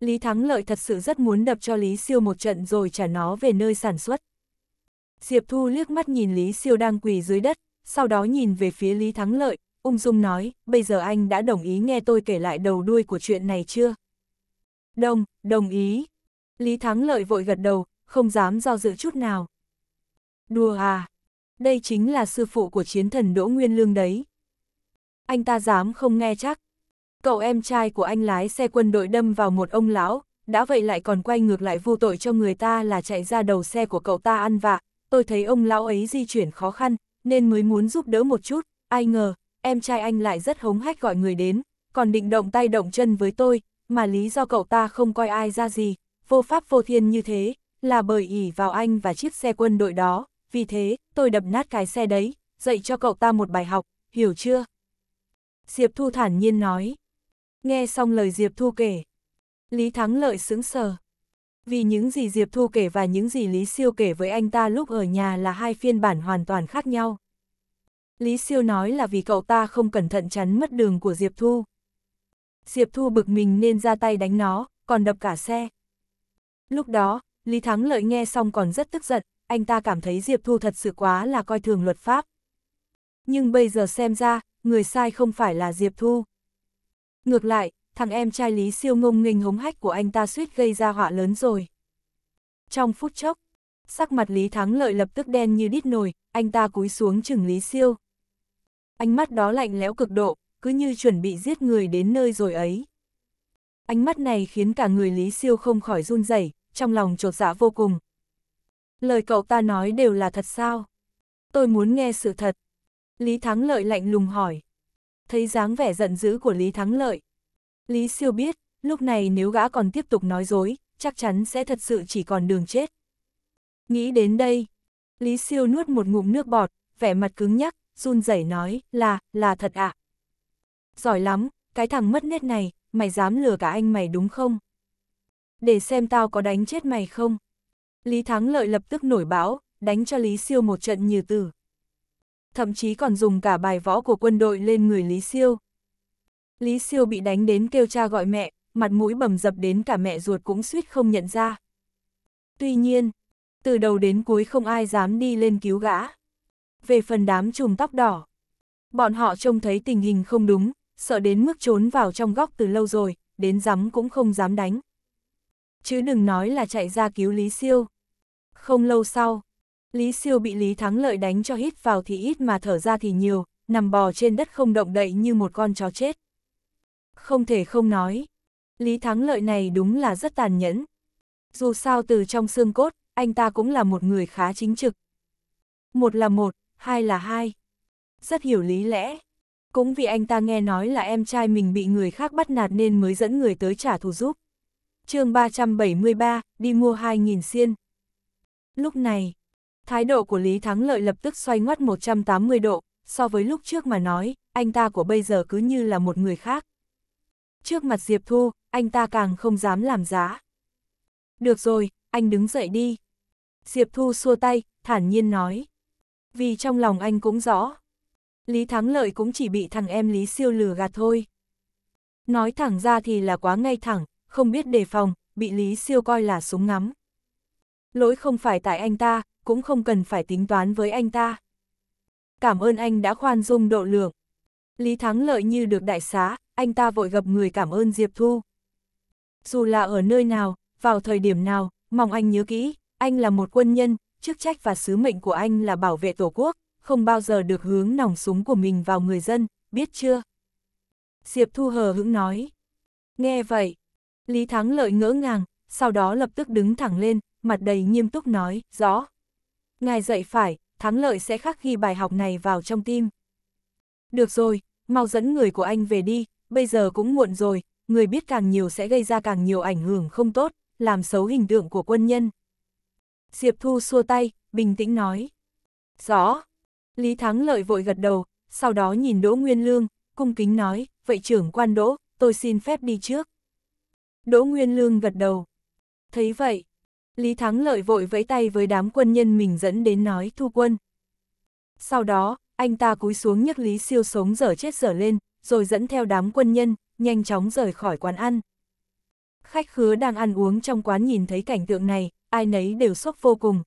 Lý Thắng Lợi thật sự rất muốn đập cho Lý Siêu một trận rồi trả nó về nơi sản xuất. Diệp Thu liếc mắt nhìn Lý Siêu đang quỳ dưới đất, sau đó nhìn về phía Lý Thắng Lợi, ung dung nói, bây giờ anh đã đồng ý nghe tôi kể lại đầu đuôi của chuyện này chưa? Đồng, đồng ý. Lý Thắng Lợi vội gật đầu, không dám do dự chút nào. Đùa à, đây chính là sư phụ của chiến thần Đỗ Nguyên Lương đấy. Anh ta dám không nghe chắc. Cậu em trai của anh lái xe quân đội đâm vào một ông lão, đã vậy lại còn quay ngược lại vô tội cho người ta là chạy ra đầu xe của cậu ta ăn vạ. Tôi thấy ông lão ấy di chuyển khó khăn, nên mới muốn giúp đỡ một chút, ai ngờ, em trai anh lại rất hống hách gọi người đến, còn định động tay động chân với tôi, mà lý do cậu ta không coi ai ra gì, vô pháp vô thiên như thế, là bởi ỉ vào anh và chiếc xe quân đội đó, vì thế, tôi đập nát cái xe đấy, dạy cho cậu ta một bài học, hiểu chưa? Diệp Thu thản nhiên nói. Nghe xong lời Diệp Thu kể, Lý Thắng Lợi sững sờ. Vì những gì Diệp Thu kể và những gì Lý Siêu kể với anh ta lúc ở nhà là hai phiên bản hoàn toàn khác nhau. Lý Siêu nói là vì cậu ta không cẩn thận chắn mất đường của Diệp Thu. Diệp Thu bực mình nên ra tay đánh nó, còn đập cả xe. Lúc đó, Lý Thắng Lợi nghe xong còn rất tức giận, anh ta cảm thấy Diệp Thu thật sự quá là coi thường luật pháp. Nhưng bây giờ xem ra, người sai không phải là Diệp Thu. Ngược lại, thằng em trai Lý Siêu ngông nghênh hống hách của anh ta suýt gây ra họa lớn rồi. Trong phút chốc, sắc mặt Lý Thắng Lợi lập tức đen như đít nồi, anh ta cúi xuống chừng Lý Siêu. Ánh mắt đó lạnh lẽo cực độ, cứ như chuẩn bị giết người đến nơi rồi ấy. Ánh mắt này khiến cả người Lý Siêu không khỏi run rẩy, trong lòng trột dạ vô cùng. Lời cậu ta nói đều là thật sao? Tôi muốn nghe sự thật. Lý Thắng Lợi lạnh lùng hỏi. Thấy dáng vẻ giận dữ của Lý Thắng Lợi. Lý Siêu biết, lúc này nếu gã còn tiếp tục nói dối, chắc chắn sẽ thật sự chỉ còn đường chết. Nghĩ đến đây, Lý Siêu nuốt một ngụm nước bọt, vẻ mặt cứng nhắc, run rẩy nói, là, là thật ạ. Giỏi lắm, cái thằng mất nết này, mày dám lừa cả anh mày đúng không? Để xem tao có đánh chết mày không? Lý Thắng Lợi lập tức nổi báo, đánh cho Lý Siêu một trận như tử. Thậm chí còn dùng cả bài võ của quân đội lên người Lý Siêu. Lý Siêu bị đánh đến kêu cha gọi mẹ, mặt mũi bầm dập đến cả mẹ ruột cũng suýt không nhận ra. Tuy nhiên, từ đầu đến cuối không ai dám đi lên cứu gã về phần đám chùm tóc đỏ. Bọn họ trông thấy tình hình không đúng, sợ đến mức trốn vào trong góc từ lâu rồi, đến dám cũng không dám đánh. Chứ đừng nói là chạy ra cứu Lý Siêu. Không lâu sau, Lý Siêu bị Lý Thắng Lợi đánh cho hít vào thì ít mà thở ra thì nhiều, nằm bò trên đất không động đậy như một con chó chết. Không thể không nói, Lý Thắng Lợi này đúng là rất tàn nhẫn. Dù sao từ trong xương cốt, anh ta cũng là một người khá chính trực. Một là một, hai là hai. Rất hiểu lý lẽ. Cũng vì anh ta nghe nói là em trai mình bị người khác bắt nạt nên mới dẫn người tới trả thù giúp. chương 373, đi mua 2.000 xiên. Lúc này, thái độ của Lý Thắng Lợi lập tức xoay ngoắt 180 độ, so với lúc trước mà nói, anh ta của bây giờ cứ như là một người khác. Trước mặt Diệp Thu, anh ta càng không dám làm giá. Được rồi, anh đứng dậy đi. Diệp Thu xua tay, thản nhiên nói vì trong lòng anh cũng rõ. Lý Thắng Lợi cũng chỉ bị thằng em Lý Siêu lừa gạt thôi. Nói thẳng ra thì là quá ngay thẳng, không biết đề phòng, bị Lý Siêu coi là súng ngắm. Lỗi không phải tại anh ta, cũng không cần phải tính toán với anh ta. Cảm ơn anh đã khoan dung độ lượng. Lý Thắng Lợi như được đại xá, anh ta vội gặp người cảm ơn Diệp Thu. Dù là ở nơi nào, vào thời điểm nào, mong anh nhớ kỹ, anh là một quân nhân, chức trách và sứ mệnh của anh là bảo vệ Tổ quốc, không bao giờ được hướng nòng súng của mình vào người dân, biết chưa? Diệp Thu hờ hững nói. Nghe vậy, Lý Thắng lợi ngỡ ngàng, sau đó lập tức đứng thẳng lên, mặt đầy nghiêm túc nói, rõ. Ngài dạy phải, Thắng lợi sẽ khắc ghi bài học này vào trong tim. Được rồi, mau dẫn người của anh về đi, bây giờ cũng muộn rồi, người biết càng nhiều sẽ gây ra càng nhiều ảnh hưởng không tốt, làm xấu hình tượng của quân nhân. Diệp Thu xua tay, bình tĩnh nói. Rõ. Lý Thắng lợi vội gật đầu, sau đó nhìn Đỗ Nguyên Lương, cung kính nói, vậy trưởng quan Đỗ, tôi xin phép đi trước. Đỗ Nguyên Lương gật đầu. Thấy vậy, Lý Thắng lợi vội vẫy tay với đám quân nhân mình dẫn đến nói thu quân. Sau đó, anh ta cúi xuống nhấc Lý Siêu sống dở chết dở lên, rồi dẫn theo đám quân nhân, nhanh chóng rời khỏi quán ăn. Khách khứa đang ăn uống trong quán nhìn thấy cảnh tượng này, ai nấy đều sốc vô cùng.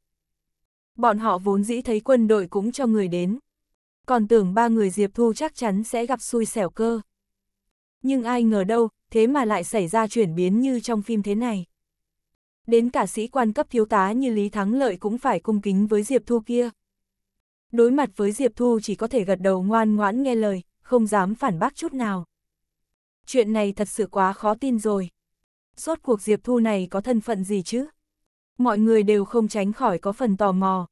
Bọn họ vốn dĩ thấy quân đội cũng cho người đến. Còn tưởng ba người Diệp Thu chắc chắn sẽ gặp xui xẻo cơ. Nhưng ai ngờ đâu, thế mà lại xảy ra chuyển biến như trong phim thế này. Đến cả sĩ quan cấp thiếu tá như Lý Thắng Lợi cũng phải cung kính với Diệp Thu kia. Đối mặt với Diệp Thu chỉ có thể gật đầu ngoan ngoãn nghe lời, không dám phản bác chút nào. Chuyện này thật sự quá khó tin rồi. Rốt cuộc Diệp Thu này có thân phận gì chứ? mọi người đều không tránh khỏi có phần tò mò.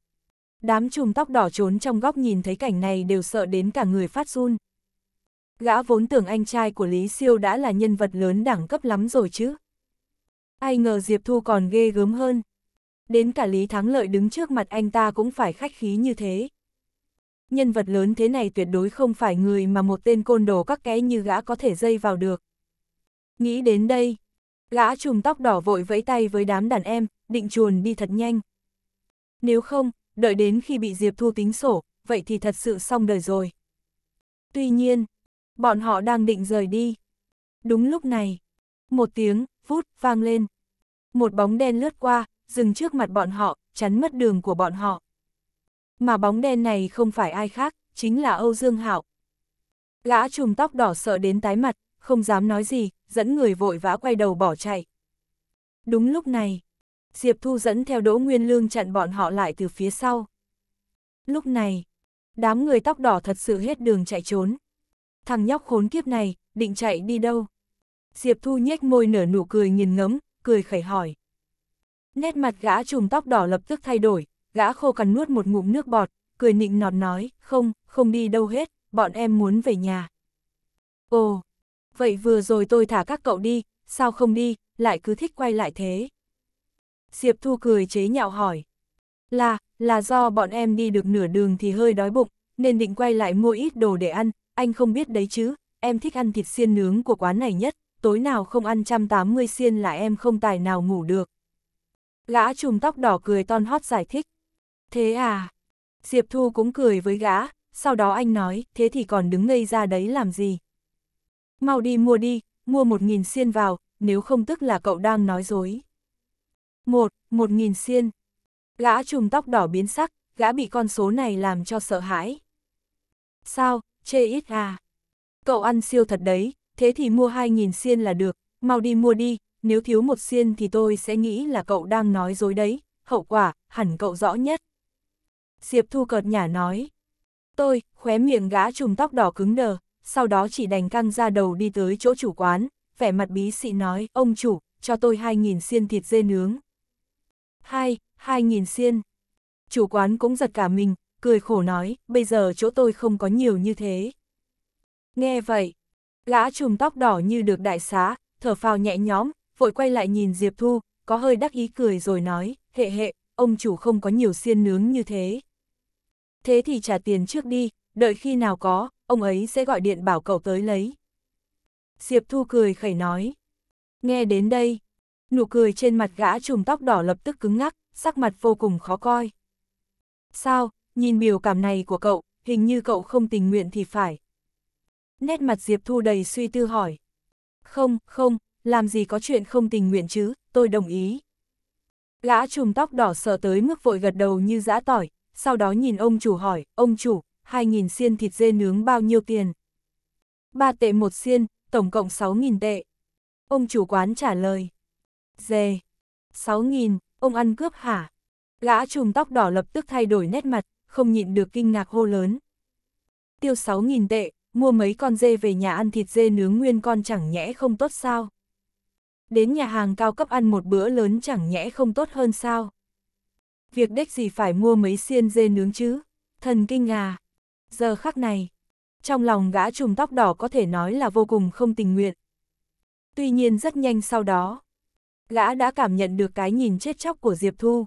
Đám chùm tóc đỏ trốn trong góc nhìn thấy cảnh này đều sợ đến cả người phát run. Gã vốn tưởng anh trai của Lý Siêu đã là nhân vật lớn đẳng cấp lắm rồi chứ. Ai ngờ Diệp Thu còn ghê gớm hơn. Đến cả Lý Thắng Lợi đứng trước mặt anh ta cũng phải khách khí như thế. Nhân vật lớn thế này tuyệt đối không phải người mà một tên côn đồ các cái như gã có thể dây vào được. Nghĩ đến đây, Gã trùm tóc đỏ vội vẫy tay với đám đàn em, định chuồn đi thật nhanh. Nếu không, đợi đến khi bị Diệp Thu tính sổ, vậy thì thật sự xong đời rồi. Tuy nhiên, bọn họ đang định rời đi. Đúng lúc này, một tiếng, phút, vang lên. Một bóng đen lướt qua, dừng trước mặt bọn họ, chắn mất đường của bọn họ. Mà bóng đen này không phải ai khác, chính là Âu Dương Hạo. Gã trùm tóc đỏ sợ đến tái mặt, không dám nói gì, dẫn người vội vã quay đầu bỏ chạy. Đúng lúc này, Diệp Thu dẫn theo Đỗ Nguyên Lương chặn bọn họ lại từ phía sau. Lúc này, đám người tóc đỏ thật sự hết đường chạy trốn. Thằng nhóc khốn kiếp này, định chạy đi đâu? Diệp Thu nhếch môi nở nụ cười nhìn ngấm, cười khẩy hỏi. Nét mặt gã trùm tóc đỏ lập tức thay đổi, gã khô cằn nuốt một ngụm nước bọt, cười nịnh nọt nói, không, không đi đâu hết, bọn em muốn về nhà. Ồ, vậy vừa rồi tôi thả các cậu đi, sao không đi, lại cứ thích quay lại thế. Diệp Thu cười chế nhạo hỏi. Là, là do bọn em đi được nửa đường thì hơi đói bụng, nên định quay lại mua ít đồ để ăn, anh không biết đấy chứ, em thích ăn thịt xiên nướng của quán này nhất, tối nào không ăn 180 xiên là em không tài nào ngủ được. Gã chùm tóc đỏ cười ton hót giải thích. Thế à? Diệp Thu cũng cười với gã, sau đó anh nói, thế thì còn đứng ngây ra đấy làm gì? Mau đi mua đi, mua một nghìn xiên vào, nếu không tức là cậu đang nói dối. Một, một nghìn xiên. Gã trùm tóc đỏ biến sắc, gã bị con số này làm cho sợ hãi. Sao, chê ít à? Cậu ăn siêu thật đấy, thế thì mua hai nghìn xiên là được, mau đi mua đi, nếu thiếu một xiên thì tôi sẽ nghĩ là cậu đang nói dối đấy, hậu quả, hẳn cậu rõ nhất. Diệp Thu cợt nhả nói. Tôi, khóe miệng gã trùm tóc đỏ cứng đờ, sau đó chỉ đành căng ra đầu đi tới chỗ chủ quán, vẻ mặt bí xị nói, ông chủ, cho tôi 2.000 xiên thịt dê nướng. Hai, 2.000 xiên. Chủ quán cũng giật cả mình, cười khổ nói, bây giờ chỗ tôi không có nhiều như thế. Nghe vậy, gã trùm tóc đỏ như được đại xá, thở phào nhẹ nhõm, vội quay lại nhìn Diệp Thu, có hơi đắc ý cười rồi nói, hệ hệ, ông chủ không có nhiều xiên nướng như thế. Thế thì trả tiền trước đi, đợi khi nào có, ông ấy sẽ gọi điện bảo cậu tới lấy. Diệp Thu cười khẩy nói. Nghe đến đây, nụ cười trên mặt gã trùm tóc đỏ lập tức cứng ngắc, sắc mặt vô cùng khó coi. Sao, nhìn biểu cảm này của cậu, hình như cậu không tình nguyện thì phải. Nét mặt Diệp Thu đầy suy tư hỏi. Không, không, làm gì có chuyện không tình nguyện chứ, tôi đồng ý. Gã trùm tóc đỏ sợ tới mức vội gật đầu như dã tỏi, sau đó nhìn ông chủ hỏi, ông chủ, 2.000 xiên thịt dê nướng bao nhiêu tiền? 3 tệ một xiên, tổng cộng 6.000 tệ. Ông chủ quán trả lời. Dê. 6.000, ông ăn cướp hả? Gã trùm tóc đỏ lập tức thay đổi nét mặt, không nhịn được kinh ngạc hô lớn. Tiêu 6.000 tệ, mua mấy con dê về nhà ăn thịt dê nướng nguyên con chẳng nhẽ không tốt sao? Đến nhà hàng cao cấp ăn một bữa lớn chẳng nhẽ không tốt hơn sao? Việc đếch gì phải mua mấy xiên dê nướng chứ? Thần kinh à! giờ khắc này. Trong lòng gã trùm tóc đỏ có thể nói là vô cùng không tình nguyện. Tuy nhiên rất nhanh sau đó, gã đã cảm nhận được cái nhìn chết chóc của Diệp Thu.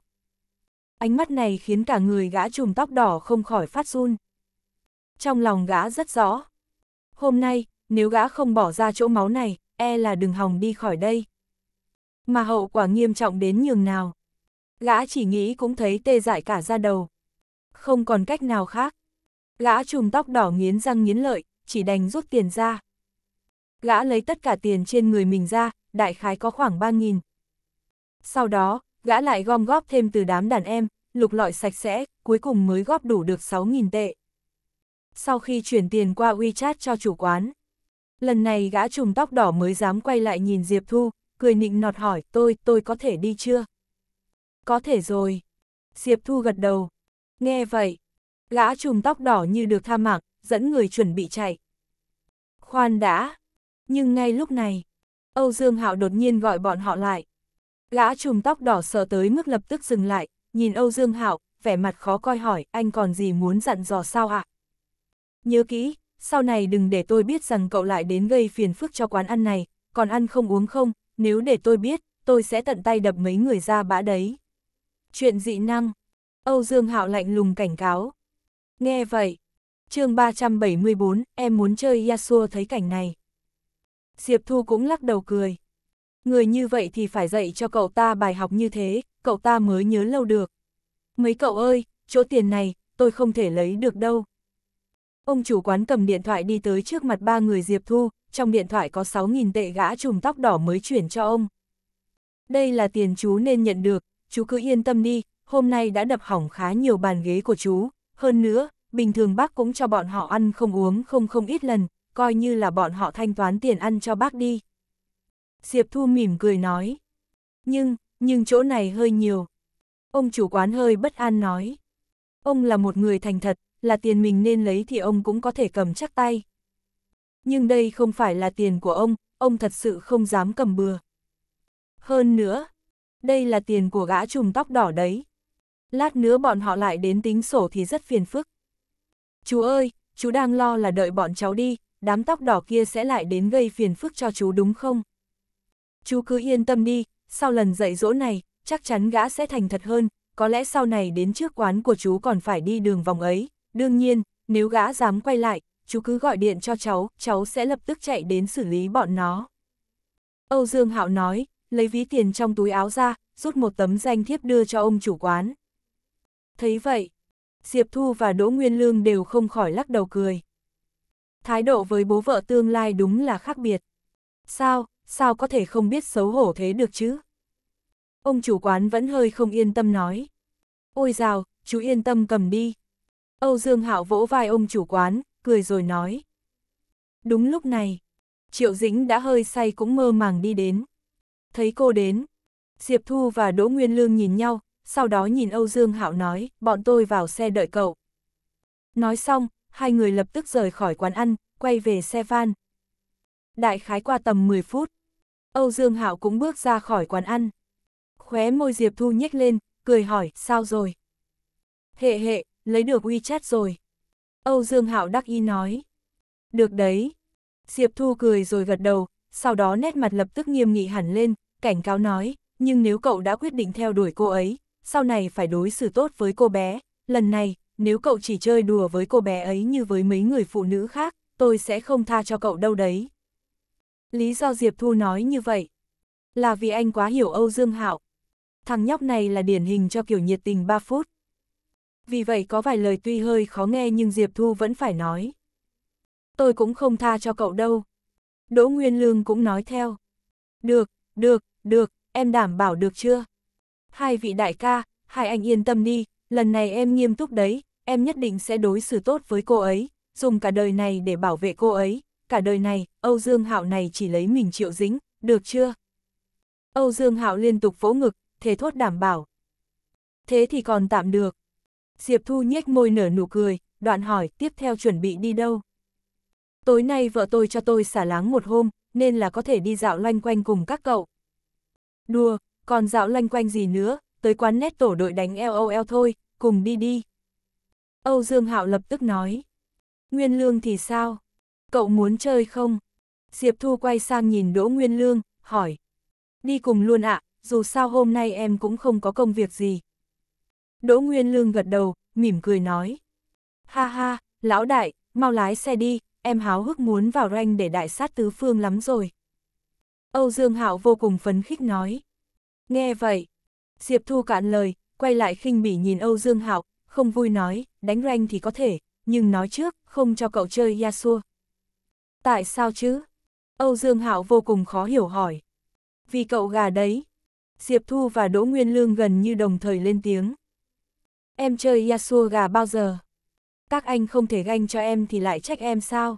Ánh mắt này khiến cả người gã trùm tóc đỏ không khỏi phát run. Trong lòng gã rất rõ. Hôm nay, nếu gã không bỏ ra chỗ máu này, e là đừng hòng đi khỏi đây. Mà hậu quả nghiêm trọng đến nhường nào. Gã chỉ nghĩ cũng thấy tê dại cả ra đầu. Không còn cách nào khác, Gã trùm tóc đỏ nghiến răng nghiến lợi, chỉ đành rút tiền ra. Gã lấy tất cả tiền trên người mình ra, đại khái có khoảng 3.000. Sau đó, gã lại gom góp thêm từ đám đàn em, lục lọi sạch sẽ, cuối cùng mới góp đủ được 6.000 tệ. Sau khi chuyển tiền qua WeChat cho chủ quán, lần này gã trùm tóc đỏ mới dám quay lại nhìn Diệp Thu, cười nịnh nọt hỏi tôi, tôi có thể đi chưa? Có thể rồi. Diệp Thu gật đầu. Nghe vậy, Gã trùm tóc đỏ như được tha mạng, dẫn người chuẩn bị chạy. Khoan đã! Nhưng ngay lúc này, Âu Dương Hạo đột nhiên gọi bọn họ lại. Gã trùm tóc đỏ sợ tới mức lập tức dừng lại, nhìn Âu Dương Hạo, vẻ mặt khó coi hỏi, anh còn gì muốn dặn dò sao ạ? À? Nhớ kỹ, sau này đừng để tôi biết rằng cậu lại đến gây phiền phức cho quán ăn này, còn ăn không uống không, nếu để tôi biết, tôi sẽ tận tay đập mấy người ra bã đấy. Chuyện dị năng, Âu Dương Hạo lạnh lùng cảnh cáo. Nghe vậy, chương 374, em muốn chơi Yasuo thấy cảnh này. Diệp Thu cũng lắc đầu cười. Người như vậy thì phải dạy cho cậu ta bài học như thế, cậu ta mới nhớ lâu được. Mấy cậu ơi, chỗ tiền này, tôi không thể lấy được đâu. Ông chủ quán cầm điện thoại đi tới trước mặt ba người Diệp Thu, trong điện thoại có 6.000 tệ gã trùm tóc đỏ mới chuyển cho ông. Đây là tiền chú nên nhận được, chú cứ yên tâm đi, hôm nay đã đập hỏng khá nhiều bàn ghế của chú, hơn nữa, bình thường bác cũng cho bọn họ ăn không uống không không ít lần, coi như là bọn họ thanh toán tiền ăn cho bác đi. Diệp Thu mỉm cười nói. Nhưng, nhưng chỗ này hơi nhiều. Ông chủ quán hơi bất an nói. Ông là một người thành thật, là tiền mình nên lấy thì ông cũng có thể cầm chắc tay. Nhưng đây không phải là tiền của ông, ông thật sự không dám cầm bừa. Hơn nữa, đây là tiền của gã trùm tóc đỏ đấy, Lát nữa bọn họ lại đến tính sổ thì rất phiền phức. Chú ơi, chú đang lo là đợi bọn cháu đi, đám tóc đỏ kia sẽ lại đến gây phiền phức cho chú đúng không? Chú cứ yên tâm đi, sau lần dạy dỗ này, chắc chắn gã sẽ thành thật hơn, có lẽ sau này đến trước quán của chú còn phải đi đường vòng ấy. Đương nhiên, nếu gã dám quay lại, chú cứ gọi điện cho cháu, cháu sẽ lập tức chạy đến xử lý bọn nó. Âu Dương Hạo nói, lấy ví tiền trong túi áo ra, rút một tấm danh thiếp đưa cho ông chủ quán. Thấy vậy, Diệp Thu và Đỗ Nguyên Lương đều không khỏi lắc đầu cười. Thái độ với bố vợ tương lai đúng là khác biệt. Sao, sao có thể không biết xấu hổ thế được chứ? Ông chủ quán vẫn hơi không yên tâm nói. Ôi rào, chú yên tâm cầm đi. Âu Dương Hạo vỗ vai ông chủ quán, cười rồi nói. Đúng lúc này, Triệu Dĩnh đã hơi say cũng mơ màng đi đến. Thấy cô đến, Diệp Thu và Đỗ Nguyên Lương nhìn nhau, sau đó nhìn Âu Dương Hạo nói, bọn tôi vào xe đợi cậu. Nói xong, hai người lập tức rời khỏi quán ăn, quay về xe van. Đại khái qua tầm 10 phút, Âu Dương Hạo cũng bước ra khỏi quán ăn. Khóe môi Diệp Thu nhếch lên, cười hỏi, sao rồi? Hệ hệ, lấy được WeChat rồi. Âu Dương Hạo đắc ý nói. Được đấy. Diệp Thu cười rồi gật đầu, sau đó nét mặt lập tức nghiêm nghị hẳn lên, cảnh cáo nói, nhưng nếu cậu đã quyết định theo đuổi cô ấy, sau này phải đối xử tốt với cô bé, lần này, nếu cậu chỉ chơi đùa với cô bé ấy như với mấy người phụ nữ khác, tôi sẽ không tha cho cậu đâu đấy. Lý do Diệp Thu nói như vậy là vì anh quá hiểu Âu Dương Hạo. Thằng nhóc này là điển hình cho kiểu nhiệt tình 3 phút. Vì vậy có vài lời tuy hơi khó nghe nhưng Diệp Thu vẫn phải nói. Tôi cũng không tha cho cậu đâu. Đỗ Nguyên Lương cũng nói theo. Được, được, được, em đảm bảo được chưa? hai vị đại ca, hai anh yên tâm đi, lần này em nghiêm túc đấy, em nhất định sẽ đối xử tốt với cô ấy, dùng cả đời này để bảo vệ cô ấy, cả đời này, Âu Dương Hạo này chỉ lấy mình triệu dính, được chưa? Âu Dương Hạo liên tục vỗ ngực, thế thốt đảm bảo. Thế thì còn tạm được. Diệp Thu nhếch môi nở nụ cười, đoạn hỏi tiếp theo chuẩn bị đi đâu. Tối nay vợ tôi cho tôi xả láng một hôm, nên là có thể đi dạo loanh quanh cùng các cậu. Đùa, còn dạo lanh quanh gì nữa, tới quán nét tổ đội đánh LOL thôi, cùng đi đi. Âu Dương Hạo lập tức nói. Nguyên Lương thì sao? Cậu muốn chơi không? Diệp Thu quay sang nhìn Đỗ Nguyên Lương, hỏi. Đi cùng luôn ạ, dù sao hôm nay em cũng không có công việc gì. Đỗ Nguyên Lương gật đầu, mỉm cười nói. Ha ha, lão đại, mau lái xe đi, em háo hức muốn vào ranh để đại sát tứ phương lắm rồi. Âu Dương Hạo vô cùng phấn khích nói. Nghe vậy, Diệp Thu cạn lời, quay lại khinh bỉ nhìn Âu Dương Hạo, không vui nói, đánh ranh thì có thể, nhưng nói trước, không cho cậu chơi Yasuo. Tại sao chứ? Âu Dương Hạo vô cùng khó hiểu hỏi. Vì cậu gà đấy. Diệp Thu và Đỗ Nguyên Lương gần như đồng thời lên tiếng. Em chơi Yasuo gà bao giờ? Các anh không thể ganh cho em thì lại trách em sao?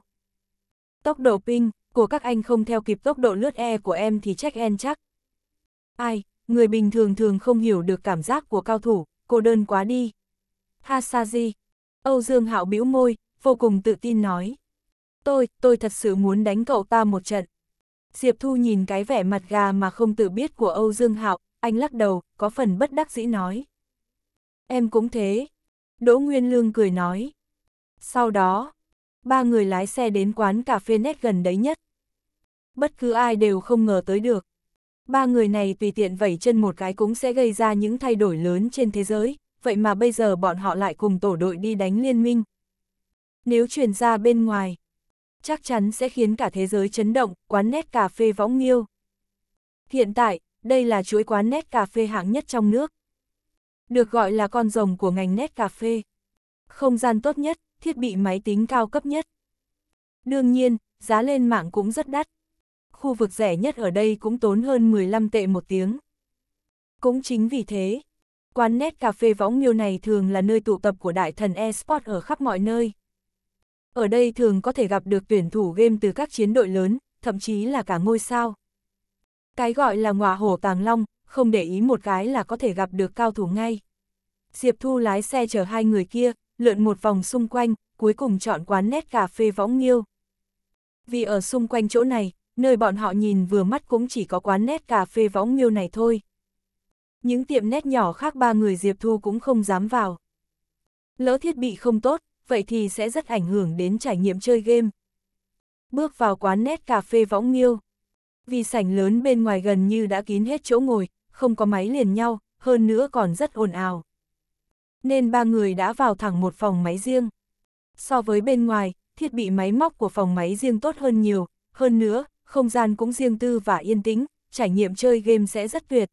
Tốc độ ping của các anh không theo kịp tốc độ lướt e của em thì trách em chắc. Ai, Người bình thường thường không hiểu được cảm giác của cao thủ, cô đơn quá đi. Hasaji. Âu Dương Hạo bĩu môi, vô cùng tự tin nói. Tôi, tôi thật sự muốn đánh cậu ta một trận. Diệp Thu nhìn cái vẻ mặt gà mà không tự biết của Âu Dương Hạo, anh lắc đầu, có phần bất đắc dĩ nói. Em cũng thế. Đỗ Nguyên Lương cười nói. Sau đó, ba người lái xe đến quán cà phê nét gần đấy nhất. Bất cứ ai đều không ngờ tới được ba người này tùy tiện vẩy chân một cái cũng sẽ gây ra những thay đổi lớn trên thế giới, vậy mà bây giờ bọn họ lại cùng tổ đội đi đánh liên minh. Nếu truyền ra bên ngoài, chắc chắn sẽ khiến cả thế giới chấn động, quán nét cà phê võng nghiêu. Hiện tại, đây là chuỗi quán nét cà phê hạng nhất trong nước. Được gọi là con rồng của ngành nét cà phê. Không gian tốt nhất, thiết bị máy tính cao cấp nhất. Đương nhiên, giá lên mạng cũng rất đắt khu vực rẻ nhất ở đây cũng tốn hơn 15 tệ một tiếng. Cũng chính vì thế, quán nét cà phê võng miêu này thường là nơi tụ tập của đại thần eSport ở khắp mọi nơi. Ở đây thường có thể gặp được tuyển thủ game từ các chiến đội lớn, thậm chí là cả ngôi sao. Cái gọi là ngọa hổ tàng long, không để ý một cái là có thể gặp được cao thủ ngay. Diệp Thu lái xe chở hai người kia, lượn một vòng xung quanh, cuối cùng chọn quán nét cà phê võng miêu. Vì ở xung quanh chỗ này, nơi bọn họ nhìn vừa mắt cũng chỉ có quán nét cà phê võng miêu này thôi. Những tiệm nét nhỏ khác ba người Diệp Thu cũng không dám vào. Lỡ thiết bị không tốt, vậy thì sẽ rất ảnh hưởng đến trải nghiệm chơi game. Bước vào quán nét cà phê võng miêu. Vì sảnh lớn bên ngoài gần như đã kín hết chỗ ngồi, không có máy liền nhau, hơn nữa còn rất ồn ào. Nên ba người đã vào thẳng một phòng máy riêng. So với bên ngoài, thiết bị máy móc của phòng máy riêng tốt hơn nhiều, hơn nữa, không gian cũng riêng tư và yên tĩnh, trải nghiệm chơi game sẽ rất tuyệt.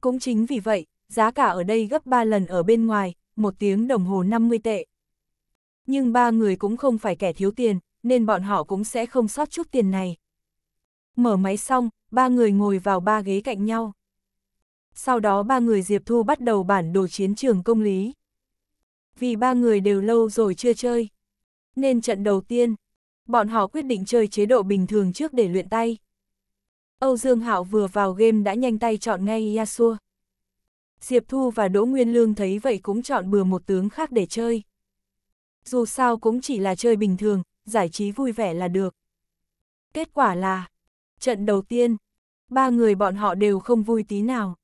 Cũng chính vì vậy, giá cả ở đây gấp 3 lần ở bên ngoài, một tiếng đồng hồ 50 tệ. Nhưng ba người cũng không phải kẻ thiếu tiền, nên bọn họ cũng sẽ không sót chút tiền này. Mở máy xong, ba người ngồi vào ba ghế cạnh nhau. Sau đó ba người Diệp Thu bắt đầu bản đồ chiến trường công lý. Vì ba người đều lâu rồi chưa chơi. Nên trận đầu tiên, Bọn họ quyết định chơi chế độ bình thường trước để luyện tay. Âu Dương Hạo vừa vào game đã nhanh tay chọn ngay Yasuo. Diệp Thu và Đỗ Nguyên Lương thấy vậy cũng chọn bừa một tướng khác để chơi. Dù sao cũng chỉ là chơi bình thường, giải trí vui vẻ là được. Kết quả là, trận đầu tiên, ba người bọn họ đều không vui tí nào.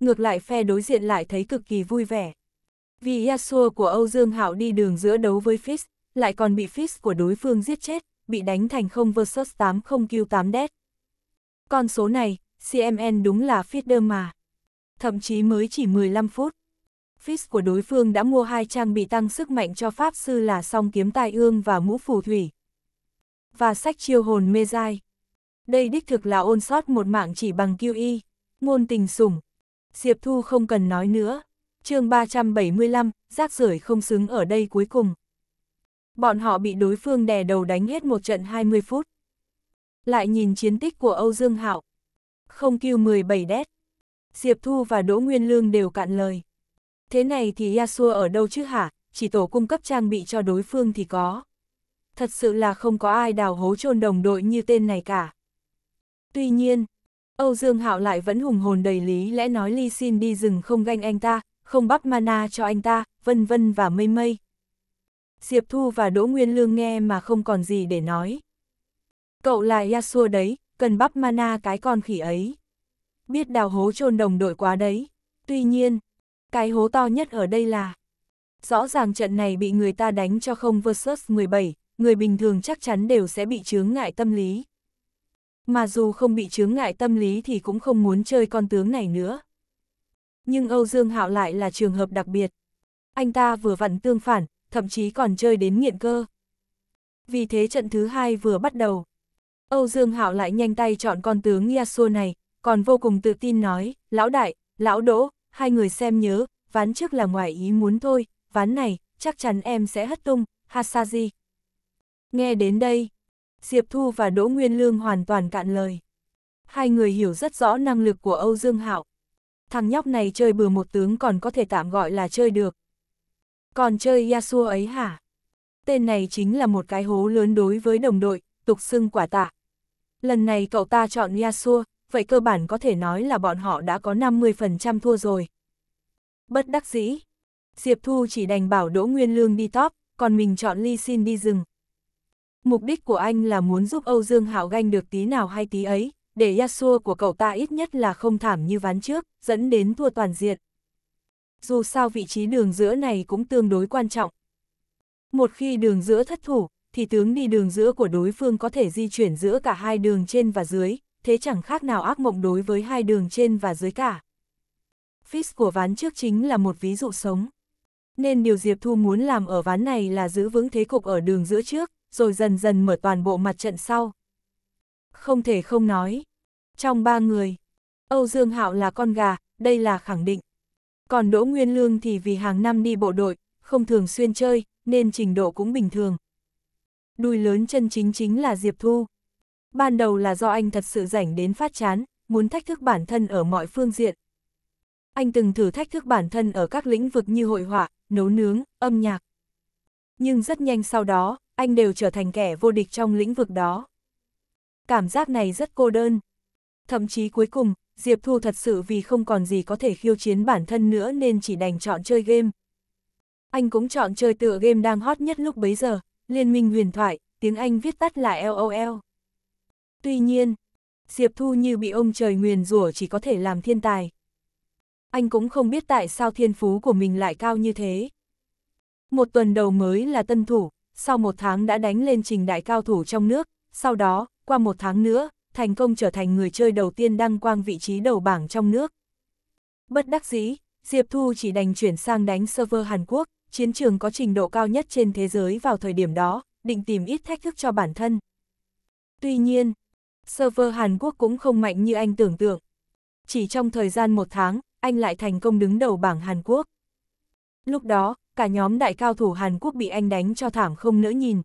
Ngược lại phe đối diện lại thấy cực kỳ vui vẻ. Vì Yasuo của Âu Dương Hạo đi đường giữa đấu với Fizz, lại còn bị Fizz của đối phương giết chết, bị đánh thành 0 vs 80 q 8 dead. Con số này, CMN đúng là feeder mà. Thậm chí mới chỉ 15 phút. Fizz của đối phương đã mua hai trang bị tăng sức mạnh cho Pháp Sư là song kiếm tài ương và mũ phù thủy. Và sách chiêu hồn mê dai. Đây đích thực là ôn sót một mạng chỉ bằng QE, ngôn tình sủng. Diệp Thu không cần nói nữa. chương 375, rác rưởi không xứng ở đây cuối cùng bọn họ bị đối phương đè đầu đánh hết một trận 20 phút. Lại nhìn chiến tích của Âu Dương Hạo. Không kêu 17 đét. Diệp Thu và Đỗ Nguyên Lương đều cạn lời. Thế này thì Yasuo ở đâu chứ hả, chỉ tổ cung cấp trang bị cho đối phương thì có. Thật sự là không có ai đào hố chôn đồng đội như tên này cả. Tuy nhiên, Âu Dương Hạo lại vẫn hùng hồn đầy lý lẽ nói Lee Sin đi rừng không ganh anh ta, không bắp mana cho anh ta, vân vân và mây mây. Diệp Thu và Đỗ Nguyên Lương nghe mà không còn gì để nói. Cậu là Yasuo đấy, cần bắp mana cái con khỉ ấy. Biết đào hố chôn đồng đội quá đấy. Tuy nhiên, cái hố to nhất ở đây là Rõ ràng trận này bị người ta đánh cho không versus 17, người bình thường chắc chắn đều sẽ bị chướng ngại tâm lý. Mà dù không bị chướng ngại tâm lý thì cũng không muốn chơi con tướng này nữa. Nhưng Âu Dương Hạo lại là trường hợp đặc biệt. Anh ta vừa vặn tương phản, thậm chí còn chơi đến nghiện cơ. Vì thế trận thứ hai vừa bắt đầu. Âu Dương Hạo lại nhanh tay chọn con tướng Yasuo này, còn vô cùng tự tin nói, lão đại, lão đỗ, hai người xem nhớ, ván trước là ngoài ý muốn thôi, ván này, chắc chắn em sẽ hất tung, Hasaji. Nghe đến đây, Diệp Thu và Đỗ Nguyên Lương hoàn toàn cạn lời. Hai người hiểu rất rõ năng lực của Âu Dương Hạo. Thằng nhóc này chơi bừa một tướng còn có thể tạm gọi là chơi được, còn chơi Yasuo ấy hả? Tên này chính là một cái hố lớn đối với đồng đội, tục xưng quả tạ. Lần này cậu ta chọn Yasuo, vậy cơ bản có thể nói là bọn họ đã có 50% thua rồi. Bất đắc dĩ. Diệp Thu chỉ đành bảo Đỗ Nguyên Lương đi top, còn mình chọn Lee Sin đi rừng. Mục đích của anh là muốn giúp Âu Dương Hạo ganh được tí nào hay tí ấy, để Yasuo của cậu ta ít nhất là không thảm như ván trước, dẫn đến thua toàn diện dù sao vị trí đường giữa này cũng tương đối quan trọng. Một khi đường giữa thất thủ, thì tướng đi đường giữa của đối phương có thể di chuyển giữa cả hai đường trên và dưới, thế chẳng khác nào ác mộng đối với hai đường trên và dưới cả. Fix của ván trước chính là một ví dụ sống. Nên điều Diệp Thu muốn làm ở ván này là giữ vững thế cục ở đường giữa trước, rồi dần dần mở toàn bộ mặt trận sau. Không thể không nói. Trong ba người, Âu Dương Hạo là con gà, đây là khẳng định còn Đỗ Nguyên Lương thì vì hàng năm đi bộ đội, không thường xuyên chơi, nên trình độ cũng bình thường. Đùi lớn chân chính chính là Diệp Thu. Ban đầu là do anh thật sự rảnh đến phát chán, muốn thách thức bản thân ở mọi phương diện. Anh từng thử thách thức bản thân ở các lĩnh vực như hội họa, nấu nướng, âm nhạc. Nhưng rất nhanh sau đó, anh đều trở thành kẻ vô địch trong lĩnh vực đó. Cảm giác này rất cô đơn. Thậm chí cuối cùng, Diệp Thu thật sự vì không còn gì có thể khiêu chiến bản thân nữa nên chỉ đành chọn chơi game. Anh cũng chọn chơi tựa game đang hot nhất lúc bấy giờ, Liên minh huyền thoại, tiếng Anh viết tắt là LOL. Tuy nhiên, Diệp Thu như bị ông trời nguyền rủa chỉ có thể làm thiên tài. Anh cũng không biết tại sao thiên phú của mình lại cao như thế. Một tuần đầu mới là tân thủ, sau một tháng đã đánh lên trình đại cao thủ trong nước, sau đó, qua một tháng nữa, thành công trở thành người chơi đầu tiên đăng quang vị trí đầu bảng trong nước. Bất đắc dĩ, Diệp Thu chỉ đành chuyển sang đánh server Hàn Quốc, chiến trường có trình độ cao nhất trên thế giới vào thời điểm đó, định tìm ít thách thức cho bản thân. Tuy nhiên, server Hàn Quốc cũng không mạnh như anh tưởng tượng. Chỉ trong thời gian một tháng, anh lại thành công đứng đầu bảng Hàn Quốc. Lúc đó, cả nhóm đại cao thủ Hàn Quốc bị anh đánh cho thảm không nỡ nhìn.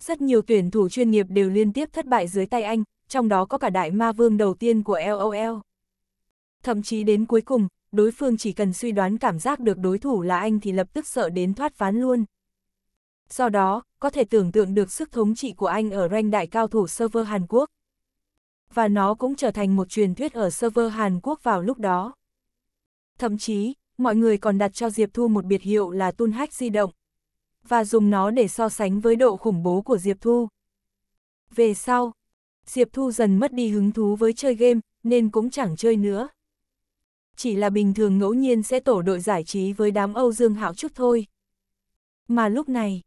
Rất nhiều tuyển thủ chuyên nghiệp đều liên tiếp thất bại dưới tay anh, trong đó có cả đại ma vương đầu tiên của LOL. Thậm chí đến cuối cùng, đối phương chỉ cần suy đoán cảm giác được đối thủ là anh thì lập tức sợ đến thoát ván luôn. Do đó, có thể tưởng tượng được sức thống trị của anh ở rank đại cao thủ server Hàn Quốc. Và nó cũng trở thành một truyền thuyết ở server Hàn Quốc vào lúc đó. Thậm chí, mọi người còn đặt cho Diệp Thu một biệt hiệu là tun hack di động. Và dùng nó để so sánh với độ khủng bố của Diệp Thu. Về sau, Diệp Thu dần mất đi hứng thú với chơi game, nên cũng chẳng chơi nữa. Chỉ là bình thường ngẫu nhiên sẽ tổ đội giải trí với đám Âu Dương Hạo chút thôi. Mà lúc này,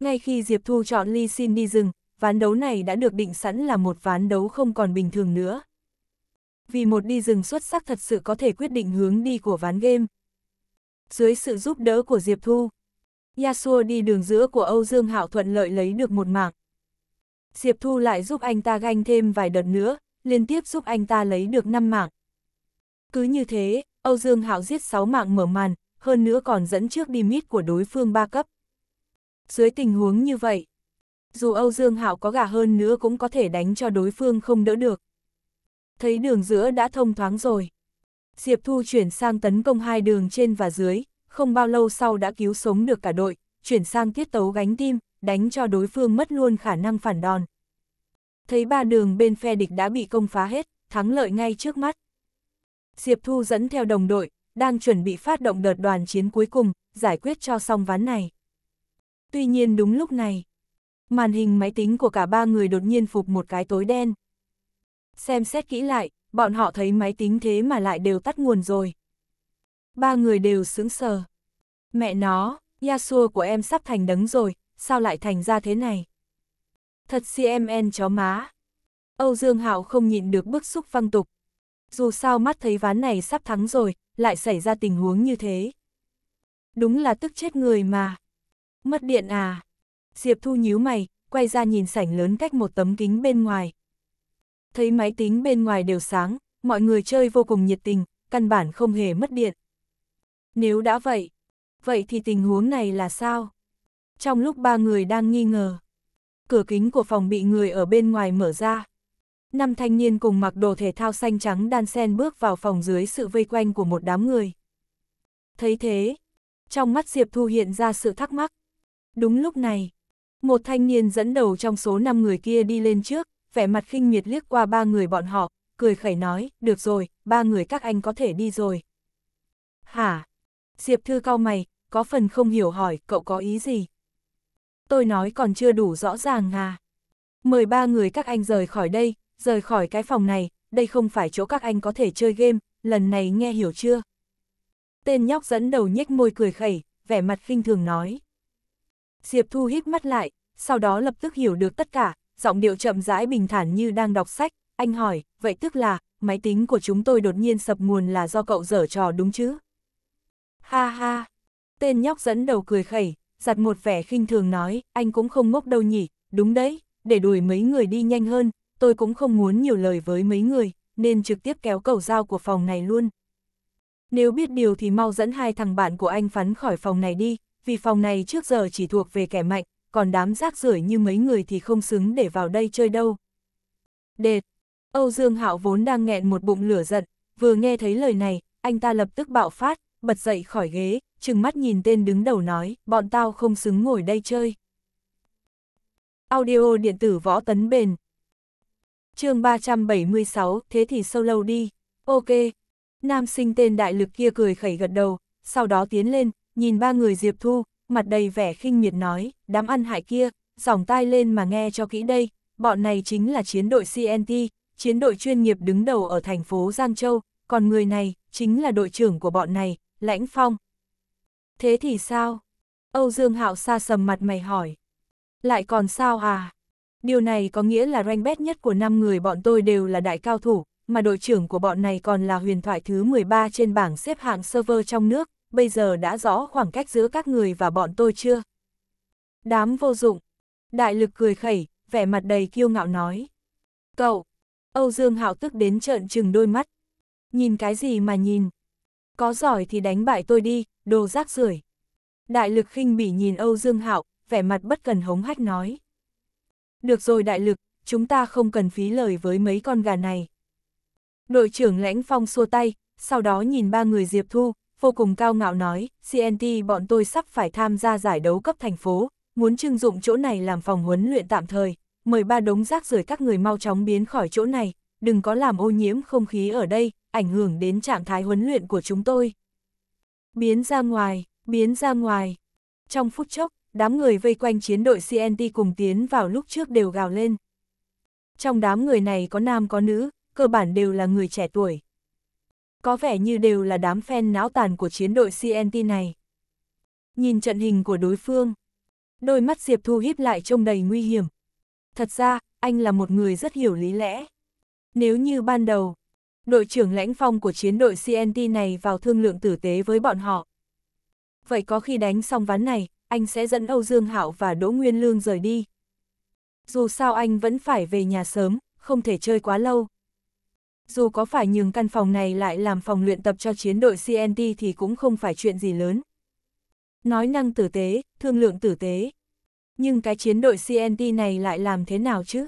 ngay khi Diệp Thu chọn Lee Sin đi rừng, ván đấu này đã được định sẵn là một ván đấu không còn bình thường nữa. Vì một đi rừng xuất sắc thật sự có thể quyết định hướng đi của ván game. Dưới sự giúp đỡ của Diệp Thu, Yasuo đi đường giữa của Âu Dương Hạo thuận lợi lấy được một mạng. Diệp Thu lại giúp anh ta ganh thêm vài đợt nữa, liên tiếp giúp anh ta lấy được 5 mạng. Cứ như thế, Âu Dương Hạo giết 6 mạng mở màn, hơn nữa còn dẫn trước đi mít của đối phương 3 cấp. Dưới tình huống như vậy, dù Âu Dương Hạo có gà hơn nữa cũng có thể đánh cho đối phương không đỡ được. Thấy đường giữa đã thông thoáng rồi. Diệp Thu chuyển sang tấn công hai đường trên và dưới, không bao lâu sau đã cứu sống được cả đội, chuyển sang tiết tấu gánh tim, đánh cho đối phương mất luôn khả năng phản đòn. Thấy ba đường bên phe địch đã bị công phá hết, thắng lợi ngay trước mắt. Diệp Thu dẫn theo đồng đội, đang chuẩn bị phát động đợt đoàn chiến cuối cùng, giải quyết cho xong ván này. Tuy nhiên đúng lúc này, màn hình máy tính của cả ba người đột nhiên phục một cái tối đen. Xem xét kỹ lại, bọn họ thấy máy tính thế mà lại đều tắt nguồn rồi. Ba người đều sững sờ. Mẹ nó, Yasuo của em sắp thành đấng rồi, sao lại thành ra thế này? Thật CMN chó má. Âu Dương Hạo không nhịn được bức xúc văng tục. Dù sao mắt thấy ván này sắp thắng rồi, lại xảy ra tình huống như thế. Đúng là tức chết người mà. Mất điện à? Diệp Thu nhíu mày, quay ra nhìn sảnh lớn cách một tấm kính bên ngoài. Thấy máy tính bên ngoài đều sáng, mọi người chơi vô cùng nhiệt tình, căn bản không hề mất điện. Nếu đã vậy, vậy thì tình huống này là sao? trong lúc ba người đang nghi ngờ. Cửa kính của phòng bị người ở bên ngoài mở ra. Năm thanh niên cùng mặc đồ thể thao xanh trắng đan sen bước vào phòng dưới sự vây quanh của một đám người. Thấy thế, trong mắt Diệp Thu hiện ra sự thắc mắc. Đúng lúc này, một thanh niên dẫn đầu trong số năm người kia đi lên trước, vẻ mặt khinh miệt liếc qua ba người bọn họ, cười khẩy nói, được rồi, ba người các anh có thể đi rồi. Hả? Diệp Thư cau mày, có phần không hiểu hỏi, cậu có ý gì? tôi nói còn chưa đủ rõ ràng à. Mời ba người các anh rời khỏi đây, rời khỏi cái phòng này, đây không phải chỗ các anh có thể chơi game, lần này nghe hiểu chưa? Tên nhóc dẫn đầu nhếch môi cười khẩy, vẻ mặt khinh thường nói. Diệp Thu hít mắt lại, sau đó lập tức hiểu được tất cả, giọng điệu chậm rãi bình thản như đang đọc sách, anh hỏi, vậy tức là, máy tính của chúng tôi đột nhiên sập nguồn là do cậu dở trò đúng chứ? Ha ha, tên nhóc dẫn đầu cười khẩy, giặt một vẻ khinh thường nói, anh cũng không ngốc đâu nhỉ, đúng đấy, để đuổi mấy người đi nhanh hơn, tôi cũng không muốn nhiều lời với mấy người, nên trực tiếp kéo cầu dao của phòng này luôn. Nếu biết điều thì mau dẫn hai thằng bạn của anh phắn khỏi phòng này đi, vì phòng này trước giờ chỉ thuộc về kẻ mạnh, còn đám rác rưởi như mấy người thì không xứng để vào đây chơi đâu. Đệt, Âu Dương Hạo vốn đang nghẹn một bụng lửa giận, vừa nghe thấy lời này, anh ta lập tức bạo phát, bật dậy khỏi ghế, trừng mắt nhìn tên đứng đầu nói, bọn tao không xứng ngồi đây chơi. Audio điện tử võ tấn bền. chương 376, thế thì sâu lâu đi. Ok. Nam sinh tên đại lực kia cười khẩy gật đầu, sau đó tiến lên, nhìn ba người Diệp Thu, mặt đầy vẻ khinh miệt nói, đám ăn hại kia, giỏng tai lên mà nghe cho kỹ đây, bọn này chính là chiến đội CNT, chiến đội chuyên nghiệp đứng đầu ở thành phố Giang Châu, còn người này, chính là đội trưởng của bọn này, Lãnh Phong, Thế thì sao? Âu Dương Hạo xa sầm mặt mày hỏi. Lại còn sao à? Điều này có nghĩa là rank bét nhất của 5 người bọn tôi đều là đại cao thủ, mà đội trưởng của bọn này còn là huyền thoại thứ 13 trên bảng xếp hạng server trong nước, bây giờ đã rõ khoảng cách giữa các người và bọn tôi chưa? Đám vô dụng. Đại lực cười khẩy, vẻ mặt đầy kiêu ngạo nói. Cậu! Âu Dương Hạo tức đến trợn trừng đôi mắt. Nhìn cái gì mà nhìn? Có giỏi thì đánh bại tôi đi, đồ rác rưởi. Đại lực khinh bỉ nhìn Âu Dương Hạo, vẻ mặt bất cần hống hách nói. Được rồi đại lực, chúng ta không cần phí lời với mấy con gà này. Đội trưởng lãnh phong xua tay, sau đó nhìn ba người Diệp Thu, vô cùng cao ngạo nói, CNT bọn tôi sắp phải tham gia giải đấu cấp thành phố, muốn trưng dụng chỗ này làm phòng huấn luyện tạm thời, mời ba đống rác rưởi các người mau chóng biến khỏi chỗ này, đừng có làm ô nhiễm không khí ở đây, ảnh hưởng đến trạng thái huấn luyện của chúng tôi. Biến ra ngoài, biến ra ngoài. Trong phút chốc, đám người vây quanh chiến đội CNT cùng tiến vào lúc trước đều gào lên. Trong đám người này có nam có nữ, cơ bản đều là người trẻ tuổi. Có vẻ như đều là đám fan não tàn của chiến đội CNT này. Nhìn trận hình của đối phương, đôi mắt Diệp Thu híp lại trông đầy nguy hiểm. Thật ra, anh là một người rất hiểu lý lẽ. Nếu như ban đầu, Đội trưởng lãnh phong của chiến đội CNT này vào thương lượng tử tế với bọn họ. Vậy có khi đánh xong ván này, anh sẽ dẫn Âu Dương Hạo và Đỗ Nguyên Lương rời đi. Dù sao anh vẫn phải về nhà sớm, không thể chơi quá lâu. Dù có phải nhường căn phòng này lại làm phòng luyện tập cho chiến đội CNT thì cũng không phải chuyện gì lớn. Nói năng tử tế, thương lượng tử tế. Nhưng cái chiến đội CNT này lại làm thế nào chứ?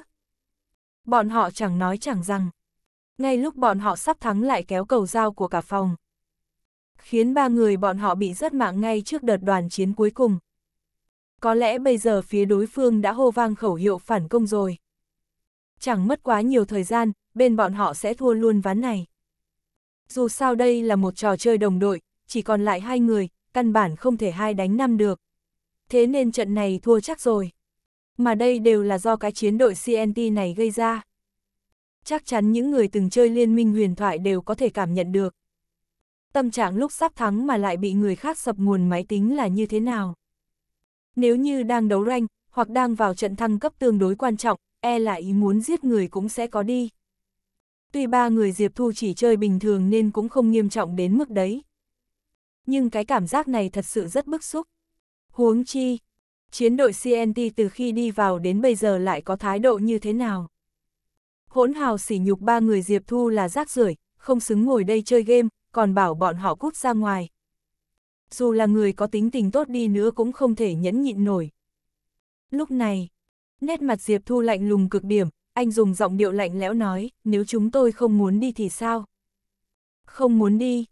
Bọn họ chẳng nói chẳng rằng ngay lúc bọn họ sắp thắng lại kéo cầu dao của cả phòng. Khiến ba người bọn họ bị rớt mạng ngay trước đợt đoàn chiến cuối cùng. Có lẽ bây giờ phía đối phương đã hô vang khẩu hiệu phản công rồi. Chẳng mất quá nhiều thời gian, bên bọn họ sẽ thua luôn ván này. Dù sao đây là một trò chơi đồng đội, chỉ còn lại hai người, căn bản không thể hai đánh năm được. Thế nên trận này thua chắc rồi. Mà đây đều là do cái chiến đội CNT này gây ra chắc chắn những người từng chơi liên minh huyền thoại đều có thể cảm nhận được. Tâm trạng lúc sắp thắng mà lại bị người khác sập nguồn máy tính là như thế nào? Nếu như đang đấu rank, hoặc đang vào trận thăng cấp tương đối quan trọng, e là ý muốn giết người cũng sẽ có đi. Tuy ba người Diệp Thu chỉ chơi bình thường nên cũng không nghiêm trọng đến mức đấy. Nhưng cái cảm giác này thật sự rất bức xúc. Huống chi, chiến đội CNT từ khi đi vào đến bây giờ lại có thái độ như thế nào? hỗn hào sỉ nhục ba người Diệp Thu là rác rưởi không xứng ngồi đây chơi game, còn bảo bọn họ cút ra ngoài. Dù là người có tính tình tốt đi nữa cũng không thể nhẫn nhịn nổi. Lúc này, nét mặt Diệp Thu lạnh lùng cực điểm, anh dùng giọng điệu lạnh lẽo nói, nếu chúng tôi không muốn đi thì sao? Không muốn đi.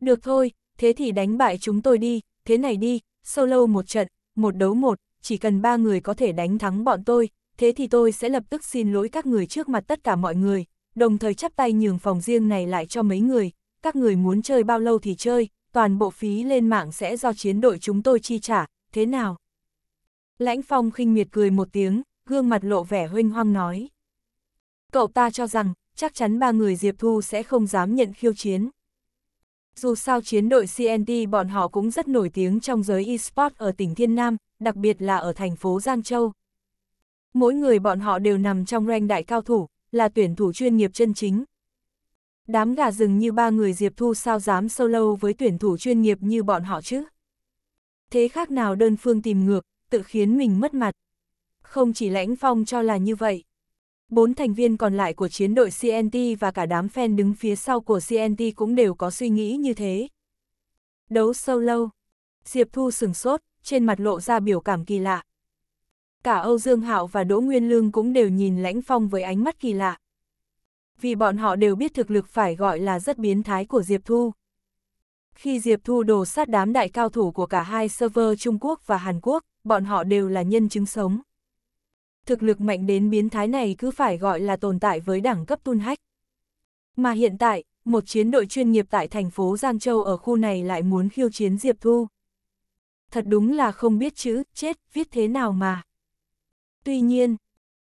Được thôi, thế thì đánh bại chúng tôi đi, thế này đi, solo một trận, một đấu một, chỉ cần ba người có thể đánh thắng bọn tôi, thế thì tôi sẽ lập tức xin lỗi các người trước mặt tất cả mọi người, đồng thời chắp tay nhường phòng riêng này lại cho mấy người, các người muốn chơi bao lâu thì chơi, toàn bộ phí lên mạng sẽ do chiến đội chúng tôi chi trả, thế nào? Lãnh Phong khinh miệt cười một tiếng, gương mặt lộ vẻ huynh hoang nói. Cậu ta cho rằng, chắc chắn ba người Diệp Thu sẽ không dám nhận khiêu chiến. Dù sao chiến đội CND bọn họ cũng rất nổi tiếng trong giới eSports ở tỉnh Thiên Nam, đặc biệt là ở thành phố Giang Châu, mỗi người bọn họ đều nằm trong ranh đại cao thủ, là tuyển thủ chuyên nghiệp chân chính. Đám gà rừng như ba người Diệp Thu sao dám solo với tuyển thủ chuyên nghiệp như bọn họ chứ? Thế khác nào đơn phương tìm ngược, tự khiến mình mất mặt. Không chỉ lãnh phong cho là như vậy. Bốn thành viên còn lại của chiến đội CNT và cả đám fan đứng phía sau của CNT cũng đều có suy nghĩ như thế. Đấu solo. Diệp Thu sừng sốt, trên mặt lộ ra biểu cảm kỳ lạ cả Âu Dương Hạo và Đỗ Nguyên Lương cũng đều nhìn Lãnh Phong với ánh mắt kỳ lạ. Vì bọn họ đều biết thực lực phải gọi là rất biến thái của Diệp Thu. Khi Diệp Thu đổ sát đám đại cao thủ của cả hai server Trung Quốc và Hàn Quốc, bọn họ đều là nhân chứng sống. Thực lực mạnh đến biến thái này cứ phải gọi là tồn tại với đẳng cấp tun hách. Mà hiện tại, một chiến đội chuyên nghiệp tại thành phố Giang Châu ở khu này lại muốn khiêu chiến Diệp Thu. Thật đúng là không biết chữ, chết, viết thế nào mà. Tuy nhiên,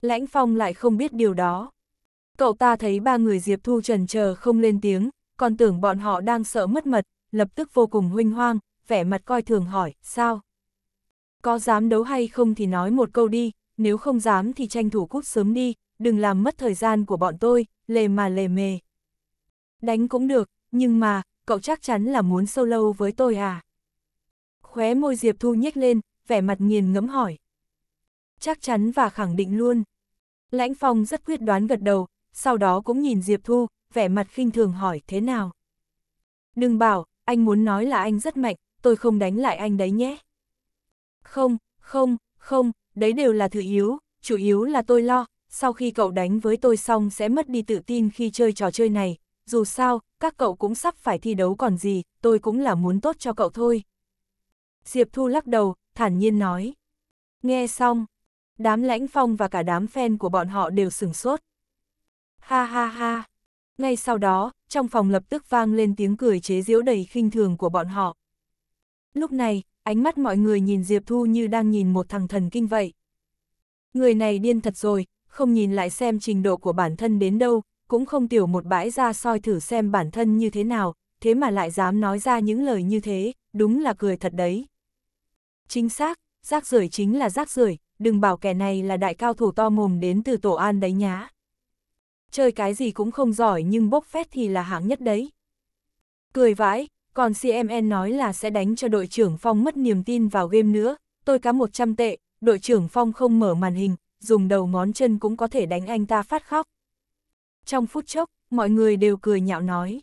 Lãnh Phong lại không biết điều đó. Cậu ta thấy ba người Diệp Thu trần chờ không lên tiếng, còn tưởng bọn họ đang sợ mất mật, lập tức vô cùng huynh hoang, vẻ mặt coi thường hỏi, sao? Có dám đấu hay không thì nói một câu đi, nếu không dám thì tranh thủ cút sớm đi, đừng làm mất thời gian của bọn tôi, lề mà lề mề. Đánh cũng được, nhưng mà, cậu chắc chắn là muốn sâu lâu với tôi à? Khóe môi Diệp Thu nhếch lên, vẻ mặt nghiền ngẫm hỏi chắc chắn và khẳng định luôn. Lãnh Phong rất quyết đoán gật đầu, sau đó cũng nhìn Diệp Thu, vẻ mặt khinh thường hỏi thế nào. Đừng bảo, anh muốn nói là anh rất mạnh, tôi không đánh lại anh đấy nhé. Không, không, không, đấy đều là thứ yếu, chủ yếu là tôi lo, sau khi cậu đánh với tôi xong sẽ mất đi tự tin khi chơi trò chơi này, dù sao, các cậu cũng sắp phải thi đấu còn gì, tôi cũng là muốn tốt cho cậu thôi. Diệp Thu lắc đầu, thản nhiên nói. Nghe xong, đám lãnh phong và cả đám fan của bọn họ đều sửng sốt. Ha ha ha! Ngay sau đó, trong phòng lập tức vang lên tiếng cười chế giễu đầy khinh thường của bọn họ. Lúc này, ánh mắt mọi người nhìn Diệp Thu như đang nhìn một thằng thần kinh vậy. Người này điên thật rồi, không nhìn lại xem trình độ của bản thân đến đâu, cũng không tiểu một bãi ra soi thử xem bản thân như thế nào, thế mà lại dám nói ra những lời như thế, đúng là cười thật đấy. Chính xác, rác rưởi chính là rác rưởi đừng bảo kẻ này là đại cao thủ to mồm đến từ tổ an đấy nhá. Chơi cái gì cũng không giỏi nhưng bốc phét thì là hạng nhất đấy. Cười vãi, còn CMN nói là sẽ đánh cho đội trưởng Phong mất niềm tin vào game nữa, tôi cá 100 tệ, đội trưởng Phong không mở màn hình, dùng đầu ngón chân cũng có thể đánh anh ta phát khóc. Trong phút chốc, mọi người đều cười nhạo nói.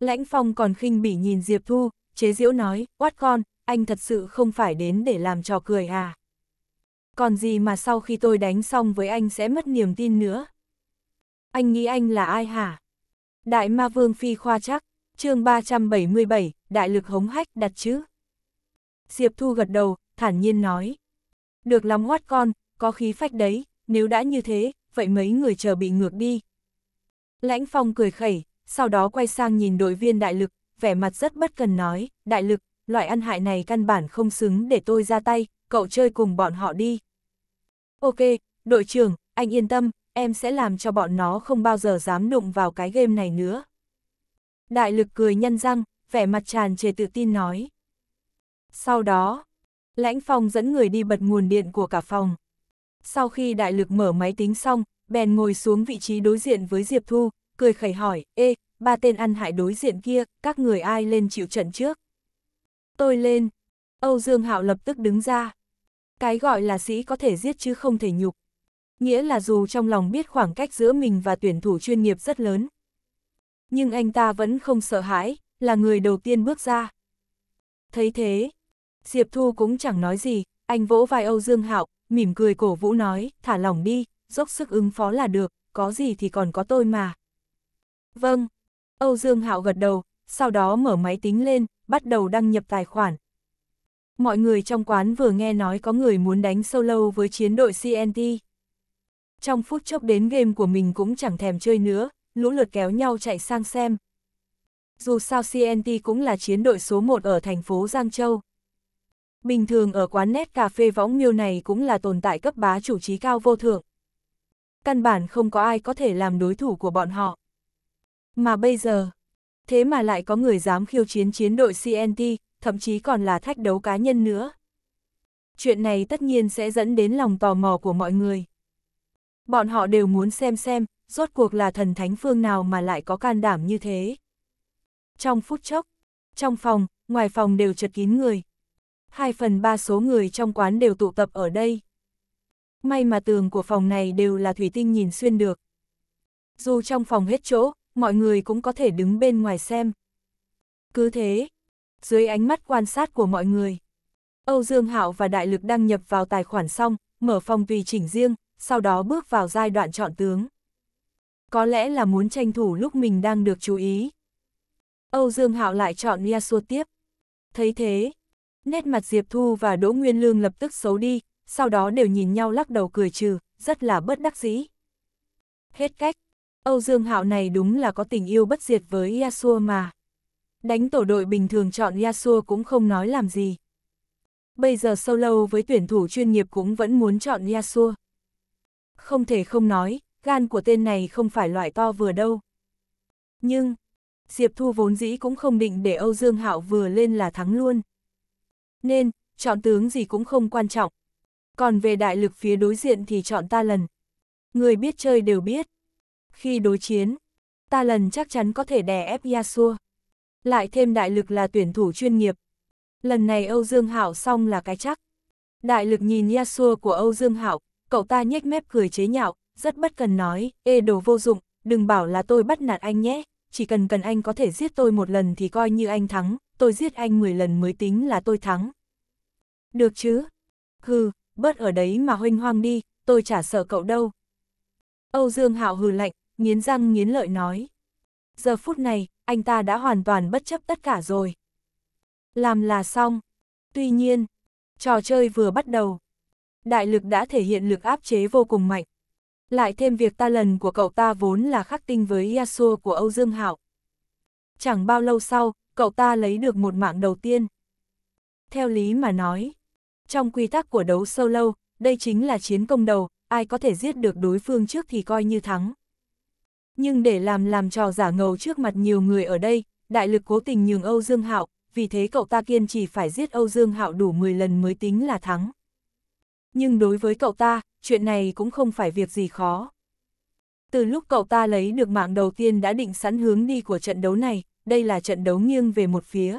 Lãnh Phong còn khinh bỉ nhìn Diệp Thu, chế diễu nói, quát con, anh thật sự không phải đến để làm trò cười à còn gì mà sau khi tôi đánh xong với anh sẽ mất niềm tin nữa. Anh nghĩ anh là ai hả? Đại ma vương phi khoa chắc, chương 377, đại lực hống hách đặt chứ Diệp Thu gật đầu, thản nhiên nói. Được lắm hoát con, có khí phách đấy, nếu đã như thế, vậy mấy người chờ bị ngược đi. Lãnh Phong cười khẩy, sau đó quay sang nhìn đội viên đại lực, vẻ mặt rất bất cần nói, đại lực, loại ăn hại này căn bản không xứng để tôi ra tay, cậu chơi cùng bọn họ đi. Ok, đội trưởng, anh yên tâm, em sẽ làm cho bọn nó không bao giờ dám đụng vào cái game này nữa. Đại lực cười nhân răng, vẻ mặt tràn trề tự tin nói. Sau đó, lãnh phòng dẫn người đi bật nguồn điện của cả phòng. Sau khi đại lực mở máy tính xong, bèn ngồi xuống vị trí đối diện với Diệp Thu, cười khẩy hỏi, Ê, ba tên ăn hại đối diện kia, các người ai lên chịu trận trước? Tôi lên. Âu Dương Hạo lập tức đứng ra. Cái gọi là sĩ có thể giết chứ không thể nhục. Nghĩa là dù trong lòng biết khoảng cách giữa mình và tuyển thủ chuyên nghiệp rất lớn. Nhưng anh ta vẫn không sợ hãi, là người đầu tiên bước ra. Thấy thế, Diệp Thu cũng chẳng nói gì, anh vỗ vai Âu Dương Hạo, mỉm cười cổ vũ nói, thả lỏng đi, dốc sức ứng phó là được, có gì thì còn có tôi mà. Vâng, Âu Dương Hạo gật đầu, sau đó mở máy tính lên, bắt đầu đăng nhập tài khoản mọi người trong quán vừa nghe nói có người muốn đánh solo với chiến đội CNT. Trong phút chốc đến game của mình cũng chẳng thèm chơi nữa, lũ lượt kéo nhau chạy sang xem. Dù sao CNT cũng là chiến đội số 1 ở thành phố Giang Châu. Bình thường ở quán nét cà phê võng miêu này cũng là tồn tại cấp bá chủ trí cao vô thượng. Căn bản không có ai có thể làm đối thủ của bọn họ. Mà bây giờ, thế mà lại có người dám khiêu chiến chiến đội CNT, thậm chí còn là thách đấu cá nhân nữa. Chuyện này tất nhiên sẽ dẫn đến lòng tò mò của mọi người. Bọn họ đều muốn xem xem, rốt cuộc là thần thánh phương nào mà lại có can đảm như thế. Trong phút chốc, trong phòng, ngoài phòng đều chật kín người. Hai phần ba số người trong quán đều tụ tập ở đây. May mà tường của phòng này đều là thủy tinh nhìn xuyên được. Dù trong phòng hết chỗ, mọi người cũng có thể đứng bên ngoài xem. Cứ thế, dưới ánh mắt quan sát của mọi người. Âu Dương Hạo và Đại Lực đăng nhập vào tài khoản xong, mở phòng tùy chỉnh riêng, sau đó bước vào giai đoạn chọn tướng. Có lẽ là muốn tranh thủ lúc mình đang được chú ý. Âu Dương Hạo lại chọn Yasuo tiếp. Thấy thế, nét mặt Diệp Thu và Đỗ Nguyên Lương lập tức xấu đi, sau đó đều nhìn nhau lắc đầu cười trừ, rất là bất đắc dĩ. Hết cách, Âu Dương Hạo này đúng là có tình yêu bất diệt với Yasuo mà đánh tổ đội bình thường chọn Yasuo cũng không nói làm gì. Bây giờ solo với tuyển thủ chuyên nghiệp cũng vẫn muốn chọn Yasuo. Không thể không nói, gan của tên này không phải loại to vừa đâu. Nhưng, Diệp Thu vốn dĩ cũng không định để Âu Dương Hạo vừa lên là thắng luôn. Nên, chọn tướng gì cũng không quan trọng. Còn về đại lực phía đối diện thì chọn ta lần. Người biết chơi đều biết. Khi đối chiến, ta lần chắc chắn có thể đè ép Yasuo lại thêm đại lực là tuyển thủ chuyên nghiệp. Lần này Âu Dương Hảo xong là cái chắc. Đại lực nhìn Yasuo của Âu Dương Hảo, cậu ta nhếch mép cười chế nhạo, rất bất cần nói, ê đồ vô dụng, đừng bảo là tôi bắt nạt anh nhé, chỉ cần cần anh có thể giết tôi một lần thì coi như anh thắng, tôi giết anh 10 lần mới tính là tôi thắng. Được chứ? Hừ, bớt ở đấy mà huynh hoang đi, tôi chả sợ cậu đâu. Âu Dương Hạo hừ lạnh, nghiến răng nghiến lợi nói. Giờ phút này, anh ta đã hoàn toàn bất chấp tất cả rồi. Làm là xong. Tuy nhiên, trò chơi vừa bắt đầu. Đại lực đã thể hiện lực áp chế vô cùng mạnh. Lại thêm việc ta lần của cậu ta vốn là khắc tinh với Yasuo của Âu Dương Hạo. Chẳng bao lâu sau, cậu ta lấy được một mạng đầu tiên. Theo lý mà nói, trong quy tắc của đấu solo, đây chính là chiến công đầu, ai có thể giết được đối phương trước thì coi như thắng nhưng để làm làm trò giả ngầu trước mặt nhiều người ở đây, đại lực cố tình nhường Âu Dương Hạo, vì thế cậu ta kiên trì phải giết Âu Dương Hạo đủ 10 lần mới tính là thắng. Nhưng đối với cậu ta, chuyện này cũng không phải việc gì khó. Từ lúc cậu ta lấy được mạng đầu tiên đã định sẵn hướng đi của trận đấu này, đây là trận đấu nghiêng về một phía.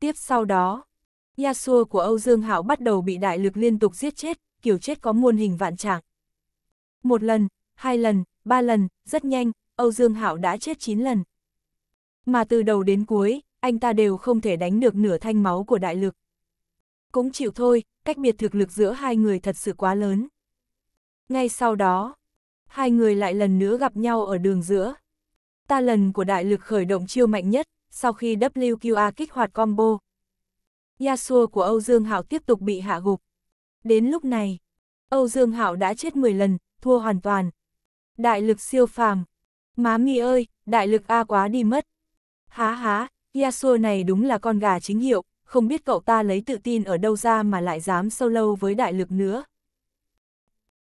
Tiếp sau đó, Yasuo của Âu Dương Hạo bắt đầu bị đại lực liên tục giết chết, kiểu chết có muôn hình vạn trạng. Một lần, hai lần, ba lần, rất nhanh, Âu Dương Hạo đã chết chín lần. Mà từ đầu đến cuối, anh ta đều không thể đánh được nửa thanh máu của đại lực. Cũng chịu thôi, cách biệt thực lực giữa hai người thật sự quá lớn. Ngay sau đó, hai người lại lần nữa gặp nhau ở đường giữa. Ta lần của đại lực khởi động chiêu mạnh nhất, sau khi WQA kích hoạt combo. Yasuo của Âu Dương Hạo tiếp tục bị hạ gục. Đến lúc này, Âu Dương Hạo đã chết 10 lần, thua hoàn toàn, Đại lực siêu phàm. Má mi ơi, đại lực A quá đi mất. Há há, Yasuo này đúng là con gà chính hiệu, không biết cậu ta lấy tự tin ở đâu ra mà lại dám sâu lâu với đại lực nữa.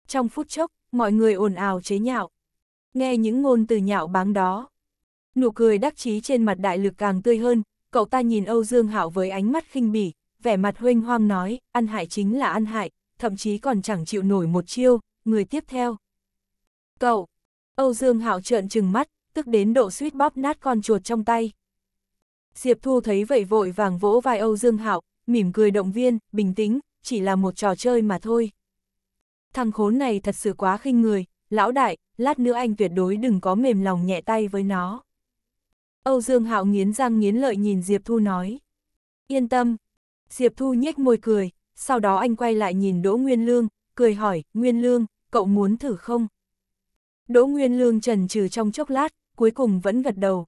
Trong phút chốc, mọi người ồn ào chế nhạo. Nghe những ngôn từ nhạo báng đó. Nụ cười đắc chí trên mặt đại lực càng tươi hơn, cậu ta nhìn Âu Dương Hạo với ánh mắt khinh bỉ, vẻ mặt huênh hoang nói, ăn hại chính là ăn hại, thậm chí còn chẳng chịu nổi một chiêu, người tiếp theo. Cậu! Âu Dương Hạo trợn trừng mắt, tức đến độ suýt bóp nát con chuột trong tay. Diệp Thu thấy vậy vội vàng vỗ vai Âu Dương Hạo, mỉm cười động viên, bình tĩnh, chỉ là một trò chơi mà thôi. Thằng khốn này thật sự quá khinh người, lão đại, lát nữa anh tuyệt đối đừng có mềm lòng nhẹ tay với nó. Âu Dương Hạo nghiến răng nghiến lợi nhìn Diệp Thu nói. Yên tâm. Diệp Thu nhếch môi cười, sau đó anh quay lại nhìn Đỗ Nguyên Lương, cười hỏi, Nguyên Lương, cậu muốn thử không? Đỗ Nguyên Lương trần trừ trong chốc lát, cuối cùng vẫn gật đầu.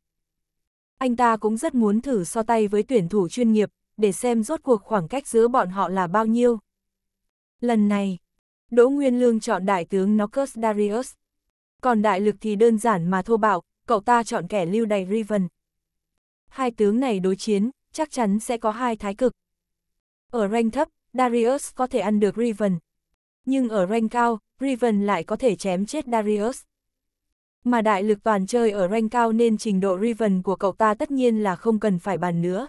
Anh ta cũng rất muốn thử so tay với tuyển thủ chuyên nghiệp, để xem rốt cuộc khoảng cách giữa bọn họ là bao nhiêu. Lần này, Đỗ Nguyên Lương chọn đại tướng Nocus Darius. Còn đại lực thì đơn giản mà thô bạo, cậu ta chọn kẻ lưu đầy Riven. Hai tướng này đối chiến, chắc chắn sẽ có hai thái cực. Ở rank thấp, Darius có thể ăn được Riven. Nhưng ở rank cao, Riven lại có thể chém chết Darius. Mà đại lực toàn chơi ở rank cao nên trình độ Riven của cậu ta tất nhiên là không cần phải bàn nữa.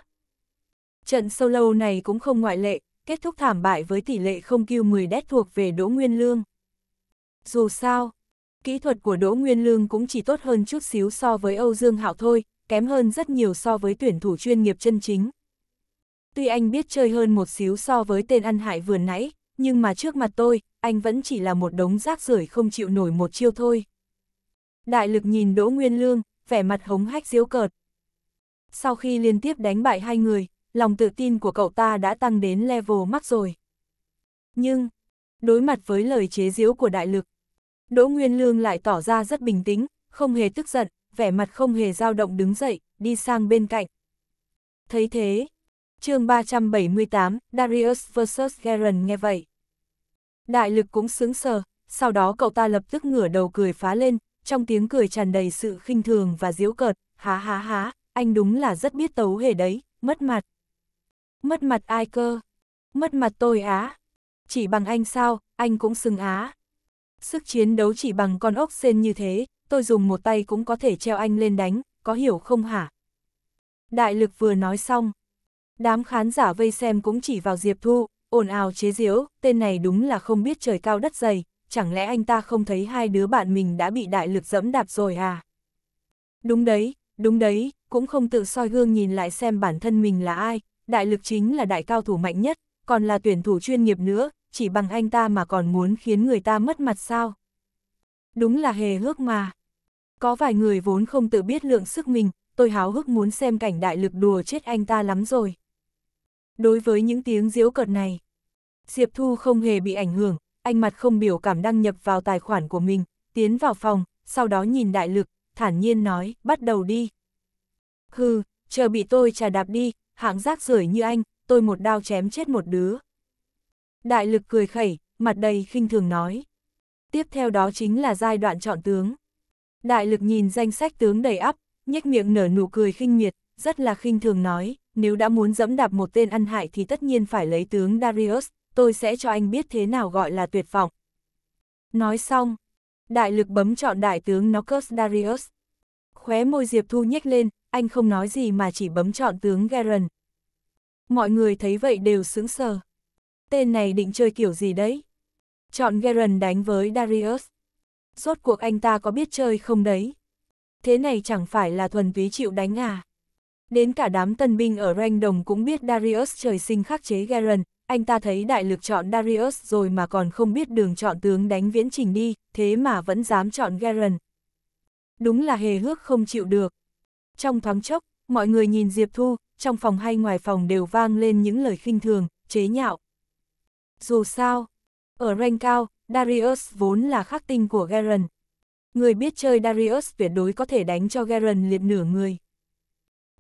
Trận solo này cũng không ngoại lệ, kết thúc thảm bại với tỷ lệ không kêu 10 đét thuộc về Đỗ Nguyên Lương. Dù sao, kỹ thuật của Đỗ Nguyên Lương cũng chỉ tốt hơn chút xíu so với Âu Dương Hạo thôi, kém hơn rất nhiều so với tuyển thủ chuyên nghiệp chân chính. Tuy anh biết chơi hơn một xíu so với tên ăn hại vừa nãy, nhưng mà trước mặt tôi, anh vẫn chỉ là một đống rác rưởi không chịu nổi một chiêu thôi. Đại lực nhìn Đỗ Nguyên Lương, vẻ mặt hống hách diếu cợt. Sau khi liên tiếp đánh bại hai người, lòng tự tin của cậu ta đã tăng đến level mắt rồi. Nhưng, đối mặt với lời chế giễu của đại lực, Đỗ Nguyên Lương lại tỏ ra rất bình tĩnh, không hề tức giận, vẻ mặt không hề dao động đứng dậy, đi sang bên cạnh. Thấy thế, chương 378, Darius vs. Garen nghe vậy. Đại lực cũng sướng sờ, sau đó cậu ta lập tức ngửa đầu cười phá lên, trong tiếng cười tràn đầy sự khinh thường và diễu cợt, há há há, anh đúng là rất biết tấu hề đấy, mất mặt. Mất mặt ai cơ? Mất mặt tôi á? Chỉ bằng anh sao, anh cũng xưng á. Sức chiến đấu chỉ bằng con ốc sên như thế, tôi dùng một tay cũng có thể treo anh lên đánh, có hiểu không hả? Đại lực vừa nói xong. Đám khán giả vây xem cũng chỉ vào Diệp Thu, ồn ào chế giễu, tên này đúng là không biết trời cao đất dày, chẳng lẽ anh ta không thấy hai đứa bạn mình đã bị đại lực dẫm đạp rồi à? Đúng đấy, đúng đấy, cũng không tự soi gương nhìn lại xem bản thân mình là ai, đại lực chính là đại cao thủ mạnh nhất, còn là tuyển thủ chuyên nghiệp nữa, chỉ bằng anh ta mà còn muốn khiến người ta mất mặt sao? Đúng là hề hước mà. Có vài người vốn không tự biết lượng sức mình, tôi háo hức muốn xem cảnh đại lực đùa chết anh ta lắm rồi. Đối với những tiếng diễu cợt này, Diệp Thu không hề bị ảnh hưởng, anh mặt không biểu cảm đăng nhập vào tài khoản của mình, tiến vào phòng, sau đó nhìn đại lực, thản nhiên nói, bắt đầu đi. Hừ, chờ bị tôi trà đạp đi, hạng rác rưởi như anh, tôi một đao chém chết một đứa. Đại lực cười khẩy, mặt đầy khinh thường nói. Tiếp theo đó chính là giai đoạn chọn tướng. Đại lực nhìn danh sách tướng đầy ắp, nhếch miệng nở nụ cười khinh miệt, rất là khinh thường nói, nếu đã muốn dẫm đạp một tên ăn hại thì tất nhiên phải lấy tướng Darius, tôi sẽ cho anh biết thế nào gọi là tuyệt vọng. Nói xong, đại lực bấm chọn đại tướng Nocus Darius. Khóe môi Diệp Thu nhếch lên, anh không nói gì mà chỉ bấm chọn tướng Garen. Mọi người thấy vậy đều sững sờ. Tên này định chơi kiểu gì đấy? Chọn Garen đánh với Darius. Rốt cuộc anh ta có biết chơi không đấy? Thế này chẳng phải là thuần túy chịu đánh à? Đến cả đám tân binh ở ranh đồng cũng biết Darius trời sinh khắc chế Garen, anh ta thấy đại lực chọn Darius rồi mà còn không biết đường chọn tướng đánh viễn trình đi, thế mà vẫn dám chọn Garen. Đúng là hề hước không chịu được. Trong thoáng chốc, mọi người nhìn Diệp Thu, trong phòng hay ngoài phòng đều vang lên những lời khinh thường, chế nhạo. Dù sao, ở rank cao, Darius vốn là khắc tinh của Garen. Người biết chơi Darius tuyệt đối có thể đánh cho Garen liệt nửa người.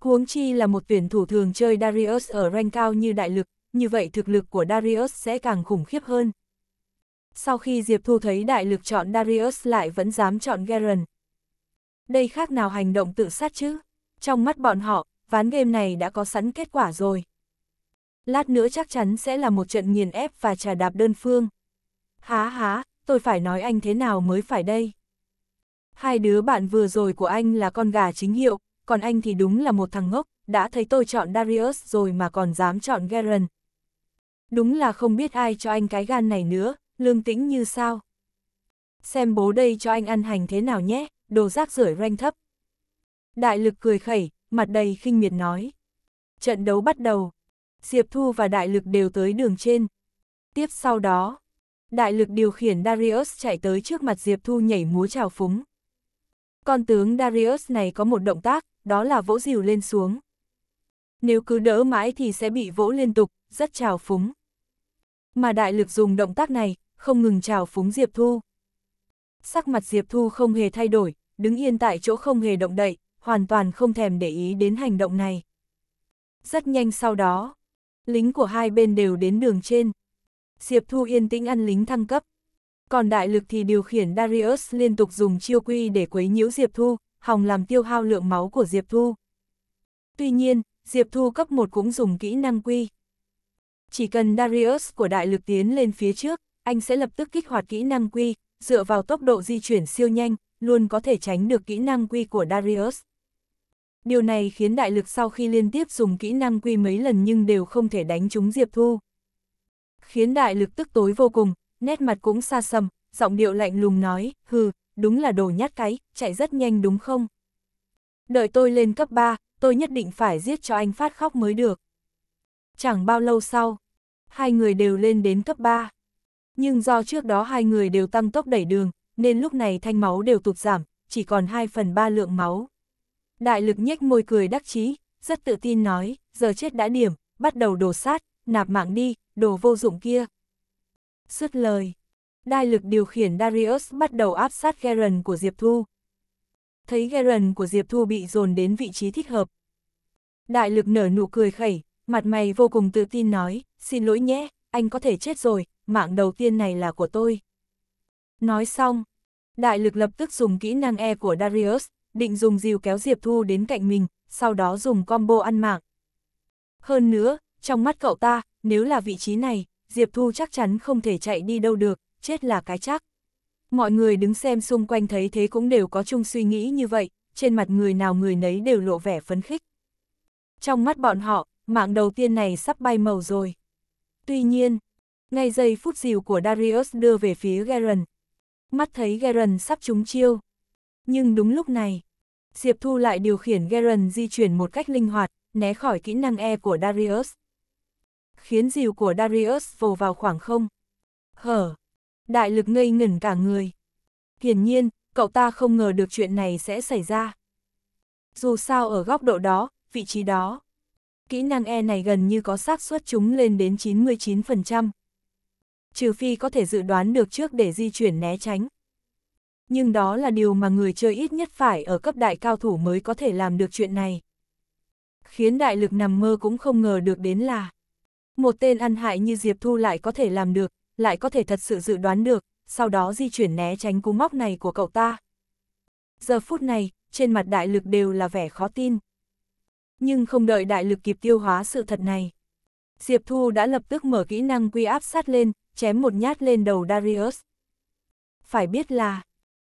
Huống chi là một tuyển thủ thường chơi Darius ở rank cao như đại lực, như vậy thực lực của Darius sẽ càng khủng khiếp hơn. Sau khi Diệp Thu thấy đại lực chọn Darius lại vẫn dám chọn Garen. Đây khác nào hành động tự sát chứ? Trong mắt bọn họ, ván game này đã có sẵn kết quả rồi. Lát nữa chắc chắn sẽ là một trận nghiền ép và trà đạp đơn phương. Há há, tôi phải nói anh thế nào mới phải đây? Hai đứa bạn vừa rồi của anh là con gà chính hiệu, còn anh thì đúng là một thằng ngốc, đã thấy tôi chọn Darius rồi mà còn dám chọn Garen, đúng là không biết ai cho anh cái gan này nữa, lương tĩnh như sao. Xem bố đây cho anh ăn hành thế nào nhé, đồ rác rưởi ranh thấp. Đại lực cười khẩy, mặt đầy khinh miệt nói. Trận đấu bắt đầu. Diệp Thu và Đại lực đều tới đường trên. Tiếp sau đó, Đại lực điều khiển Darius chạy tới trước mặt Diệp Thu nhảy múa trào phúng. Con tướng Darius này có một động tác, đó là vỗ dìu lên xuống. Nếu cứ đỡ mãi thì sẽ bị vỗ liên tục, rất trào phúng mà đại lực dùng động tác này, không ngừng trào phúng Diệp Thu. Sắc mặt Diệp Thu không hề thay đổi, đứng yên tại chỗ không hề động đậy, hoàn toàn không thèm để ý đến hành động này. Rất nhanh sau đó, lính của hai bên đều đến đường trên. Diệp Thu yên tĩnh ăn lính thăng cấp. Còn đại lực thì điều khiển Darius liên tục dùng chiêu quy để quấy nhiễu Diệp Thu, hòng làm tiêu hao lượng máu của Diệp Thu. Tuy nhiên, Diệp Thu cấp 1 cũng dùng kỹ năng quy. Chỉ cần Darius của đại lực tiến lên phía trước, anh sẽ lập tức kích hoạt kỹ năng quy, dựa vào tốc độ di chuyển siêu nhanh, luôn có thể tránh được kỹ năng quy của Darius. Điều này khiến đại lực sau khi liên tiếp dùng kỹ năng quy mấy lần nhưng đều không thể đánh trúng Diệp Thu. Khiến đại lực tức tối vô cùng, nét mặt cũng xa sầm, giọng điệu lạnh lùng nói, hừ, đúng là đồ nhát cái, chạy rất nhanh đúng không? Đợi tôi lên cấp 3, tôi nhất định phải giết cho anh phát khóc mới được. Chẳng bao lâu sau, hai người đều lên đến cấp 3. Nhưng do trước đó hai người đều tăng tốc đẩy đường, nên lúc này thanh máu đều tụt giảm, chỉ còn 2 phần 3 lượng máu. Đại lực nhếch môi cười đắc chí, rất tự tin nói, giờ chết đã điểm, bắt đầu đổ sát, nạp mạng đi, đồ vô dụng kia. Xuất lời, đại lực điều khiển Darius bắt đầu áp sát Garen của Diệp Thu. Thấy Garen của Diệp Thu bị dồn đến vị trí thích hợp. Đại lực nở nụ cười khẩy, mặt mày vô cùng tự tin nói, xin lỗi nhé, anh có thể chết rồi, mạng đầu tiên này là của tôi. Nói xong, đại lực lập tức dùng kỹ năng E của Darius, định dùng dìu kéo Diệp Thu đến cạnh mình, sau đó dùng combo ăn mạng. Hơn nữa, trong mắt cậu ta, nếu là vị trí này, Diệp Thu chắc chắn không thể chạy đi đâu được, chết là cái chắc. Mọi người đứng xem xung quanh thấy thế cũng đều có chung suy nghĩ như vậy, trên mặt người nào người nấy đều lộ vẻ phấn khích. Trong mắt bọn họ, mạng đầu tiên này sắp bay màu rồi. Tuy nhiên, ngay giây phút dìu của Darius đưa về phía Garen. Mắt thấy Garen sắp trúng chiêu. Nhưng đúng lúc này, Diệp Thu lại điều khiển Garen di chuyển một cách linh hoạt, né khỏi kỹ năng E của Darius. Khiến dìu của Darius vồ vào khoảng không. Hở! Đại lực ngây ngẩn cả người. Hiển nhiên, cậu ta không ngờ được chuyện này sẽ xảy ra. Dù sao ở góc độ đó, vị trí đó, kỹ năng E này gần như có xác suất chúng lên đến 99%. Trừ phi có thể dự đoán được trước để di chuyển né tránh. Nhưng đó là điều mà người chơi ít nhất phải ở cấp đại cao thủ mới có thể làm được chuyện này. Khiến đại lực nằm mơ cũng không ngờ được đến là một tên ăn hại như Diệp Thu lại có thể làm được, lại có thể thật sự dự đoán được, sau đó di chuyển né tránh cú móc này của cậu ta. Giờ phút này, trên mặt đại lực đều là vẻ khó tin nhưng không đợi đại lực kịp tiêu hóa sự thật này. Diệp Thu đã lập tức mở kỹ năng quy áp sát lên, chém một nhát lên đầu Darius. Phải biết là,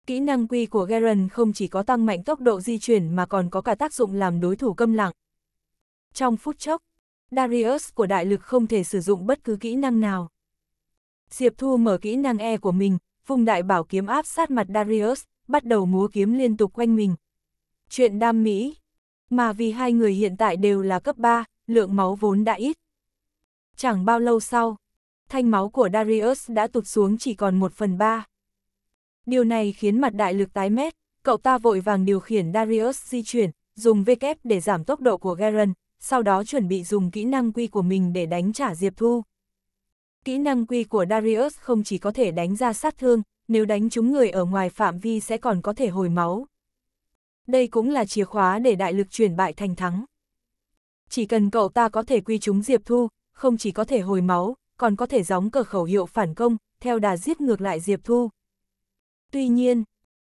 kỹ năng quy của Garen không chỉ có tăng mạnh tốc độ di chuyển mà còn có cả tác dụng làm đối thủ câm lặng. Trong phút chốc, Darius của đại lực không thể sử dụng bất cứ kỹ năng nào. Diệp Thu mở kỹ năng E của mình, vùng đại bảo kiếm áp sát mặt Darius, bắt đầu múa kiếm liên tục quanh mình. Chuyện đam mỹ mà vì hai người hiện tại đều là cấp 3, lượng máu vốn đã ít. Chẳng bao lâu sau, thanh máu của Darius đã tụt xuống chỉ còn 1 phần 3. Điều này khiến mặt đại lực tái mét, cậu ta vội vàng điều khiển Darius di chuyển, dùng VK để giảm tốc độ của Garen, sau đó chuẩn bị dùng kỹ năng quy của mình để đánh trả Diệp Thu. Kỹ năng quy của Darius không chỉ có thể đánh ra sát thương, nếu đánh chúng người ở ngoài phạm vi sẽ còn có thể hồi máu đây cũng là chìa khóa để đại lực chuyển bại thành thắng. Chỉ cần cậu ta có thể quy chúng Diệp Thu, không chỉ có thể hồi máu, còn có thể gióng cờ khẩu hiệu phản công, theo đà giết ngược lại Diệp Thu. Tuy nhiên,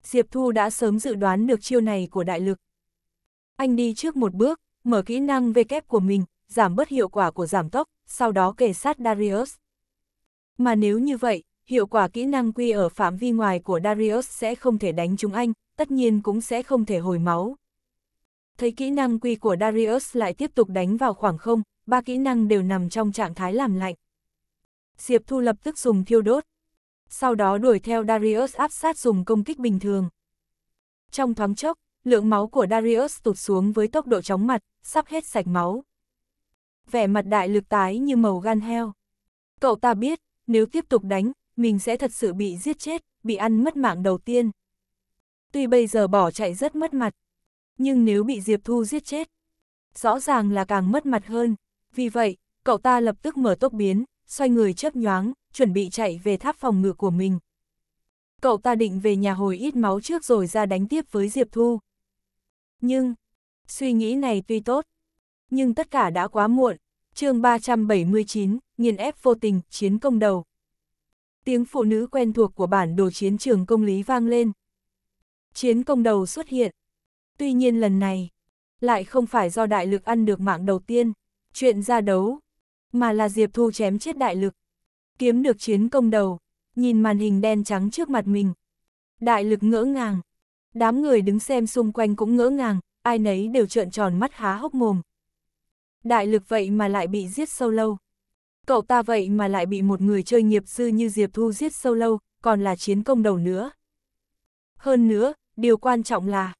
Diệp Thu đã sớm dự đoán được chiêu này của đại lực. Anh đi trước một bước, mở kỹ năng V kép của mình, giảm bớt hiệu quả của giảm tốc, sau đó kề sát Darius. Mà nếu như vậy, hiệu quả kỹ năng quy ở phạm vi ngoài của Darius sẽ không thể đánh chúng anh, tất nhiên cũng sẽ không thể hồi máu. Thấy kỹ năng quy của Darius lại tiếp tục đánh vào khoảng không, ba kỹ năng đều nằm trong trạng thái làm lạnh. Diệp Thu lập tức dùng thiêu đốt. Sau đó đuổi theo Darius áp sát dùng công kích bình thường. Trong thoáng chốc, lượng máu của Darius tụt xuống với tốc độ chóng mặt, sắp hết sạch máu. Vẻ mặt đại lực tái như màu gan heo. Cậu ta biết, nếu tiếp tục đánh, mình sẽ thật sự bị giết chết, bị ăn mất mạng đầu tiên. Tuy bây giờ bỏ chạy rất mất mặt, nhưng nếu bị Diệp Thu giết chết, rõ ràng là càng mất mặt hơn. Vì vậy, cậu ta lập tức mở tốc biến, xoay người chớp nhoáng, chuẩn bị chạy về tháp phòng ngự của mình. Cậu ta định về nhà hồi ít máu trước rồi ra đánh tiếp với Diệp Thu. Nhưng, suy nghĩ này tuy tốt, nhưng tất cả đã quá muộn. chương 379, nghiền ép vô tình, chiến công đầu. Tiếng phụ nữ quen thuộc của bản đồ chiến trường công lý vang lên. Chiến công đầu xuất hiện. Tuy nhiên lần này, lại không phải do đại lực ăn được mạng đầu tiên, chuyện ra đấu, mà là Diệp Thu chém chết đại lực. Kiếm được chiến công đầu, nhìn màn hình đen trắng trước mặt mình. Đại lực ngỡ ngàng, đám người đứng xem xung quanh cũng ngỡ ngàng, ai nấy đều trợn tròn mắt há hốc mồm. Đại lực vậy mà lại bị giết sâu lâu cậu ta vậy mà lại bị một người chơi nghiệp sư như Diệp Thu giết sâu lâu, còn là chiến công đầu nữa. Hơn nữa, điều quan trọng là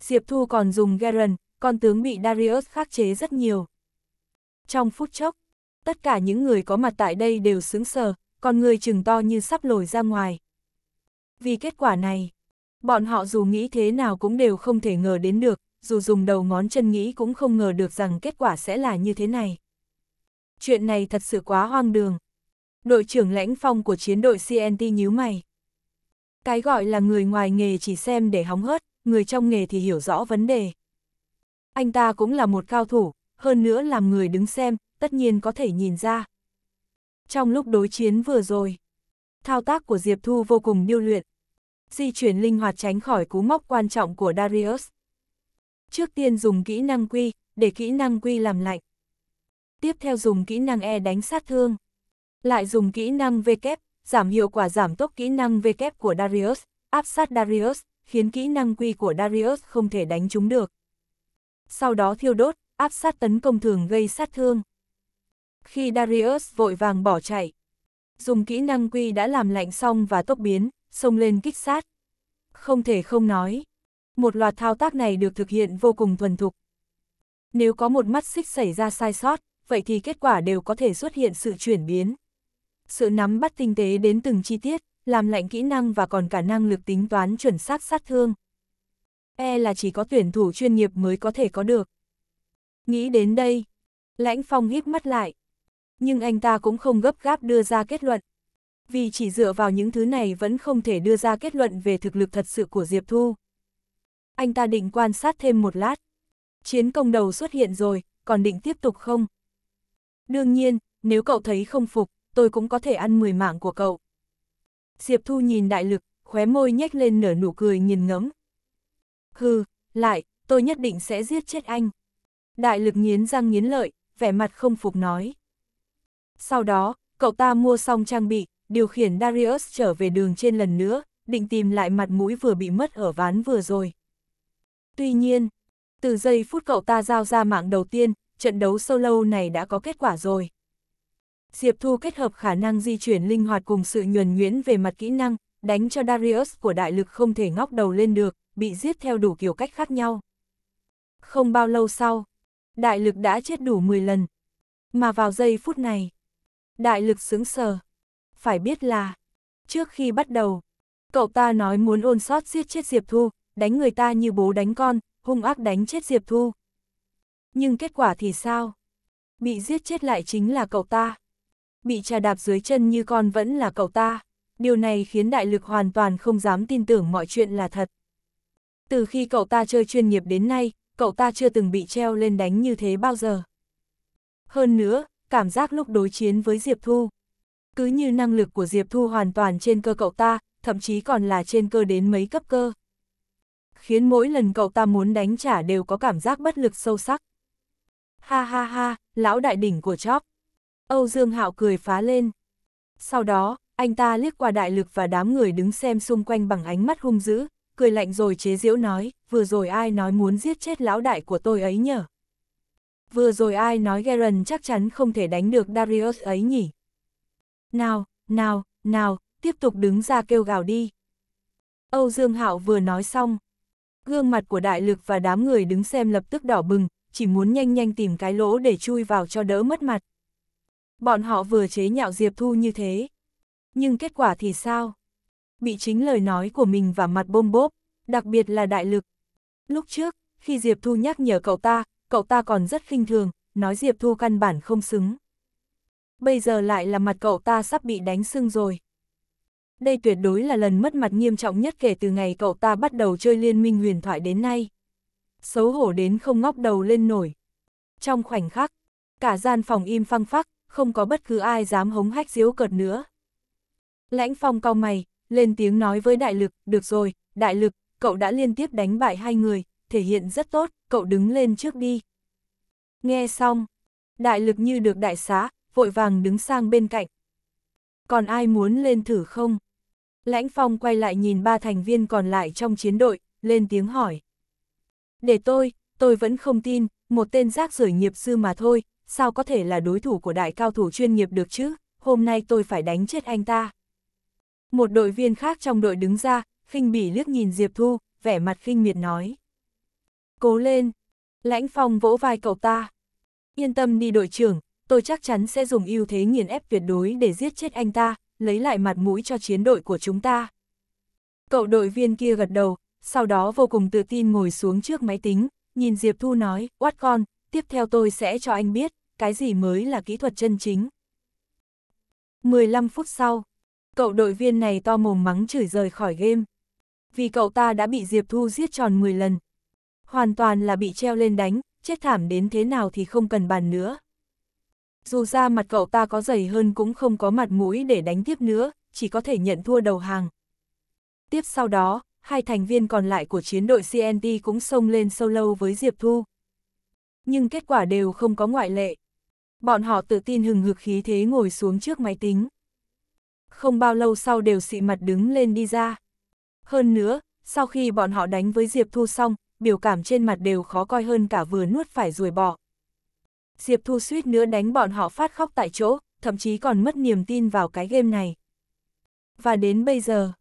Diệp Thu còn dùng Garen, con tướng bị Darius khắc chế rất nhiều. Trong phút chốc, tất cả những người có mặt tại đây đều sững sờ, còn người chừng to như sắp lồi ra ngoài. Vì kết quả này, bọn họ dù nghĩ thế nào cũng đều không thể ngờ đến được, dù dùng đầu ngón chân nghĩ cũng không ngờ được rằng kết quả sẽ là như thế này chuyện này thật sự quá hoang đường. Đội trưởng lãnh phong của chiến đội CNT nhíu mày. Cái gọi là người ngoài nghề chỉ xem để hóng hớt, người trong nghề thì hiểu rõ vấn đề. Anh ta cũng là một cao thủ, hơn nữa làm người đứng xem, tất nhiên có thể nhìn ra. Trong lúc đối chiến vừa rồi, thao tác của Diệp Thu vô cùng điêu luyện. Di chuyển linh hoạt tránh khỏi cú móc quan trọng của Darius. Trước tiên dùng kỹ năng quy, để kỹ năng quy làm lạnh tiếp theo dùng kỹ năng E đánh sát thương. Lại dùng kỹ năng V kép, giảm hiệu quả giảm tốc kỹ năng V kép của Darius, áp sát Darius, khiến kỹ năng Q của Darius không thể đánh trúng được. Sau đó thiêu đốt, áp sát tấn công thường gây sát thương. Khi Darius vội vàng bỏ chạy, dùng kỹ năng Q đã làm lạnh xong và tốc biến, xông lên kích sát. Không thể không nói, một loạt thao tác này được thực hiện vô cùng thuần thục. Nếu có một mắt xích xảy ra sai sót, vậy thì kết quả đều có thể xuất hiện sự chuyển biến. Sự nắm bắt tinh tế đến từng chi tiết, làm lạnh kỹ năng và còn cả năng lực tính toán chuẩn xác sát thương. E là chỉ có tuyển thủ chuyên nghiệp mới có thể có được. Nghĩ đến đây, Lãnh Phong hít mắt lại. Nhưng anh ta cũng không gấp gáp đưa ra kết luận. Vì chỉ dựa vào những thứ này vẫn không thể đưa ra kết luận về thực lực thật sự của Diệp Thu. Anh ta định quan sát thêm một lát. Chiến công đầu xuất hiện rồi, còn định tiếp tục không? Đương nhiên, nếu cậu thấy không phục, tôi cũng có thể ăn 10 mạng của cậu. Diệp Thu nhìn đại lực, khóe môi nhếch lên nở nụ cười nghiền ngẫm. Hừ, lại, tôi nhất định sẽ giết chết anh. Đại lực nghiến răng nghiến lợi, vẻ mặt không phục nói. Sau đó, cậu ta mua xong trang bị, điều khiển Darius trở về đường trên lần nữa, định tìm lại mặt mũi vừa bị mất ở ván vừa rồi. Tuy nhiên, từ giây phút cậu ta giao ra mạng đầu tiên, trận đấu solo này đã có kết quả rồi. Diệp Thu kết hợp khả năng di chuyển linh hoạt cùng sự nhuần nhuyễn về mặt kỹ năng, đánh cho Darius của đại lực không thể ngóc đầu lên được, bị giết theo đủ kiểu cách khác nhau. Không bao lâu sau, đại lực đã chết đủ 10 lần. Mà vào giây phút này, đại lực sững sờ. Phải biết là, trước khi bắt đầu, cậu ta nói muốn ôn sót giết chết Diệp Thu, đánh người ta như bố đánh con, hung ác đánh chết Diệp Thu, nhưng kết quả thì sao? Bị giết chết lại chính là cậu ta. Bị trà đạp dưới chân như con vẫn là cậu ta. Điều này khiến đại lực hoàn toàn không dám tin tưởng mọi chuyện là thật. Từ khi cậu ta chơi chuyên nghiệp đến nay, cậu ta chưa từng bị treo lên đánh như thế bao giờ. Hơn nữa, cảm giác lúc đối chiến với Diệp Thu. Cứ như năng lực của Diệp Thu hoàn toàn trên cơ cậu ta, thậm chí còn là trên cơ đến mấy cấp cơ. Khiến mỗi lần cậu ta muốn đánh trả đều có cảm giác bất lực sâu sắc. Ha ha ha, lão đại đỉnh của chóp. Âu Dương Hạo cười phá lên. Sau đó, anh ta liếc qua đại lực và đám người đứng xem xung quanh bằng ánh mắt hung dữ, cười lạnh rồi chế giễu nói, vừa rồi ai nói muốn giết chết lão đại của tôi ấy nhở? Vừa rồi ai nói Garen chắc chắn không thể đánh được Darius ấy nhỉ? Nào, nào, nào, tiếp tục đứng ra kêu gào đi. Âu Dương Hạo vừa nói xong. Gương mặt của đại lực và đám người đứng xem lập tức đỏ bừng, chỉ muốn nhanh nhanh tìm cái lỗ để chui vào cho đỡ mất mặt. Bọn họ vừa chế nhạo Diệp Thu như thế. Nhưng kết quả thì sao? Bị chính lời nói của mình và mặt bôm bốp, đặc biệt là đại lực. Lúc trước, khi Diệp Thu nhắc nhở cậu ta, cậu ta còn rất khinh thường, nói Diệp Thu căn bản không xứng. Bây giờ lại là mặt cậu ta sắp bị đánh sưng rồi. Đây tuyệt đối là lần mất mặt nghiêm trọng nhất kể từ ngày cậu ta bắt đầu chơi liên minh huyền thoại đến nay xấu hổ đến không ngóc đầu lên nổi. Trong khoảnh khắc, cả gian phòng im phăng phắc, không có bất cứ ai dám hống hách diếu cợt nữa. Lãnh phong cau mày, lên tiếng nói với đại lực, được rồi, đại lực, cậu đã liên tiếp đánh bại hai người, thể hiện rất tốt, cậu đứng lên trước đi. Nghe xong, đại lực như được đại xá, vội vàng đứng sang bên cạnh. Còn ai muốn lên thử không? Lãnh Phong quay lại nhìn ba thành viên còn lại trong chiến đội, lên tiếng hỏi. Để tôi, tôi vẫn không tin, một tên rác rưởi nghiệp sư mà thôi, sao có thể là đối thủ của đại cao thủ chuyên nghiệp được chứ, hôm nay tôi phải đánh chết anh ta. Một đội viên khác trong đội đứng ra, khinh bỉ liếc nhìn Diệp Thu, vẻ mặt khinh miệt nói. Cố lên! Lãnh Phong vỗ vai cậu ta. Yên tâm đi đội trưởng, tôi chắc chắn sẽ dùng ưu thế nghiền ép tuyệt đối để giết chết anh ta, lấy lại mặt mũi cho chiến đội của chúng ta. Cậu đội viên kia gật đầu, sau đó vô cùng tự tin ngồi xuống trước máy tính, nhìn Diệp Thu nói, what con, tiếp theo tôi sẽ cho anh biết, cái gì mới là kỹ thuật chân chính. 15 phút sau, cậu đội viên này to mồm mắng chửi rời khỏi game. Vì cậu ta đã bị Diệp Thu giết tròn 10 lần. Hoàn toàn là bị treo lên đánh, chết thảm đến thế nào thì không cần bàn nữa. Dù ra mặt cậu ta có dày hơn cũng không có mặt mũi để đánh tiếp nữa, chỉ có thể nhận thua đầu hàng. Tiếp sau đó, hai thành viên còn lại của chiến đội CNT cũng xông lên sâu lâu với Diệp Thu. Nhưng kết quả đều không có ngoại lệ. Bọn họ tự tin hừng hực khí thế ngồi xuống trước máy tính. Không bao lâu sau đều xị mặt đứng lên đi ra. Hơn nữa, sau khi bọn họ đánh với Diệp Thu xong, biểu cảm trên mặt đều khó coi hơn cả vừa nuốt phải ruồi bò. Diệp Thu suýt nữa đánh bọn họ phát khóc tại chỗ, thậm chí còn mất niềm tin vào cái game này. Và đến bây giờ,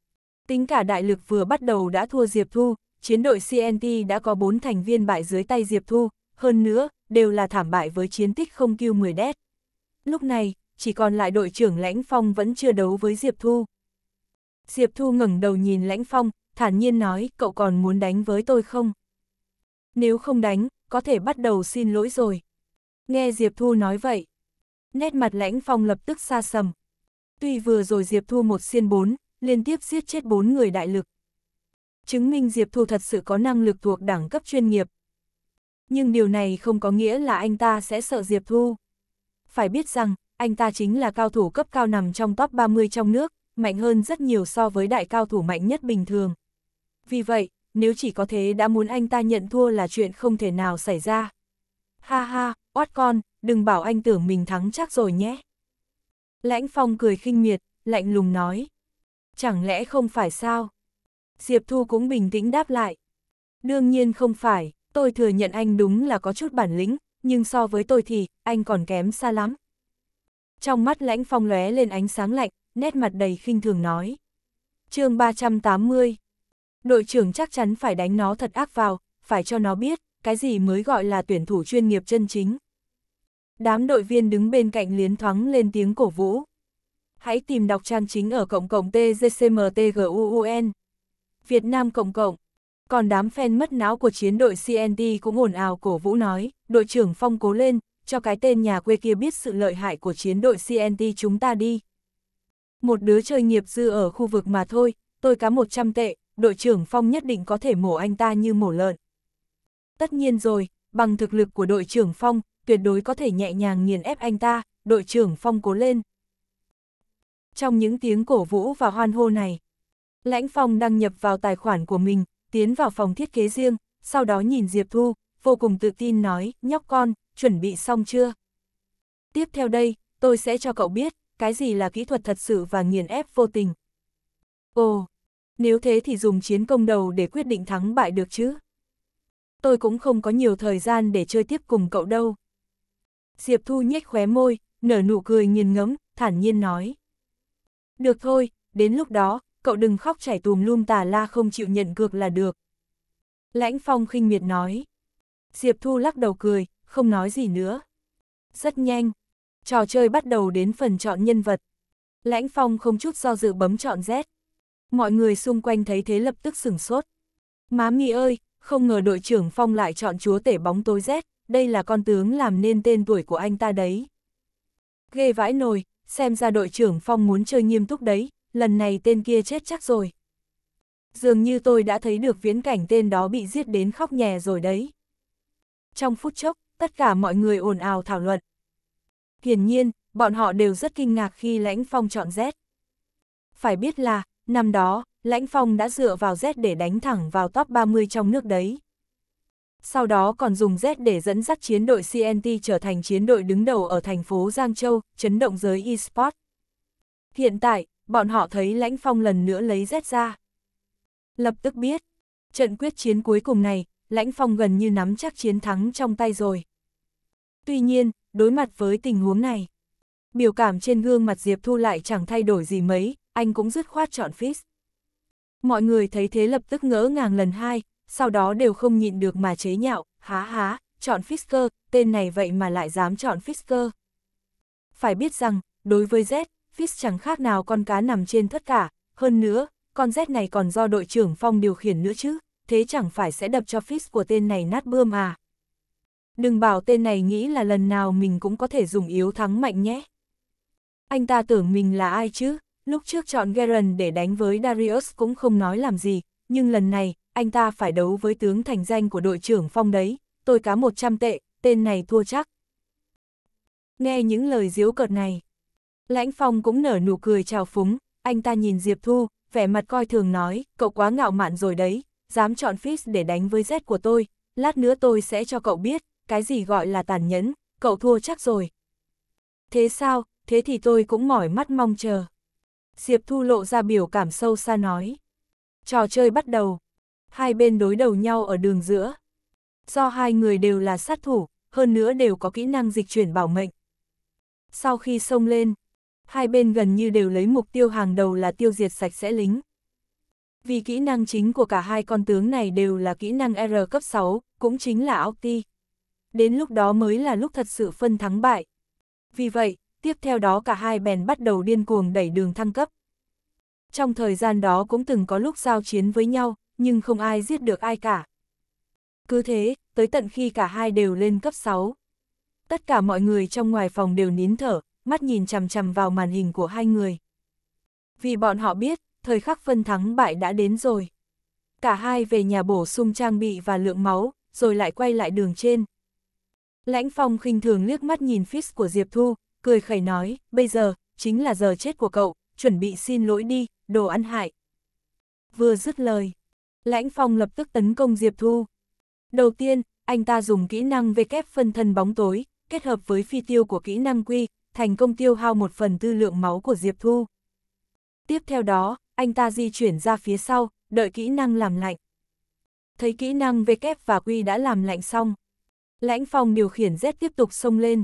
Tính cả đại lực vừa bắt đầu đã thua Diệp Thu, chiến đội CNT đã có 4 thành viên bại dưới tay Diệp Thu, hơn nữa, đều là thảm bại với chiến tích không kêu 10 đét. Lúc này, chỉ còn lại đội trưởng Lãnh Phong vẫn chưa đấu với Diệp Thu. Diệp Thu ngẩng đầu nhìn Lãnh Phong, thản nhiên nói, cậu còn muốn đánh với tôi không? Nếu không đánh, có thể bắt đầu xin lỗi rồi. Nghe Diệp Thu nói vậy, nét mặt Lãnh Phong lập tức xa sầm. Tuy vừa rồi Diệp Thu một xiên bốn, liên tiếp giết chết bốn người đại lực. Chứng minh Diệp Thu thật sự có năng lực thuộc đẳng cấp chuyên nghiệp. Nhưng điều này không có nghĩa là anh ta sẽ sợ Diệp Thu. Phải biết rằng, anh ta chính là cao thủ cấp cao nằm trong top 30 trong nước, mạnh hơn rất nhiều so với đại cao thủ mạnh nhất bình thường. Vì vậy, nếu chỉ có thế đã muốn anh ta nhận thua là chuyện không thể nào xảy ra. Ha ha, oát con, đừng bảo anh tưởng mình thắng chắc rồi nhé. Lãnh Phong cười khinh miệt, lạnh lùng nói chẳng lẽ không phải sao? Diệp Thu cũng bình tĩnh đáp lại. Đương nhiên không phải, tôi thừa nhận anh đúng là có chút bản lĩnh, nhưng so với tôi thì, anh còn kém xa lắm. Trong mắt lãnh phong lóe lên ánh sáng lạnh, nét mặt đầy khinh thường nói. chương 380 Đội trưởng chắc chắn phải đánh nó thật ác vào, phải cho nó biết, cái gì mới gọi là tuyển thủ chuyên nghiệp chân chính. Đám đội viên đứng bên cạnh liến thoáng lên tiếng cổ vũ. Hãy tìm đọc trang chính ở cộng cộng TGCMTGUUN. Việt Nam cộng cộng. Còn đám fan mất não của chiến đội CNT cũng ồn ào cổ vũ nói, đội trưởng Phong cố lên, cho cái tên nhà quê kia biết sự lợi hại của chiến đội CNT chúng ta đi. Một đứa chơi nghiệp dư ở khu vực mà thôi, tôi cá 100 tệ, đội trưởng Phong nhất định có thể mổ anh ta như mổ lợn. Tất nhiên rồi, bằng thực lực của đội trưởng Phong, tuyệt đối có thể nhẹ nhàng nghiền ép anh ta, đội trưởng Phong cố lên trong những tiếng cổ vũ và hoan hô này. Lãnh Phong đăng nhập vào tài khoản của mình, tiến vào phòng thiết kế riêng, sau đó nhìn Diệp Thu, vô cùng tự tin nói, nhóc con, chuẩn bị xong chưa? Tiếp theo đây, tôi sẽ cho cậu biết, cái gì là kỹ thuật thật sự và nghiền ép vô tình. Ồ, nếu thế thì dùng chiến công đầu để quyết định thắng bại được chứ? Tôi cũng không có nhiều thời gian để chơi tiếp cùng cậu đâu. Diệp Thu nhếch khóe môi, nở nụ cười nghiền ngẫm, thản nhiên nói. Được thôi, đến lúc đó, cậu đừng khóc chảy tùm lum tà la không chịu nhận cược là được. Lãnh Phong khinh miệt nói. Diệp Thu lắc đầu cười, không nói gì nữa. Rất nhanh, trò chơi bắt đầu đến phần chọn nhân vật. Lãnh Phong không chút do dự bấm chọn Z. Mọi người xung quanh thấy thế lập tức sửng sốt. Má mi ơi, không ngờ đội trưởng Phong lại chọn chúa tể bóng tối Z, đây là con tướng làm nên tên tuổi của anh ta đấy. Ghê vãi nồi, xem ra đội trưởng Phong muốn chơi nghiêm túc đấy, lần này tên kia chết chắc rồi. Dường như tôi đã thấy được viễn cảnh tên đó bị giết đến khóc nhè rồi đấy. Trong phút chốc, tất cả mọi người ồn ào thảo luận. Hiển nhiên, bọn họ đều rất kinh ngạc khi Lãnh Phong chọn Z. Phải biết là, năm đó, Lãnh Phong đã dựa vào Z để đánh thẳng vào top 30 trong nước đấy. Sau đó còn dùng Z để dẫn dắt chiến đội CNT trở thành chiến đội đứng đầu ở thành phố Giang Châu, chấn động giới eSport. Hiện tại, bọn họ thấy Lãnh Phong lần nữa lấy Z ra. Lập tức biết, trận quyết chiến cuối cùng này, Lãnh Phong gần như nắm chắc chiến thắng trong tay rồi. Tuy nhiên, đối mặt với tình huống này, biểu cảm trên gương mặt Diệp Thu lại chẳng thay đổi gì mấy, anh cũng dứt khoát chọn Fizz. Mọi người thấy thế lập tức ngỡ ngàng lần hai, sau đó đều không nhịn được mà chế nhạo, há há, chọn Fisker, tên này vậy mà lại dám chọn Fisker. Phải biết rằng, đối với Z, Fisk chẳng khác nào con cá nằm trên tất cả, hơn nữa, con Z này còn do đội trưởng Phong điều khiển nữa chứ, thế chẳng phải sẽ đập cho Fisk của tên này nát bươm à. Đừng bảo tên này nghĩ là lần nào mình cũng có thể dùng yếu thắng mạnh nhé. Anh ta tưởng mình là ai chứ, lúc trước chọn Garen để đánh với Darius cũng không nói làm gì, nhưng lần này, anh ta phải đấu với tướng thành danh của đội trưởng Phong đấy, tôi cá 100 tệ, tên này thua chắc. Nghe những lời diếu cợt này, Lãnh Phong cũng nở nụ cười chào phúng, anh ta nhìn Diệp Thu, vẻ mặt coi thường nói, cậu quá ngạo mạn rồi đấy, dám chọn Fizz để đánh với Z của tôi, lát nữa tôi sẽ cho cậu biết, cái gì gọi là tàn nhẫn, cậu thua chắc rồi. Thế sao, thế thì tôi cũng mỏi mắt mong chờ. Diệp Thu lộ ra biểu cảm sâu xa nói. Trò chơi bắt đầu, hai bên đối đầu nhau ở đường giữa. Do hai người đều là sát thủ, hơn nữa đều có kỹ năng dịch chuyển bảo mệnh. Sau khi xông lên, hai bên gần như đều lấy mục tiêu hàng đầu là tiêu diệt sạch sẽ lính. Vì kỹ năng chính của cả hai con tướng này đều là kỹ năng R cấp 6, cũng chính là Octi. Đến lúc đó mới là lúc thật sự phân thắng bại. Vì vậy, tiếp theo đó cả hai bèn bắt đầu điên cuồng đẩy đường thăng cấp. Trong thời gian đó cũng từng có lúc giao chiến với nhau, nhưng không ai giết được ai cả. Cứ thế, tới tận khi cả hai đều lên cấp 6. Tất cả mọi người trong ngoài phòng đều nín thở, mắt nhìn chằm chằm vào màn hình của hai người. Vì bọn họ biết, thời khắc phân thắng bại đã đến rồi. Cả hai về nhà bổ sung trang bị và lượng máu, rồi lại quay lại đường trên. Lãnh Phong khinh thường liếc mắt nhìn fist của Diệp Thu, cười khẩy nói, bây giờ, chính là giờ chết của cậu, chuẩn bị xin lỗi đi, đồ ăn hại. Vừa dứt lời, Lãnh Phong lập tức tấn công Diệp Thu. Đầu tiên, anh ta dùng kỹ năng V.Kép phân thân bóng tối, kết hợp với phi tiêu của kỹ năng quy, thành công tiêu hao một phần tư lượng máu của Diệp Thu. Tiếp theo đó, anh ta di chuyển ra phía sau, đợi kỹ năng làm lạnh. Thấy kỹ năng V.Kép và quy đã làm lạnh xong. Lãnh Phong điều khiển Z tiếp tục xông lên.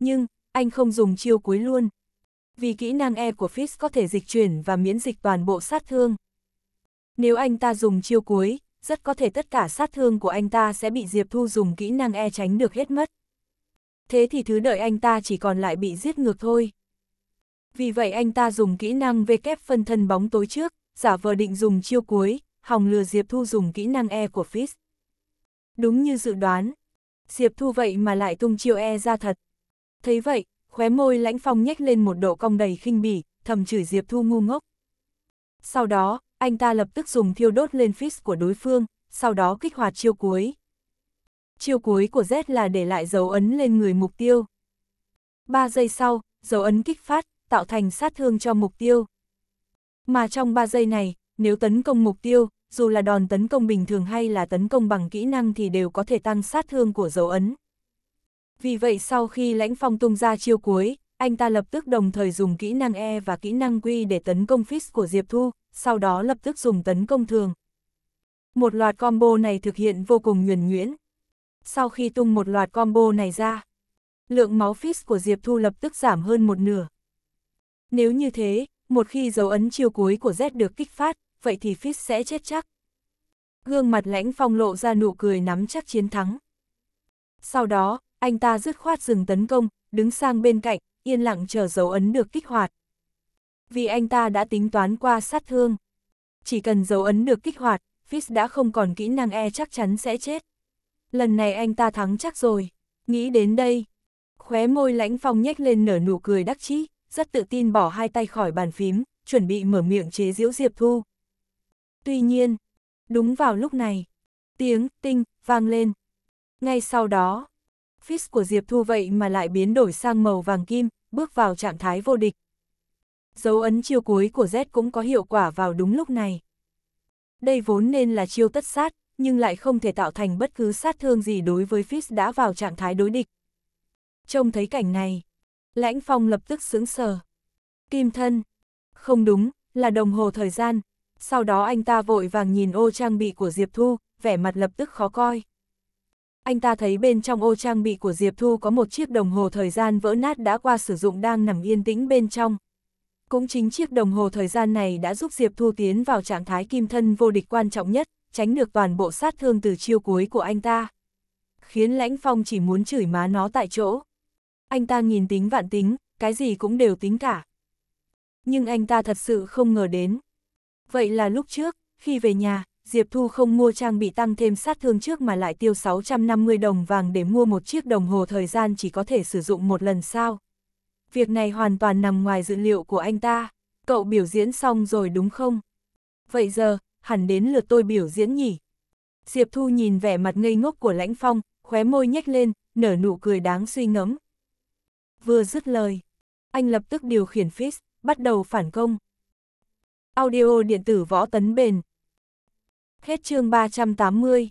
Nhưng, anh không dùng chiêu cuối luôn. Vì kỹ năng E của Fix có thể dịch chuyển và miễn dịch toàn bộ sát thương. Nếu anh ta dùng chiêu cuối, rất có thể tất cả sát thương của anh ta sẽ bị Diệp Thu dùng kỹ năng e tránh được hết mất. Thế thì thứ đợi anh ta chỉ còn lại bị giết ngược thôi. Vì vậy anh ta dùng kỹ năng V kép phân thân bóng tối trước, giả vờ định dùng chiêu cuối, hòng lừa Diệp Thu dùng kỹ năng E của Fizz. Đúng như dự đoán, Diệp Thu vậy mà lại tung chiêu E ra thật. Thấy vậy, khóe môi lãnh phong nhếch lên một độ cong đầy khinh bỉ, thầm chửi Diệp Thu ngu ngốc. Sau đó, anh ta lập tức dùng thiêu đốt lên fist của đối phương, sau đó kích hoạt chiêu cuối. Chiêu cuối của Z là để lại dấu ấn lên người mục tiêu. 3 giây sau, dấu ấn kích phát, tạo thành sát thương cho mục tiêu. Mà trong 3 giây này, nếu tấn công mục tiêu, dù là đòn tấn công bình thường hay là tấn công bằng kỹ năng thì đều có thể tăng sát thương của dấu ấn. Vì vậy sau khi lãnh phong tung ra chiêu cuối, anh ta lập tức đồng thời dùng kỹ năng E và kỹ năng Q để tấn công Fist của Diệp Thu, sau đó lập tức dùng tấn công thường. Một loạt combo này thực hiện vô cùng nhuần nhuyễn. Sau khi tung một loạt combo này ra, lượng máu fix của Diệp Thu lập tức giảm hơn một nửa. Nếu như thế, một khi dấu ấn chiêu cuối của Z được kích phát, vậy thì Fizz sẽ chết chắc. Gương mặt lãnh phong lộ ra nụ cười nắm chắc chiến thắng. Sau đó, anh ta dứt khoát dừng tấn công, đứng sang bên cạnh, yên lặng chờ dấu ấn được kích hoạt vì anh ta đã tính toán qua sát thương. Chỉ cần dấu ấn được kích hoạt, Fizz đã không còn kỹ năng E chắc chắn sẽ chết. Lần này anh ta thắng chắc rồi, nghĩ đến đây. Khóe môi lãnh phong nhếch lên nở nụ cười đắc chí, rất tự tin bỏ hai tay khỏi bàn phím, chuẩn bị mở miệng chế giễu Diệp Thu. Tuy nhiên, đúng vào lúc này, tiếng tinh vang lên. Ngay sau đó, Fizz của Diệp Thu vậy mà lại biến đổi sang màu vàng kim, bước vào trạng thái vô địch. Dấu ấn chiêu cuối của Z cũng có hiệu quả vào đúng lúc này. Đây vốn nên là chiêu tất sát, nhưng lại không thể tạo thành bất cứ sát thương gì đối với Fizz đã vào trạng thái đối địch. Trông thấy cảnh này, Lãnh Phong lập tức sững sờ. Kim thân. Không đúng, là đồng hồ thời gian. Sau đó anh ta vội vàng nhìn ô trang bị của Diệp Thu, vẻ mặt lập tức khó coi. Anh ta thấy bên trong ô trang bị của Diệp Thu có một chiếc đồng hồ thời gian vỡ nát đã qua sử dụng đang nằm yên tĩnh bên trong, cũng chính chiếc đồng hồ thời gian này đã giúp Diệp Thu tiến vào trạng thái kim thân vô địch quan trọng nhất, tránh được toàn bộ sát thương từ chiêu cuối của anh ta. Khiến Lãnh Phong chỉ muốn chửi má nó tại chỗ. Anh ta nhìn tính vạn tính, cái gì cũng đều tính cả. Nhưng anh ta thật sự không ngờ đến. Vậy là lúc trước, khi về nhà, Diệp Thu không mua trang bị tăng thêm sát thương trước mà lại tiêu 650 đồng vàng để mua một chiếc đồng hồ thời gian chỉ có thể sử dụng một lần sao việc này hoàn toàn nằm ngoài dự liệu của anh ta. Cậu biểu diễn xong rồi đúng không? Vậy giờ, hẳn đến lượt tôi biểu diễn nhỉ? Diệp Thu nhìn vẻ mặt ngây ngốc của Lãnh Phong, khóe môi nhếch lên, nở nụ cười đáng suy ngẫm. Vừa dứt lời, anh lập tức điều khiển Fizz, bắt đầu phản công. Audio điện tử võ tấn bền. Hết chương 380